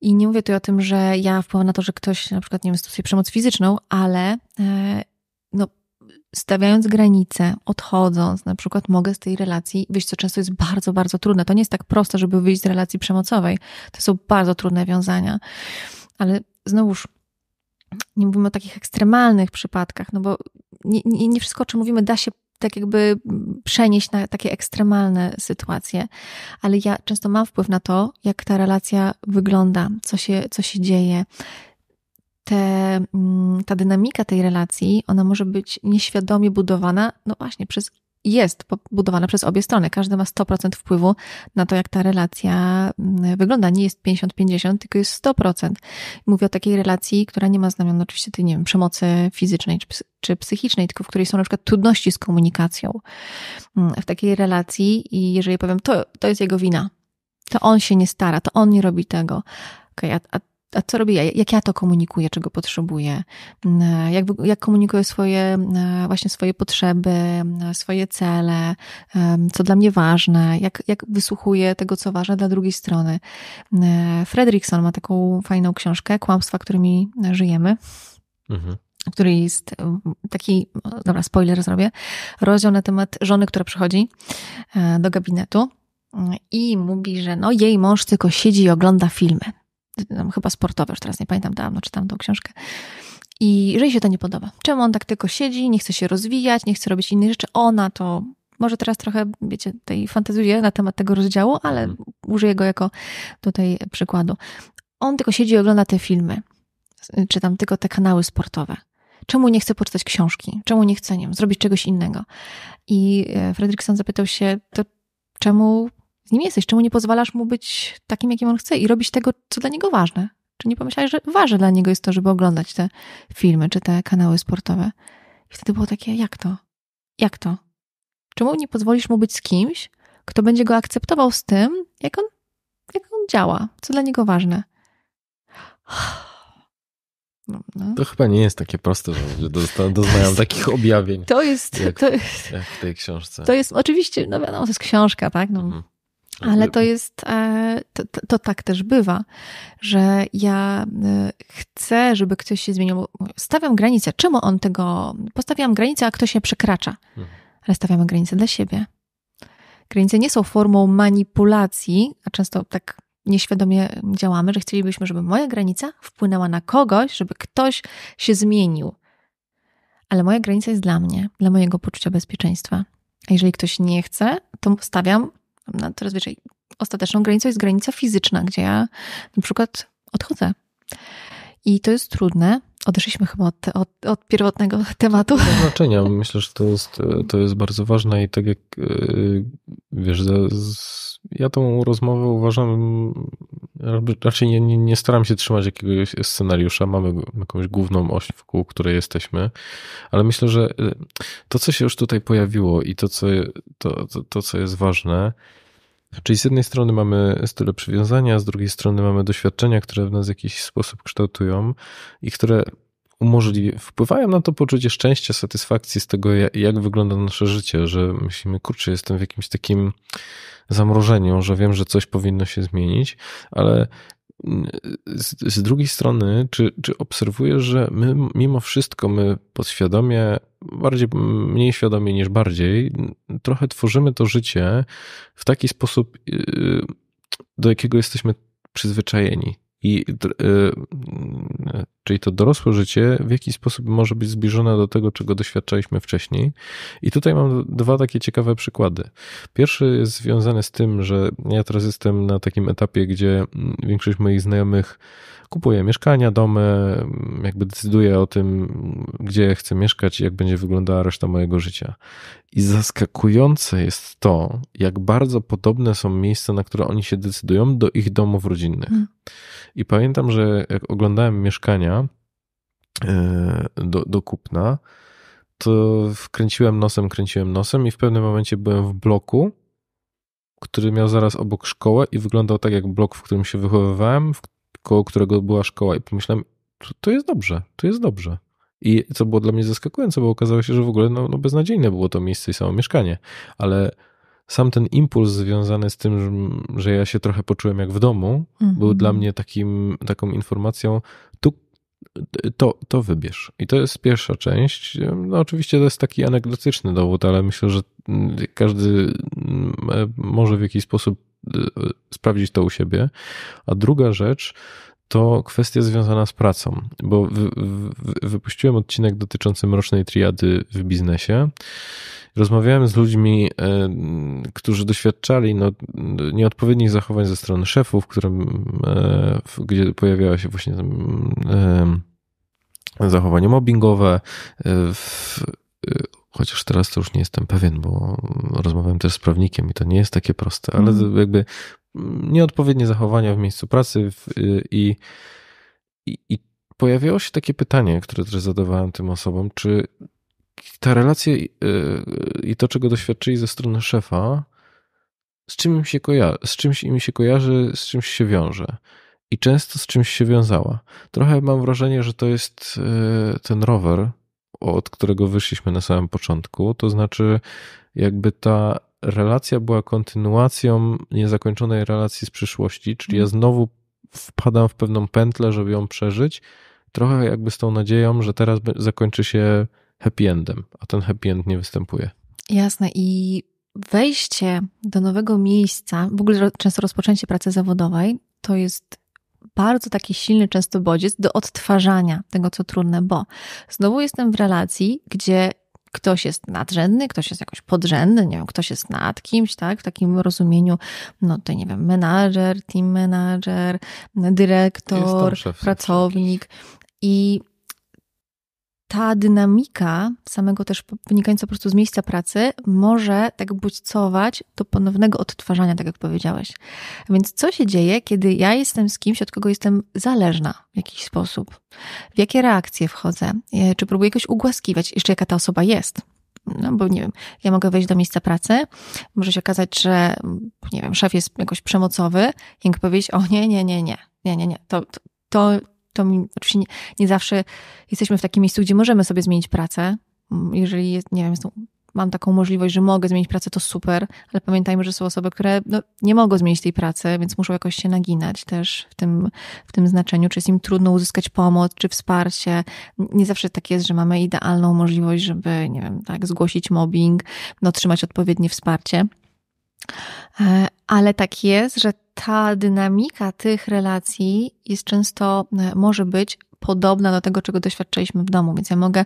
I nie mówię tu o tym, że ja wpływam na to, że ktoś na przykład, nie wiem, stosuje przemoc fizyczną, ale e, no, stawiając granice, odchodząc, na przykład mogę z tej relacji wyjść, co często jest bardzo, bardzo trudne. To nie jest tak proste, żeby wyjść z relacji przemocowej. To są bardzo trudne wiązania. Ale znowuż nie mówimy o takich ekstremalnych przypadkach, no bo nie, nie, nie wszystko, o czym mówimy, da się tak jakby przenieść na takie ekstremalne sytuacje, ale ja często mam wpływ na to, jak ta relacja wygląda, co się, co się dzieje. Te, mm, ta dynamika tej relacji, ona może być nieświadomie budowana, no właśnie, przez jest budowana przez obie strony. Każdy ma 100% wpływu na to, jak ta relacja mm, wygląda. Nie jest 50-50, tylko jest 100%. Mówię o takiej relacji, która nie ma znamion oczywiście tej, nie wiem, przemocy fizycznej czy, czy psychicznej, tylko w której są na przykład trudności z komunikacją. Mm, w takiej relacji i jeżeli powiem, to, to jest jego wina, to on się nie stara, to on nie robi tego. Okay, a, a a co robię ja? Jak ja to komunikuję, czego potrzebuję? Mm, jak, jak komunikuję swoje, mm, właśnie swoje potrzeby, mm, swoje cele, co dla mnie ważne? Jak, jak wysłuchuję tego, co ważne dla drugiej strony? Fredrickson ma taką fajną książkę, Kłamstwa, którymi żyjemy. Mhm który jest taki, dobra, spoiler zrobię, rozdział na temat żony, która przychodzi e, do gabinetu i mówi, że no jej mąż tylko siedzi i ogląda filmy chyba sportowe, już teraz nie pamiętam, dawno czytam tą książkę. I jej się to nie podoba, czemu on tak tylko siedzi, nie chce się rozwijać, nie chce robić innych rzeczy, ona to może teraz trochę, wiecie, tej fantazuje na temat tego rozdziału, ale mhm. użyję go jako tutaj przykładu. On tylko siedzi i ogląda te filmy, czy tam tylko te kanały sportowe. Czemu nie chce poczytać książki? Czemu nie chce, nie wiem, zrobić czegoś innego? I e, Fredrikson zapytał się, to czemu z nim jesteś? Czemu nie pozwalasz mu być takim, jakim on chce i robić tego, co dla niego ważne? Czy nie pomyślałeś, że ważne dla niego jest to, żeby oglądać te filmy czy te kanały sportowe? I wtedy było takie, jak to? Jak to? Czemu nie pozwolisz mu być z kimś, kto będzie go akceptował z tym, jak on, jak on działa, co dla niego ważne? *sighs* No, no. To chyba nie jest takie proste, że doznają *laughs* takich objawień. To jest. Jak, to, jak w tej książce. To jest oczywiście, no wiadomo, to jest książka, tak? No, mhm. Ale to jest, e, to, to, tak też bywa, że ja e, chcę, żeby ktoś się zmienił. Stawiam granicę. Czemu on tego. Postawiam granicę, a ktoś się przekracza. Mhm. Ale stawiamy granice dla siebie. Granice nie są formą manipulacji, a często tak nieświadomie działamy, że chcielibyśmy, żeby moja granica wpłynęła na kogoś, żeby ktoś się zmienił. Ale moja granica jest dla mnie, dla mojego poczucia bezpieczeństwa. A jeżeli ktoś nie chce, to stawiam na coraz wyżej. Ostateczną granicą jest granica fizyczna, gdzie ja na przykład odchodzę. I to jest trudne. Odeszliśmy chyba od, od, od pierwotnego *laughs* tematu. Nie znaczenia. Myślę, że to jest, to jest bardzo ważne i tak jak y, wiesz, ja tą rozmowę uważam, raczej nie, nie, nie, staram się trzymać jakiegoś scenariusza, mamy jakąś główną oś, w której jesteśmy, ale myślę, że y, to, co się już tutaj pojawiło i to, co, to, to, to co jest ważne, Czyli z jednej strony mamy style przywiązania, z drugiej strony mamy doświadczenia, które w nas w jakiś sposób kształtują i które umożliwi- wpływają na to poczucie szczęścia, satysfakcji z tego, jak, jak wygląda nasze życie, że myślimy, kurczę, jestem w jakimś takim zamrożeniu, że wiem, że coś powinno się zmienić, ale mm, z, z, drugiej strony, czy, czy obserwujesz, że my mimo wszystko, my podświadomie, bardziej, mniej świadomie niż bardziej, trochę tworzymy to życie w taki sposób, yy, do jakiego jesteśmy przyzwyczajeni. I y, czyli to dorosłe życie w jakiś sposób może być zbliżone do tego, czego doświadczaliśmy wcześniej. I tutaj mam dwa takie ciekawe przykłady. Pierwszy jest związany z tym, że ja teraz jestem na takim etapie, gdzie mm, większość moich znajomych kupuje mieszkania, domy, jakby decyduje o tym, gdzie chcę mieszkać i jak będzie wyglądała reszta mojego życia. I zaskakujące jest to, jak bardzo podobne są miejsca, na które oni się decydują, do ich domów rodzinnych. Mm. I pamiętam, że jak oglądałem mieszkania e, do, do kupna, to wkręciłem nosem, kręciłem nosem i w pewnym momencie byłem w bloku, który miał zaraz obok szkołę i wyglądał tak jak blok, w którym się wychowywałem, koło którego była szkoła i pomyślałem, to, to jest dobrze, to jest dobrze. I co było dla mnie zaskakujące, bo okazało się, że w ogóle no, no beznadziejne było to miejsce i samo mieszkanie, ale sam ten impuls związany z tym, że ja się trochę poczułem jak w domu, mm -hmm. był mhm. dla mnie takim, taką informacją, tu, to, to wybierz. I to jest pierwsza część. No, oczywiście to jest taki anegdotyczny dowód, ale myślę, że mm, każdy mm, e, może w jakiś sposób y, y, sprawdzić to u siebie. A druga rzecz, to kwestia związana z pracą, bo wypuściłem odcinek dotyczący mrocznej triady w biznesie. Rozmawiałem z ludźmi, e, którzy doświadczali no, nieodpowiednich zachowań ze strony szefów, którym, e, gdzie pojawiała się właśnie e, zachowanie mobbingowe, Chociaż teraz to już nie jestem pewien, bo rozmawiałem też z prawnikiem i to nie jest takie proste, ale mm. jakby nieodpowiednie zachowania w miejscu pracy w, i, i, i pojawiało się takie pytanie, które też zadawałem tym osobom, czy ta relacja y, i to, czego doświadczyli ze strony szefa, z, czym im się koja- z czymś im się kojarzy, z czymś się wiąże. I często z czymś się wiązała. Trochę mam wrażenie, że to jest y, ten rower, od którego wyszliśmy na samym początku. To znaczy, jakby ta relacja była kontynuacją niezakończonej relacji z przyszłości, czyli ja mhm. znowu wpadam w pewną pętlę, żeby ją przeżyć, trochę jakby z tą nadzieją, że teraz zakończy się happy endem, a ten happy end nie występuje. Jasne i wejście do nowego miejsca, w ogóle często rozpoczęcie pracy zawodowej, to jest bardzo taki silny często bodziec do odtwarzania tego, co trudne, bo znowu jestem w relacji, gdzie ktoś jest nadrzędny, ktoś jest jakoś podrzędny, nie wiem, ktoś jest nad kimś, tak, w takim rozumieniu, no to nie wiem, menadżer, team menadżer, dyrektor, pracownik i ta dynamika samego też wynikająca po prostu z miejsca pracy może tak budźcować do ponownego odtwarzania, tak jak powiedziałeś. więc co się dzieje, kiedy ja jestem z kimś, od kogo jestem zależna w jakiś sposób? W jakie reakcje wchodzę? E, czy próbuję jakoś ugłaskiwać? Jeszcze jaka ta osoba jest? no bo nie wiem, ja mogę wejść do miejsca pracy, może się okazać, że nie wiem, szef jest jakoś przemocowy, i powiedzieć, o nie, nie, nie, nie, nie, nie, nie, to, to, to to mi oczywiście nie, nie, zawsze jesteśmy w takim miejscu, gdzie możemy sobie zmienić pracę. Jeżeli, jest, nie wiem, jest, mam taką możliwość, że mogę zmienić pracę, to super, ale pamiętajmy, że są osoby, które no, nie mogą zmienić tej pracy, więc muszą jakoś się naginać też w tym, w tym znaczeniu, czy jest im trudno uzyskać pomoc, czy wsparcie. Nie zawsze tak jest, że mamy idealną możliwość, żeby, nie wiem, tak, zgłosić mobbing, no, otrzymać odpowiednie wsparcie. E, ale tak jest, że ta dynamika tych relacji jest często, e, może być podobna do tego, czego doświadczyliśmy w domu, więc ja mogę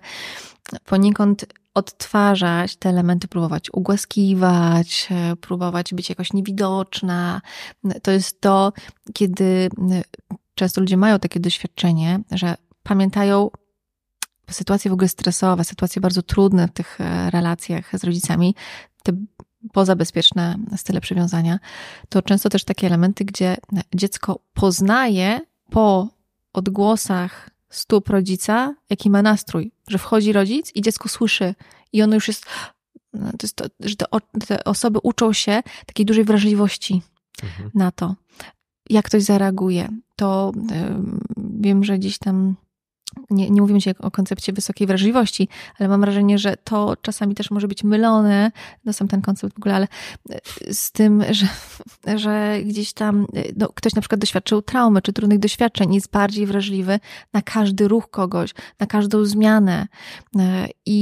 poniekąd odtwarzać te elementy, próbować ugłaskiwać, e, próbować być jakoś niewidoczna. To jest to, kiedy często ludzie mają takie doświadczenie, że pamiętają sytuacje w ogóle stresowe, sytuacje bardzo trudne w tych relacjach z rodzicami, te poza bezpieczne style przywiązania, to często też takie elementy, gdzie dziecko poznaje po odgłosach stóp rodzica, jaki ma nastrój, że wchodzi rodzic i dziecko słyszy i ono już jest, no, to jest to, że te, te osoby uczą się takiej dużej wrażliwości mhm. na to, jak ktoś zareaguje. To wiem, że gdzieś tam nie, nie mówimy dzisiaj o koncepcie wysokiej wrażliwości, ale mam wrażenie, że to czasami też może być mylone, no sam ten koncept w ogóle, ale e, z tym, że, *laughs* że gdzieś tam e, no, ktoś na przykład doświadczył traumy czy trudnych doświadczeń, jest bardziej wrażliwy na każdy ruch kogoś, na każdą zmianę e, i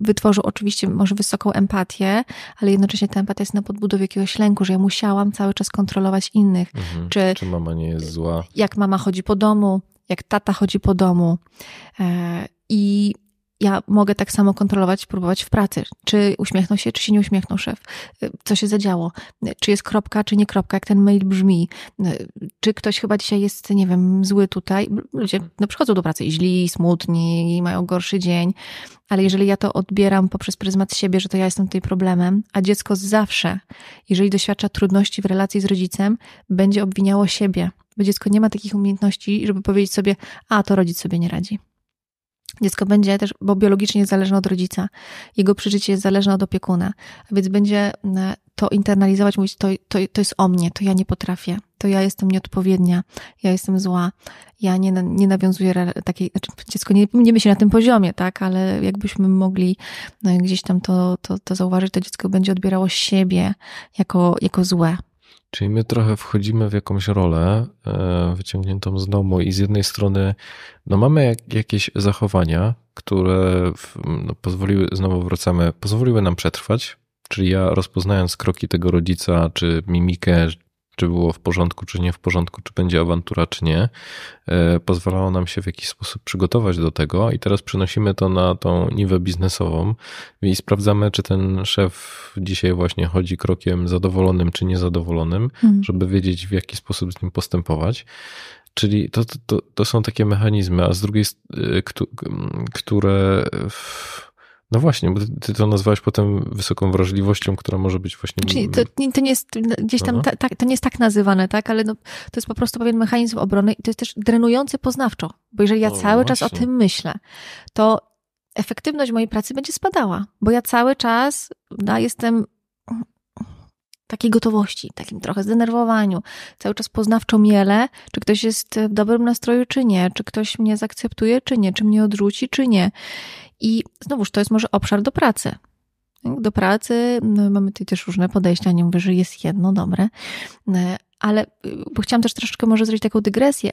wytworzył oczywiście może wysoką empatię, ale jednocześnie ta empatia jest na podbudowie jakiegoś lęku, że ja musiałam cały czas kontrolować innych. Mhm. Czy, czy mama nie jest zła? Jak mama chodzi po domu, jak tata chodzi po domu. E, I ja mogę tak samo kontrolować, próbować w pracy. Czy uśmiechnął się, czy się nie uśmiechnął szef? E, co się zadziało? E, czy jest kropka, czy nie kropka? Jak ten mail brzmi? Czy ktoś chyba dzisiaj jest, nie wiem, zły tutaj? Ludzie no, przychodzą do pracy i źli, smutni, i mają gorszy dzień. Ale jeżeli ja to odbieram poprzez pryzmat siebie, że to ja jestem tutaj problemem, a dziecko zawsze, jeżeli doświadcza trudności w relacji z rodzicem, będzie obwiniało siebie bo dziecko nie ma takich umiejętności, żeby powiedzieć sobie, a to rodzic sobie nie radzi. Dziecko będzie też, bo biologicznie jest zależne od rodzica, jego przeżycie jest zależne od opiekuna, więc będzie mm, to internalizować, mówić, to, to, to jest o mnie, to ja nie potrafię, to ja jestem nieodpowiednia, ja jestem zła, ja nie, nie nawiązuję takiej, znaczy dziecko nie, nie myśli na tym poziomie, tak, ale jakbyśmy mogli no, gdzieś tam to, to, to zauważyć, to dziecko będzie odbierało siebie jako, jako złe, Czyli my trochę wchodzimy w jakąś rolę e, wyciągniętą z domu i z jednej strony no mamy jakieś zachowania, które no pozwoliły, znowu wracamy, pozwoliły nam przetrwać, czyli ja rozpoznając kroki tego rodzica, czy mimikę, czy było w porządku, czy nie w porządku, czy będzie awantura, czy nie. E, pozwalało nam się w jakiś sposób przygotować do tego i teraz przenosimy to na tą niwę biznesową i sprawdzamy, czy ten szef dzisiaj właśnie chodzi krokiem zadowolonym, czy niezadowolonym, mhm. żeby wiedzieć, w jaki sposób z nim postępować. Czyli to, to, to są takie mechanizmy, a z drugiej, strony, które no właśnie, bo ty to nazwałeś potem wysoką wrażliwością, która może być właśnie. Czyli to, to nie jest gdzieś tam, ta, ta, to nie jest tak nazywane, tak? Ale no, to jest po prostu pewien mechanizm obrony i to jest też drenujący poznawczo, bo jeżeli ja no cały właśnie. czas o tym myślę, to efektywność mojej pracy będzie spadała, bo ja cały czas no, jestem takiej gotowości, takim trochę zdenerwowaniu, cały czas poznawczo miele, czy ktoś jest w dobrym nastroju, czy nie, czy ktoś mnie zaakceptuje, czy nie, czy mnie odrzuci, czy nie. I znowuż to jest może obszar do pracy. Do pracy no, mamy tutaj też różne podejścia, nie mówię, że jest jedno dobre, e, ale y, bo chciałam też troszeczkę może zrobić taką dygresję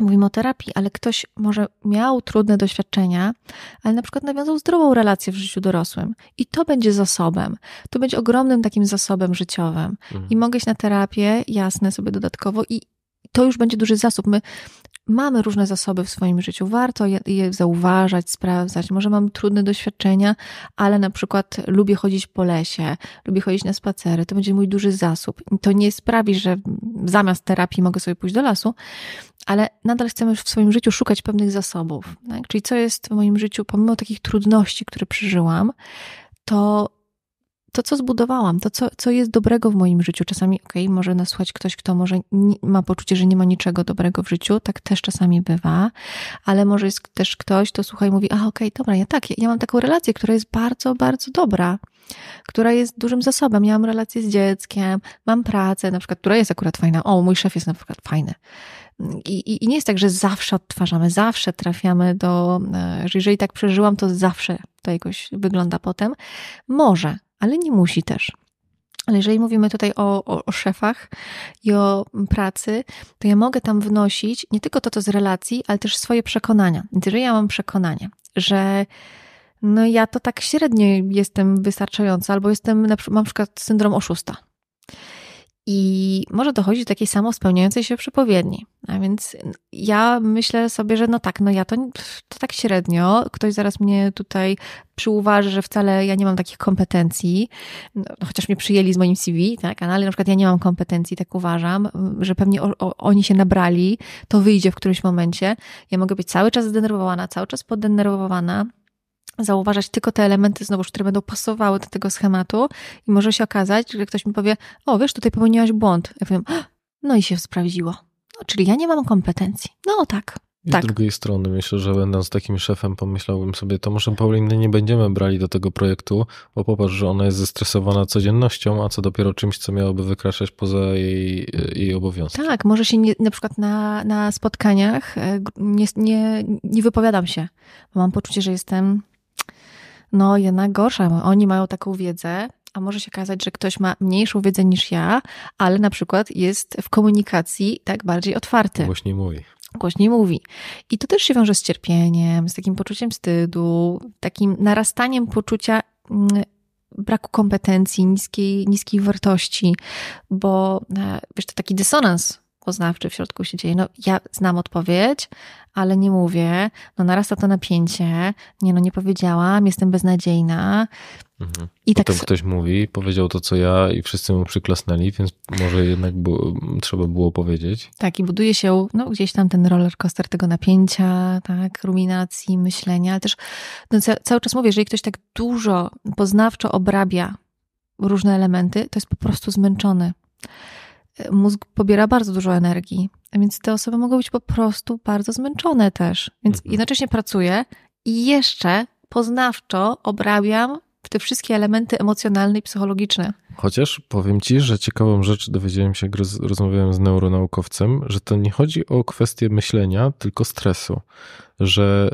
mówimy o terapii, ale ktoś może miał trudne doświadczenia, ale na przykład nawiązał zdrową relację w życiu dorosłym i to będzie zasobem. To będzie ogromnym takim zasobem życiowym. Mhm. I mogę iść na terapię, jasne, sobie dodatkowo i to już będzie duży zasób. My mamy różne zasoby w swoim życiu, warto je, je zauważać, sprawdzać. Może mam trudne doświadczenia, ale na przykład lubię chodzić po lesie, lubię chodzić na spacery, to będzie mój duży zasób. To nie sprawi, że zamiast terapii mogę sobie pójść do lasu, ale nadal chcemy w swoim życiu szukać pewnych zasobów. Tak? Czyli co jest w moim życiu, pomimo takich trudności, które przeżyłam, to to, co zbudowałam, to, co, co jest dobrego w moim życiu. Czasami, okej, okay, może nasłuchać ktoś, kto może nie, ma poczucie, że nie ma niczego dobrego w życiu, tak też czasami bywa, ale może jest też ktoś, kto słucha i mówi, a okej, okay, dobra, ja tak, ja, ja mam taką relację, która jest bardzo, bardzo dobra, która jest dużym zasobem. Ja mam relację z dzieckiem, mam pracę, na przykład, która jest akurat fajna. O, mój szef jest na przykład fajny. I, i, I, nie jest tak, że zawsze odtwarzamy, zawsze trafiamy do, e, że jeżeli tak przeżyłam, to zawsze to jakoś wygląda potem. Może, ale nie musi też. Ale jeżeli mówimy tutaj o, o, o, szefach i o pracy, to ja mogę tam wnosić nie tylko to, co z relacji, ale też swoje przekonania. Jeżeli ja mam przekonanie, że no ja to tak średnio jestem wystarczająca, albo jestem, na mam na przykład syndrom oszusta, i może dochodzić do takiej samo spełniającej się przypowiedni. A więc ja myślę sobie, że no tak, no ja to, to tak średnio. Ktoś zaraz mnie tutaj przyuważy, że wcale ja nie mam takich kompetencji. No, no chociaż mnie przyjęli z moim CV, tak, no ale na przykład ja nie mam kompetencji, tak uważam, że pewnie o, o, oni się nabrali, to wyjdzie w którymś momencie. Ja mogę być cały czas zdenerwowana, cały czas poddenerwowana zauważać tylko te elementy znowu, które będą pasowały do tego schematu i może się okazać, że ktoś mi powie, o wiesz, tutaj popełniłaś błąd. Ja powiem, no i się sprawdziło. No, czyli ja nie mam kompetencji. No tak, i tak. z drugiej strony myślę, że będąc takim szefem, pomyślałbym sobie, to może Pauliny nie będziemy brali do tego projektu, bo popatrz, że ona jest zestresowana codziennością, a co dopiero czymś, co miałoby wykraczać poza jej, jej obowiązki. Tak, może się nie, na przykład na, na spotkaniach e, nie, nie, nie wypowiadam się, bo mam poczucie, że jestem no jednak gorsza. Oni mają taką wiedzę, a może się okazać, że ktoś ma mniejszą wiedzę niż ja, ale na przykład jest w komunikacji tak bardziej otwarty. Głośniej mówi. Głośniej mówi. I to też się wiąże z cierpieniem, z takim poczuciem wstydu, takim narastaniem poczucia mm, braku kompetencji, niskiej, niskiej wartości, bo e, wiesz, to taki dysonans poznawczy w środku się dzieje. No ja znam odpowiedź, ale nie mówię, no narasta to napięcie, nie no nie powiedziałam, jestem beznadziejna. Mhm. I Potem tak... ktoś mówi, powiedział to co ja i wszyscy mu przyklasnęli, więc może jednak trzeba było powiedzieć. Tak i buduje się no, gdzieś tam ten roller coaster tego napięcia, tak, ruminacji, myślenia, ale też no, ca cały czas mówię, jeżeli ktoś tak dużo poznawczo obrabia różne elementy, to jest po prostu zmęczony. E, mózg pobiera bardzo dużo energii, więc te osoby mogą być po prostu bardzo zmęczone też. Więc mhm. jednocześnie pracuję i jeszcze poznawczo obrabiam te wszystkie elementy emocjonalne i psychologiczne. Chociaż powiem ci, że ciekawą rzecz dowiedziałem się, gdy rozmawiałem z neuronaukowcem, że to nie chodzi o kwestię myślenia, tylko stresu. Że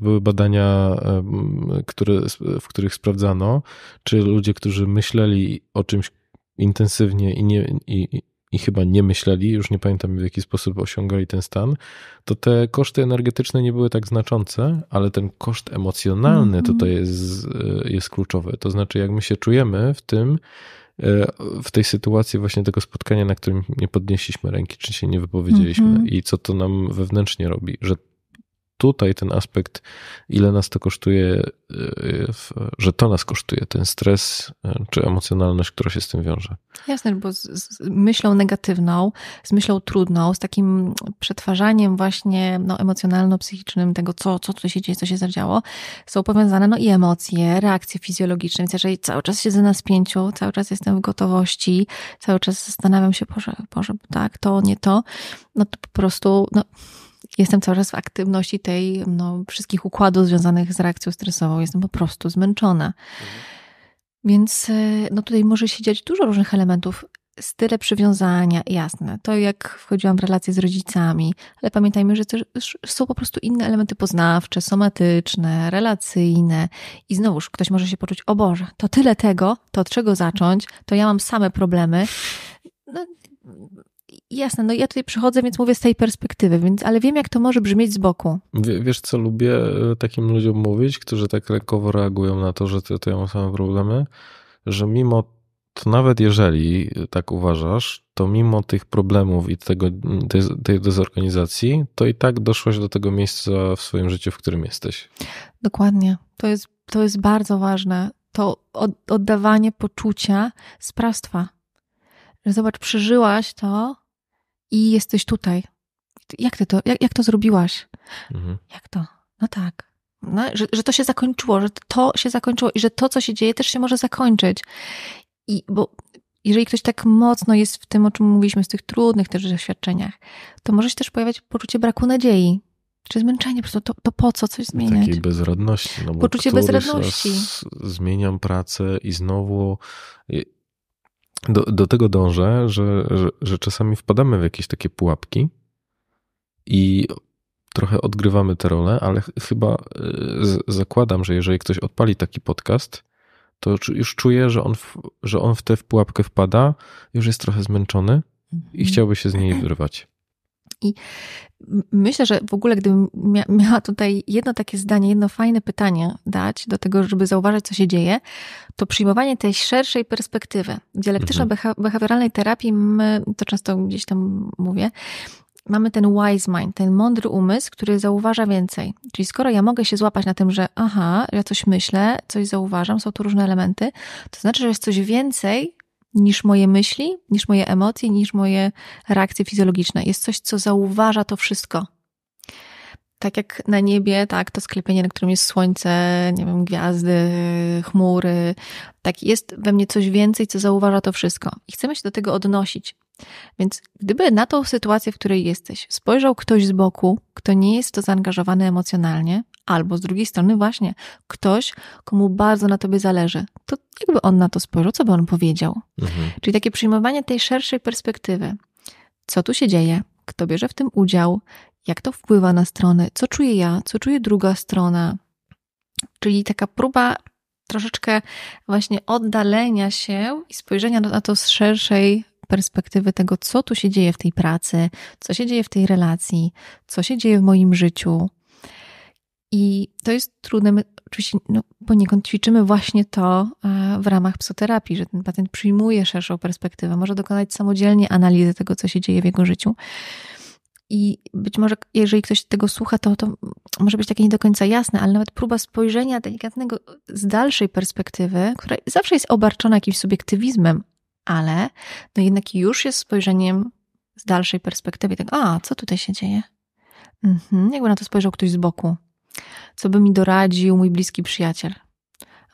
były badania, które, w których sprawdzano, czy ludzie, którzy myśleli o czymś intensywnie i, nie, i, i chyba nie myśleli, już nie pamiętam w jaki sposób osiągali ten stan, to te koszty energetyczne nie były tak znaczące, ale ten koszt emocjonalny mm -hmm. tutaj jest, e, jest kluczowy. To znaczy, jak my się czujemy w tym, e, w tej sytuacji właśnie tego spotkania, na którym nie podnieśliśmy ręki, czy się nie wypowiedzieliśmy mm -hmm. i co to nam wewnętrznie robi, że tutaj ten aspekt, ile nas to kosztuje, e, że to nas kosztuje, ten stres e, czy emocjonalność, która się z tym wiąże. Jasne, bo z, z myślą negatywną, z myślą trudną, z takim przetwarzaniem właśnie no, emocjonalno-psychicznym tego, co, co tu się dzieje, co się zadziało, są powiązane no, i emocje, reakcje fizjologiczne. Więc jeżeli cały czas siedzę na spięciu, cały czas jestem w gotowości, cały czas zastanawiam się, Boże, Boże tak, to, nie to, no to po prostu... No, Jestem cały czas w aktywności tej, no, wszystkich układów związanych z reakcją stresową. Jestem po prostu zmęczona. Mhm. Więc e, no, tutaj może się dziać dużo różnych elementów. Style przywiązania, jasne. To, jak wchodziłam w relacje z rodzicami, ale pamiętajmy, że też są po prostu inne elementy poznawcze, somatyczne, relacyjne. I znowuż ktoś może się poczuć, o Boże, to tyle tego, to od czego zacząć, to ja mam same problemy. No, jasne, no ja tutaj przychodzę, więc mówię z tej perspektywy, więc, ale wiem, jak to może brzmieć z boku. W, wiesz, co lubię e, takim ludziom mówić, którzy tak lekkowo reagują na to, że ty, ty mają same problemy, że mimo to nawet jeżeli e, tak uważasz, to mimo tych problemów i tego, tej, tej dezorganizacji, to i tak doszłaś do tego miejsca w swoim życiu, w którym jesteś. Dokładnie. To jest, to jest bardzo ważne. To od, oddawanie poczucia sprawstwa że zobacz, przeżyłaś to i jesteś tutaj. Jak ty to, jak, jak to zrobiłaś? Mhm. Jak to? No tak. No, że, że to się zakończyło, że to się zakończyło i że to, co się dzieje, też się może zakończyć. I bo jeżeli ktoś tak mocno jest w tym, o czym mówiliśmy, z tych trudnych też doświadczeniach, to może się też pojawiać poczucie braku nadziei, czy zmęczenie, po prostu to, to po co coś zmieniać? Takiej bezradności. No bo Poczucie bezradności. Zmieniam pracę i znowu do, do tego dążę, że, że, że czasami wpadamy w jakieś takie pułapki i trochę odgrywamy te role, ale chyba e, zakładam, że jeżeli ktoś odpali taki podcast, to już czuję, że on, w, że on w tę pułapkę wpada, już jest trochę zmęczony i mhm. chciałby się z niej wyrwać. I myślę, że w ogóle gdybym miała tutaj jedno takie zdanie, jedno fajne pytanie dać do tego, żeby zauważyć, co się dzieje, to przyjmowanie tej szerszej perspektywy dialektyczno-behawioralnej mhm. terapii, my, to często gdzieś tam mówię, mamy ten wise mind, ten mądry umysł, który zauważa więcej. Czyli skoro ja mogę się złapać na tym, że aha, ja coś myślę, coś zauważam, są tu różne elementy, to znaczy, że jest coś więcej niż moje myśli, niż moje emocje, niż moje reakcje fizjologiczne. Jest coś, co zauważa to wszystko. Tak jak na niebie, tak, to sklepienie, na którym jest słońce, nie wiem, gwiazdy, chmury, tak jest we mnie coś więcej, co zauważa to wszystko. I chcemy się do tego odnosić. Więc gdyby na tą sytuację, w której jesteś, spojrzał ktoś z boku, kto nie jest w to zaangażowany emocjonalnie, albo z drugiej strony właśnie ktoś, komu bardzo na tobie zależy, to jakby on na to spojrzał, co by on powiedział. Mhm. Czyli takie przyjmowanie tej szerszej perspektywy. Co tu się dzieje? Kto bierze w tym udział? Jak to wpływa na strony? Co czuję ja? Co czuje druga strona? Czyli taka próba troszeczkę właśnie oddalenia się i spojrzenia na to z szerszej perspektywy tego, co tu się dzieje w tej pracy, co się dzieje w tej relacji, co się dzieje w moim życiu, i to jest trudne. My oczywiście no, poniekąd ćwiczymy właśnie to e, w ramach psoterapii, że ten pacjent przyjmuje szerszą perspektywę, może dokonać samodzielnie analizy tego, co się dzieje w jego życiu. I być może, jeżeli ktoś tego słucha, to, to może być takie nie do końca jasne, ale nawet próba spojrzenia delikatnego z dalszej perspektywy, która zawsze jest obarczona jakimś subiektywizmem, ale no jednak już jest spojrzeniem z dalszej perspektywy. Tak, a co tutaj się dzieje? Mhm, jakby na to spojrzał ktoś z boku co by mi doradził mój bliski przyjaciel,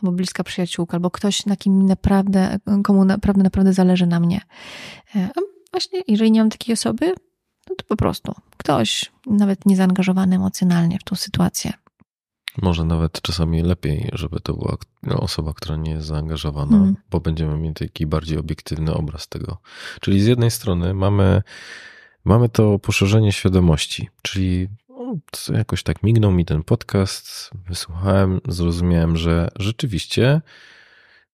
albo bliska przyjaciółka, albo ktoś, na kim naprawdę, komu naprawdę, naprawdę zależy na mnie. E, a właśnie, jeżeli nie mam takiej osoby, no to po prostu ktoś nawet nie zaangażowany emocjonalnie w tą sytuację. Może nawet czasami lepiej, żeby to była no, osoba, która nie jest zaangażowana, mm. bo będziemy mieli taki bardziej obiektywny obraz tego. Czyli z jednej strony mamy, mamy to poszerzenie świadomości, czyli no, jakoś tak mignął mi ten podcast, wysłuchałem, zrozumiałem, że rzeczywiście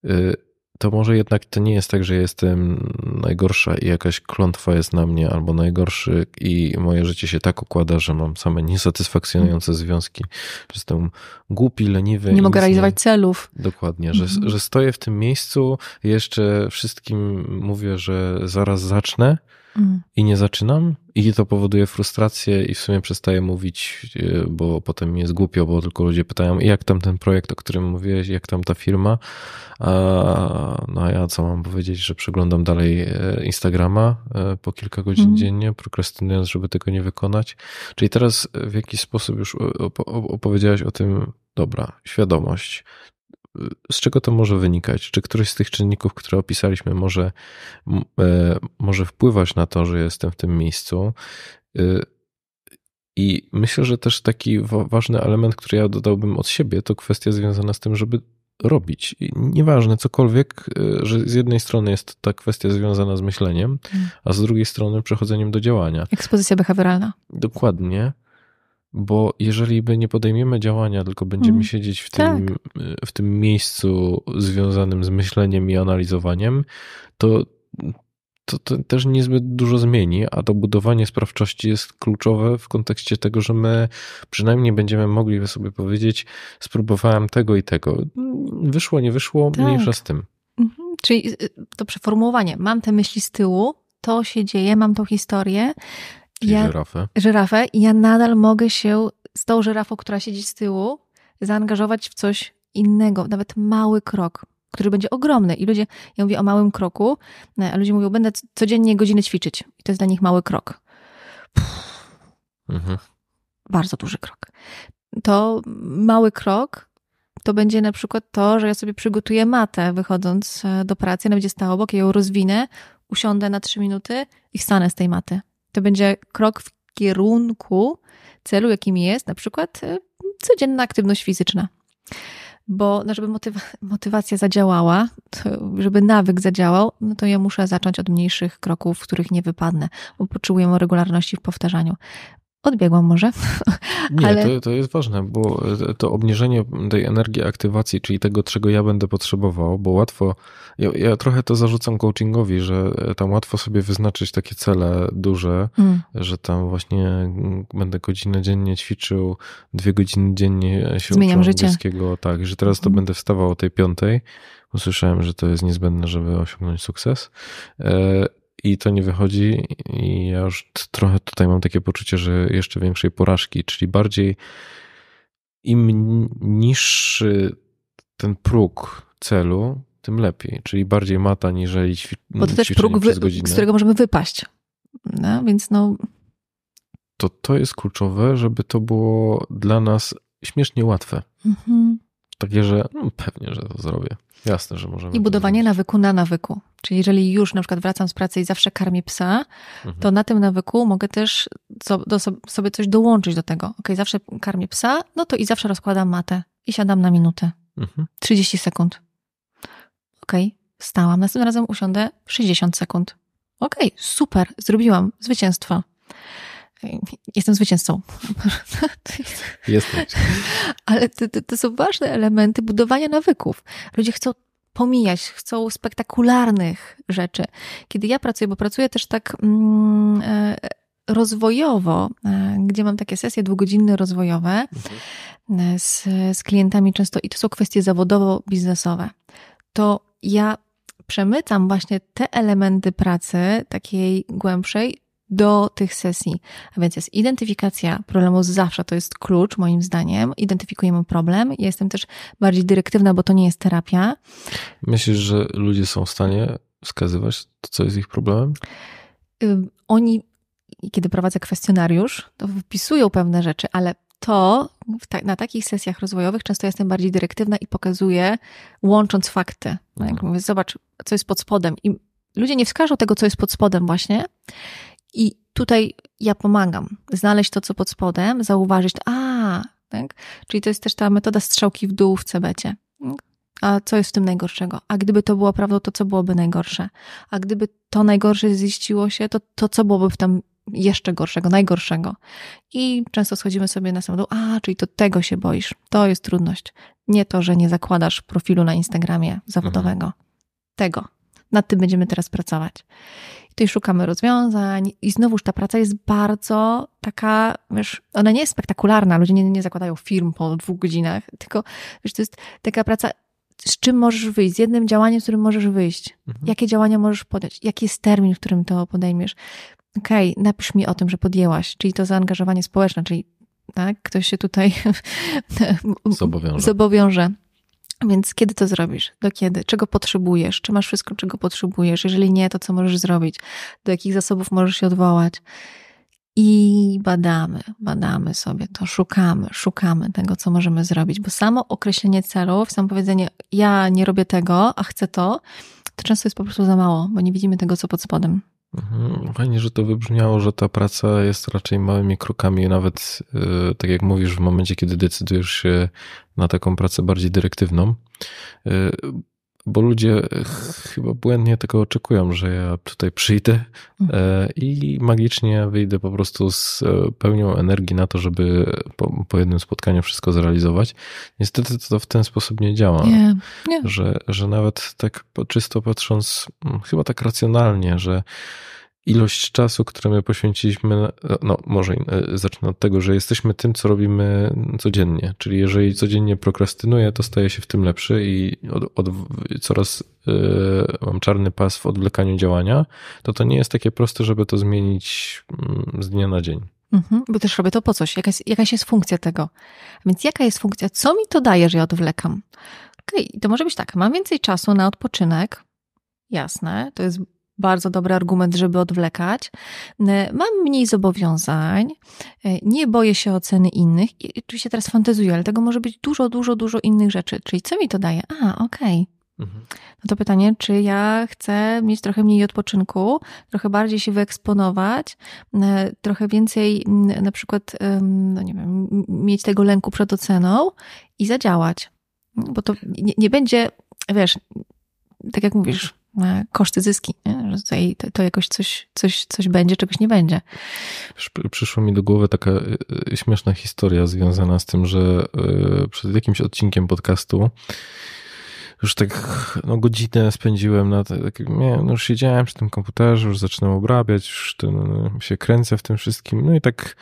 y, to może jednak to nie jest tak, że jestem najgorsza i jakaś klątwa jest na mnie albo najgorszy i moje życie się tak układa, że mam same niesatysfakcjonujące związki, że jestem głupi, leniwy. Nie mogę realizować nie... celów. Dokładnie, że, mhm. że stoję w tym miejscu jeszcze wszystkim mówię, że zaraz zacznę, Mm. i nie zaczynam. I to powoduje frustrację i w sumie przestaję mówić, e, bo potem mnie jest głupio, bo tylko ludzie pytają, jak tam ten projekt, o którym mówiłeś, jak tam ta firma? A, no a ja co mam powiedzieć, że przeglądam dalej e, Instagrama e, po kilka godzin mm. dziennie, prokrastynując, żeby tego nie wykonać. Czyli teraz w jakiś sposób już opowiedziałeś o tym, dobra, świadomość, z czego to może wynikać? Czy któryś z tych czynników, które opisaliśmy, może, e, może wpływać na to, że jestem w tym miejscu? Y, I myślę, że też taki ważny element, który ja dodałbym od siebie, to kwestia związana z tym, żeby robić. I nieważne, cokolwiek, y, że z jednej strony jest ta kwestia związana z myśleniem, mhm. a z drugiej strony przechodzeniem do działania. Ekspozycja behawioralna. Dokładnie. Bo jeżeli by nie podejmiemy działania, tylko będziemy mm. siedzieć w tym, tak. Y, w tym miejscu związanym z myśleniem i analizowaniem, to, to, to też niezbyt dużo zmieni, a to budowanie sprawczości jest kluczowe w kontekście tego, że my przynajmniej będziemy mogli sobie powiedzieć, spróbowałem tego i tego. Wyszło, nie wyszło, tak. mniejsza z tym. Mhm. Czyli y, y, to przeformułowanie. Mam te myśli z tyłu, to się dzieje, mam tą historię, Czyli ja, żyrafę. Żyrafę i ja nadal mogę się z tą żyrafą, która siedzi z tyłu, zaangażować w coś innego, nawet mały krok, który będzie ogromny. I ludzie, ja mówię o małym kroku, e, a ludzie mówią, będę codziennie godzinę ćwiczyć. I to jest dla nich mały krok. mhm. Bardzo duży krok. To mały krok to będzie na przykład to, że ja sobie przygotuję matę wychodząc e, do pracy, ona będzie stała obok, ja ją rozwinę, usiądę na trzy minuty i wstanę z tej maty. To będzie krok w kierunku celu, jakim jest na przykład y, codzienna aktywność fizyczna. Bo no, żeby motywa motywacja zadziałała, żeby nawyk zadziałał, no to ja muszę zacząć od mniejszych kroków, których nie wypadnę, bo potrzebuję regularności w powtarzaniu. Odbiegłam może. Nie, ale... to, to jest ważne, bo e, to obniżenie tej energii aktywacji, czyli tego, czego ja będę potrzebował, bo łatwo, ja, ja trochę to zarzucam coachingowi, że e, tam łatwo sobie wyznaczyć takie cele duże, mm. że tam właśnie mm, będę godzinę dziennie ćwiczył, dwie godziny dziennie się Zmieniam uczę angielskiego, tak, że teraz to mm. będę wstawał o tej piątej, usłyszałem, że to jest niezbędne, żeby osiągnąć sukces. E, i to nie wychodzi. I ja już trochę tutaj mam takie poczucie, że jeszcze większej porażki, czyli bardziej im niższy ten próg celu, tym lepiej, czyli bardziej mata niżeli ćwi- mm, Bo to też próg, wy- z którego możemy wypaść. No, więc no. To to jest kluczowe, żeby to było dla nas śmiesznie łatwe. Mhm takie, że no, pewnie, że to zrobię. Jasne, że możemy. I budowanie nawyku na nawyku. Czyli jeżeli już na przykład wracam z pracy i zawsze karmię psa, mhm. to na tym nawyku mogę też do, sobie coś dołączyć do tego. Ok, zawsze karmię psa, no to i zawsze rozkładam matę i siadam na minutę. Mhm. 30 sekund. Ok, stałam. Następnym razem usiądę 60 sekund. Ok, super, zrobiłam zwycięstwo jestem zwycięzcą. *laughs* Jestem. Ale to, to, to, są ważne elementy budowania nawyków. Ludzie chcą pomijać, chcą spektakularnych rzeczy. Kiedy ja pracuję, bo pracuję też tak mm, e, rozwojowo, e, gdzie mam takie sesje dwugodzinne rozwojowe mhm. E, z, z klientami często i to są kwestie zawodowo-biznesowe, to ja przemycam właśnie te elementy pracy takiej głębszej do tych sesji. A więc jest identyfikacja problemu zawsze, to jest klucz moim zdaniem. Identyfikujemy problem. Ja jestem też bardziej dyrektywna, bo to nie jest terapia. Myślisz, że ludzie są w stanie wskazywać, to, co jest ich problemem? Oni, kiedy prowadzę kwestionariusz, to wpisują pewne rzeczy, ale to na takich sesjach rozwojowych często jestem bardziej dyrektywna i pokazuję, łącząc fakty. No, jak mhm. mówię, zobacz, co jest pod spodem. I ludzie nie wskażą tego, co jest pod spodem, właśnie. I tutaj ja pomagam znaleźć to, co pod spodem, zauważyć, a, tak? Czyli to jest też ta metoda strzałki w dół w cebecie. Tak? A co jest w tym najgorszego? A gdyby to było prawdą, to co byłoby najgorsze? A gdyby to najgorsze ziściło się, to, to co byłoby w tam jeszcze gorszego, najgorszego? I często schodzimy sobie na sam dół, a, czyli to tego się boisz. To jest trudność. Nie to, że nie zakładasz profilu na Instagramie zawodowego. Mhm. Tego. Nad tym będziemy teraz pracować. I tutaj szukamy rozwiązań i znowuż ta praca jest bardzo taka, wiesz, ona nie jest spektakularna, ludzie nie, nie zakładają firm po dwóch godzinach, tylko wiesz, to jest taka praca z czym możesz wyjść, z jednym działaniem, z którym możesz wyjść. Mhm. Jakie działania możesz podjąć? Jaki jest termin, w którym to podejmiesz? Okej, okay, napisz mi o tym, że podjęłaś, czyli to zaangażowanie społeczne, czyli tak, ktoś się tutaj *laughs* zobowiąże. zobowiąże. Więc kiedy to zrobisz? Do kiedy? Czego potrzebujesz? Czy masz wszystko, czego potrzebujesz? Jeżeli nie, to co możesz zrobić? Do jakich zasobów możesz się odwołać? I badamy, badamy sobie to, szukamy, szukamy tego, co możemy zrobić, bo samo określenie celów, samo powiedzenie, ja nie robię tego, a chcę to, to często jest po prostu za mało, bo nie widzimy tego, co pod spodem. Mhm. Fajnie, że to wybrzmiało, że ta praca jest raczej małymi krokami, nawet y, tak jak mówisz, w momencie, kiedy decydujesz się na taką pracę bardziej dyrektywną. Y, bo ludzie e, chyba błędnie tego oczekują, że ja tutaj przyjdę e, mhm. i magicznie wyjdę po prostu z e, pełnią energii na to, żeby po, po jednym spotkaniu wszystko zrealizować. Niestety to w ten sposób nie działa. Nie, nie. Że, że nawet tak czysto patrząc, mm, chyba tak racjonalnie, że ilość czasu, które my poświęciliśmy, no może e, zacznę od tego, że jesteśmy tym, co robimy codziennie. Czyli jeżeli codziennie prokrastynuję, to staję się w tym lepszy i od, od, coraz yy, mam czarny pas w odwlekaniu działania, to to nie jest takie proste, żeby to zmienić mm, z dnia na dzień. Mhm, bo też robię to po coś. Jaka jest, jest funkcja tego. więc jaka jest funkcja? Co mi to daje, że ja odwlekam? Okej, okay, to może być tak. Mam więcej czasu na odpoczynek, Jasne, to jest bardzo dobry argument, żeby odwlekać. Mam mniej zobowiązań, e, nie boję się oceny innych. I oczywiście teraz fantazuję, ale tego może być dużo, dużo, dużo innych rzeczy. Czyli co mi to daje? A, okej. Okay. Mhm. No to pytanie, czy ja chcę mieć trochę mniej odpoczynku, trochę bardziej się wyeksponować, trochę więcej na przykład, no nie wiem, mieć tego lęku przed oceną i zadziałać. Bo to nie, nie będzie, wiesz, tak jak mówisz, E, koszty zyski, że tutaj to jakoś coś, coś, coś będzie, czegoś nie będzie. Przyszła mi do głowy taka e, e, śmieszna historia związana z tym, że przed jakimś odcinkiem podcastu już tak no, godzinę spędziłem na takim, nie, no już siedziałem przy tym komputerze, już zaczynam obrabiać, już ten, się kręcę w tym wszystkim, no i tak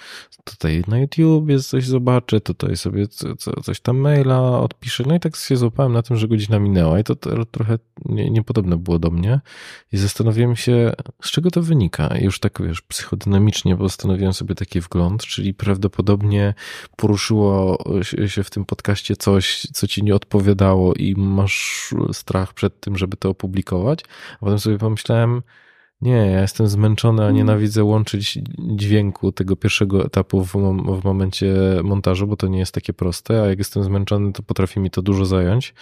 tutaj na YouTube jest coś zobaczę, tutaj sobie co, co, coś tam maila odpiszę, no i tak się złapałem na tym, że godzina minęła i to, to trochę nie, niepodobne było do mnie i zastanowiłem się, z czego to wynika I już tak, wiesz, psychodynamicznie postanowiłem sobie taki wgląd, czyli prawdopodobnie poruszyło się w tym podcaście coś, co ci nie odpowiadało i masz strach przed tym, żeby to opublikować. A potem sobie pomyślałem, nie, ja jestem zmęczony, a mm. nienawidzę łączyć dźwięku tego pierwszego etapu w, w, momencie montażu, bo to nie jest takie proste, a jak jestem zmęczony, to potrafi mi to dużo zająć.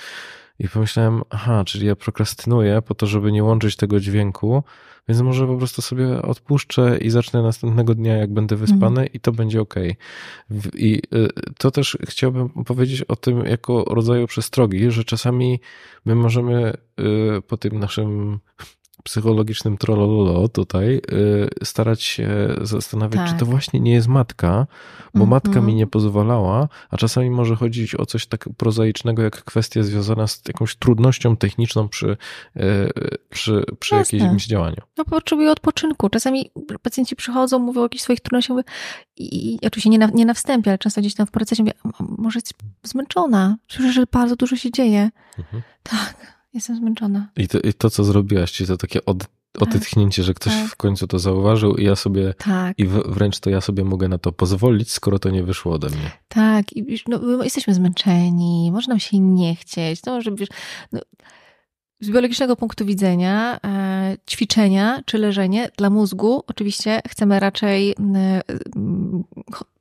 I pomyślałem, aha, czyli ja prokrastynuję po to, żeby nie łączyć tego dźwięku, więc może po prostu sobie odpuszczę i zacznę następnego dnia, jak będę wyspany, mhm. i to będzie ok. I y, to też chciałbym powiedzieć o tym jako rodzaju przestrogi, że czasami my możemy y, po tym naszym psychologicznym trololo tutaj y, starać się zastanawiać, tak. czy to tak. właśnie nie jest matka, bo mm -hmm. matka mi nie pozwalała, a czasami może chodzić o coś tak prozaicznego, jak kwestia związana z jakąś trudnością techniczną przy, y, przy, przy jakimś działaniu. No potrzebuję odpoczynku. Czasami pacjenci przychodzą, mówią o jakichś swoich trudnościach mówię, i, i oczywiście nie na, nie na wstępie, ale często gdzieś tam w procesie mówię, może jest zmęczona, słyszę, że bardzo dużo się dzieje. Mm -hmm. Tak, Jestem zmęczona. I to, i to co zrobiłaś, czyli to takie od, tak. odetchnięcie, że ktoś tak. w końcu to zauważył i ja sobie, tak. i w, wręcz to ja sobie mogę na to pozwolić, skoro to nie wyszło ode mnie. Tak, i, no, jesteśmy zmęczeni, Można się nie chcieć, to no, może, wiesz, no, z biologicznego punktu widzenia e, ćwiczenia czy leżenie dla mózgu oczywiście chcemy raczej e,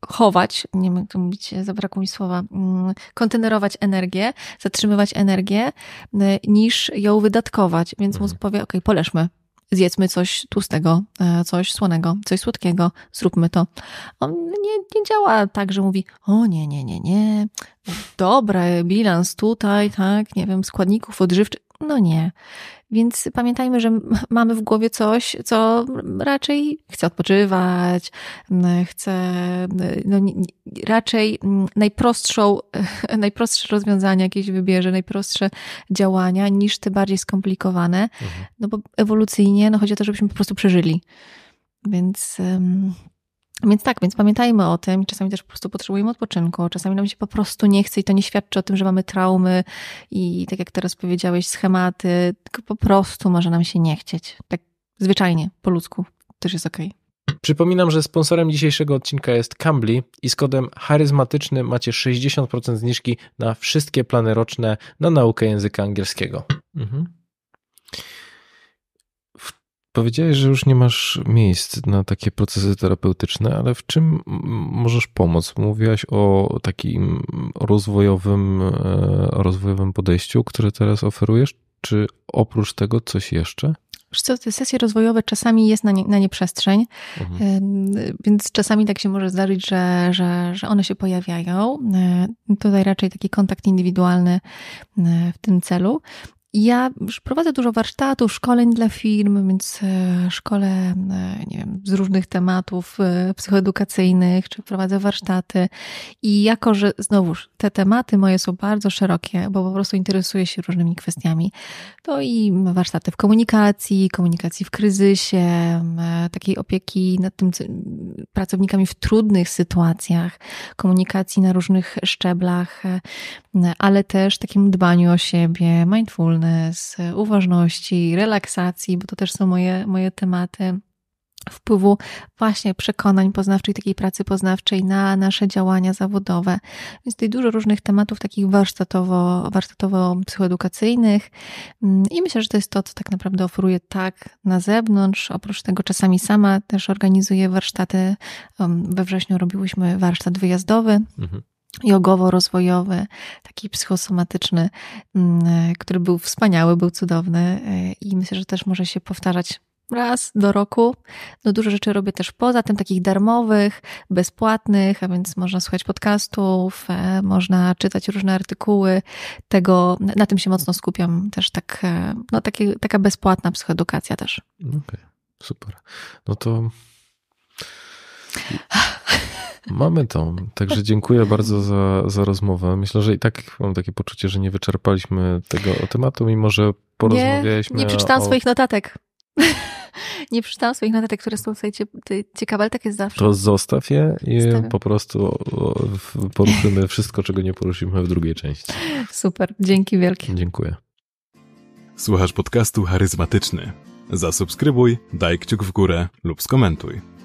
chować, nie wiem jak to mówić, zabrakło mi słowa, mm, kontenerować energię, zatrzymywać energię, e, niż ją wydatkować. Więc mózg mhm. powie, ok, poleżmy, zjedzmy coś tłustego, coś słonego, coś słodkiego, zróbmy to. On nie, nie działa tak, że mówi, o nie, nie, nie, nie, dobry bilans tutaj, tak, nie wiem, składników odżywczych. No nie. Więc pamiętajmy, że mamy w głowie coś, co raczej chce odpoczywać, chce no, raczej najprostszą, *laughs* najprostsze rozwiązania jakieś wybierze, najprostsze działania niż te bardziej skomplikowane, mhm. no bo ewolucyjnie no chodzi o to, żebyśmy po prostu przeżyli. Więc... Um, więc tak, więc pamiętajmy o tym. Czasami też po prostu potrzebujemy odpoczynku, czasami nam się po prostu nie chce i to nie świadczy o tym, że mamy traumy i tak jak teraz powiedziałeś, schematy, tylko po prostu może nam się nie chcieć. Tak zwyczajnie, po ludzku, też jest okej. Okay. Przypominam, że sponsorem dzisiejszego odcinka jest Cambly i z kodem charyzmatyczny macie 60% zniżki na wszystkie plany roczne na naukę języka angielskiego. Mhm. Powiedziałeś, że już nie masz miejsc na takie procesy terapeutyczne, ale w czym możesz pomóc? Mówiłaś o takim rozwojowym, e, rozwojowym podejściu, które teraz oferujesz. Czy oprócz tego coś jeszcze? Co, te sesje rozwojowe czasami jest na nie, na nie przestrzeń, mhm. więc czasami tak się może zdarzyć, że, że, że one się pojawiają. E, tutaj raczej taki kontakt indywidualny e, w tym celu. Ja prowadzę dużo warsztatów, szkoleń dla firm, więc e, szkole e, nie wiem, z różnych tematów e, psychoedukacyjnych, czy prowadzę warsztaty. I jako, że znowuż te tematy moje są bardzo szerokie, bo po prostu interesuję się różnymi kwestiami, to i warsztaty w komunikacji, komunikacji w kryzysie, takiej opieki nad tym pracownikami w trudnych sytuacjach, komunikacji na różnych szczeblach, ale też takim dbaniu o siebie, mindfulness związane z uważności, relaksacji, bo to też są moje, moje tematy wpływu właśnie przekonań poznawczych, takiej pracy poznawczej na nasze działania zawodowe. Więc tutaj dużo różnych tematów takich warsztatowo, warsztatowo-psychoedukacyjnych mm, i myślę, że to jest to, co tak naprawdę oferuję tak na zewnątrz. Oprócz tego czasami sama też organizuję warsztaty. Um, we wrześniu robiłyśmy warsztat wyjazdowy. Mhm jogowo-rozwojowy, taki psychosomatyczny, mm, który był wspaniały, był cudowny e, i myślę, że też może się powtarzać raz do roku. No dużo rzeczy robię też poza tym, takich darmowych, bezpłatnych, a więc można słuchać podcastów, e, można czytać różne artykuły. Tego, na tym się mocno skupiam też tak, e, no takie, taka bezpłatna psychoedukacja też. Okej, okay, super. No to... Mamy to. Także dziękuję bardzo za, za rozmowę. Myślę, że i tak mam takie poczucie, że nie wyczerpaliśmy tego tematu, mimo że porozmawialiśmy. Nie, nie przeczytałam o... swoich notatek. *laughs* nie przeczytałam swoich notatek, które są tutaj ciekawe, ale tak jest zawsze. To zostaw je i Zostawiam. po prostu poruszymy wszystko, czego nie poruszymy w drugiej części. Super, dzięki wielkie. Dziękuję. Słuchasz podcastu charyzmatyczny. Zasubskrybuj, daj kciuk w górę lub skomentuj.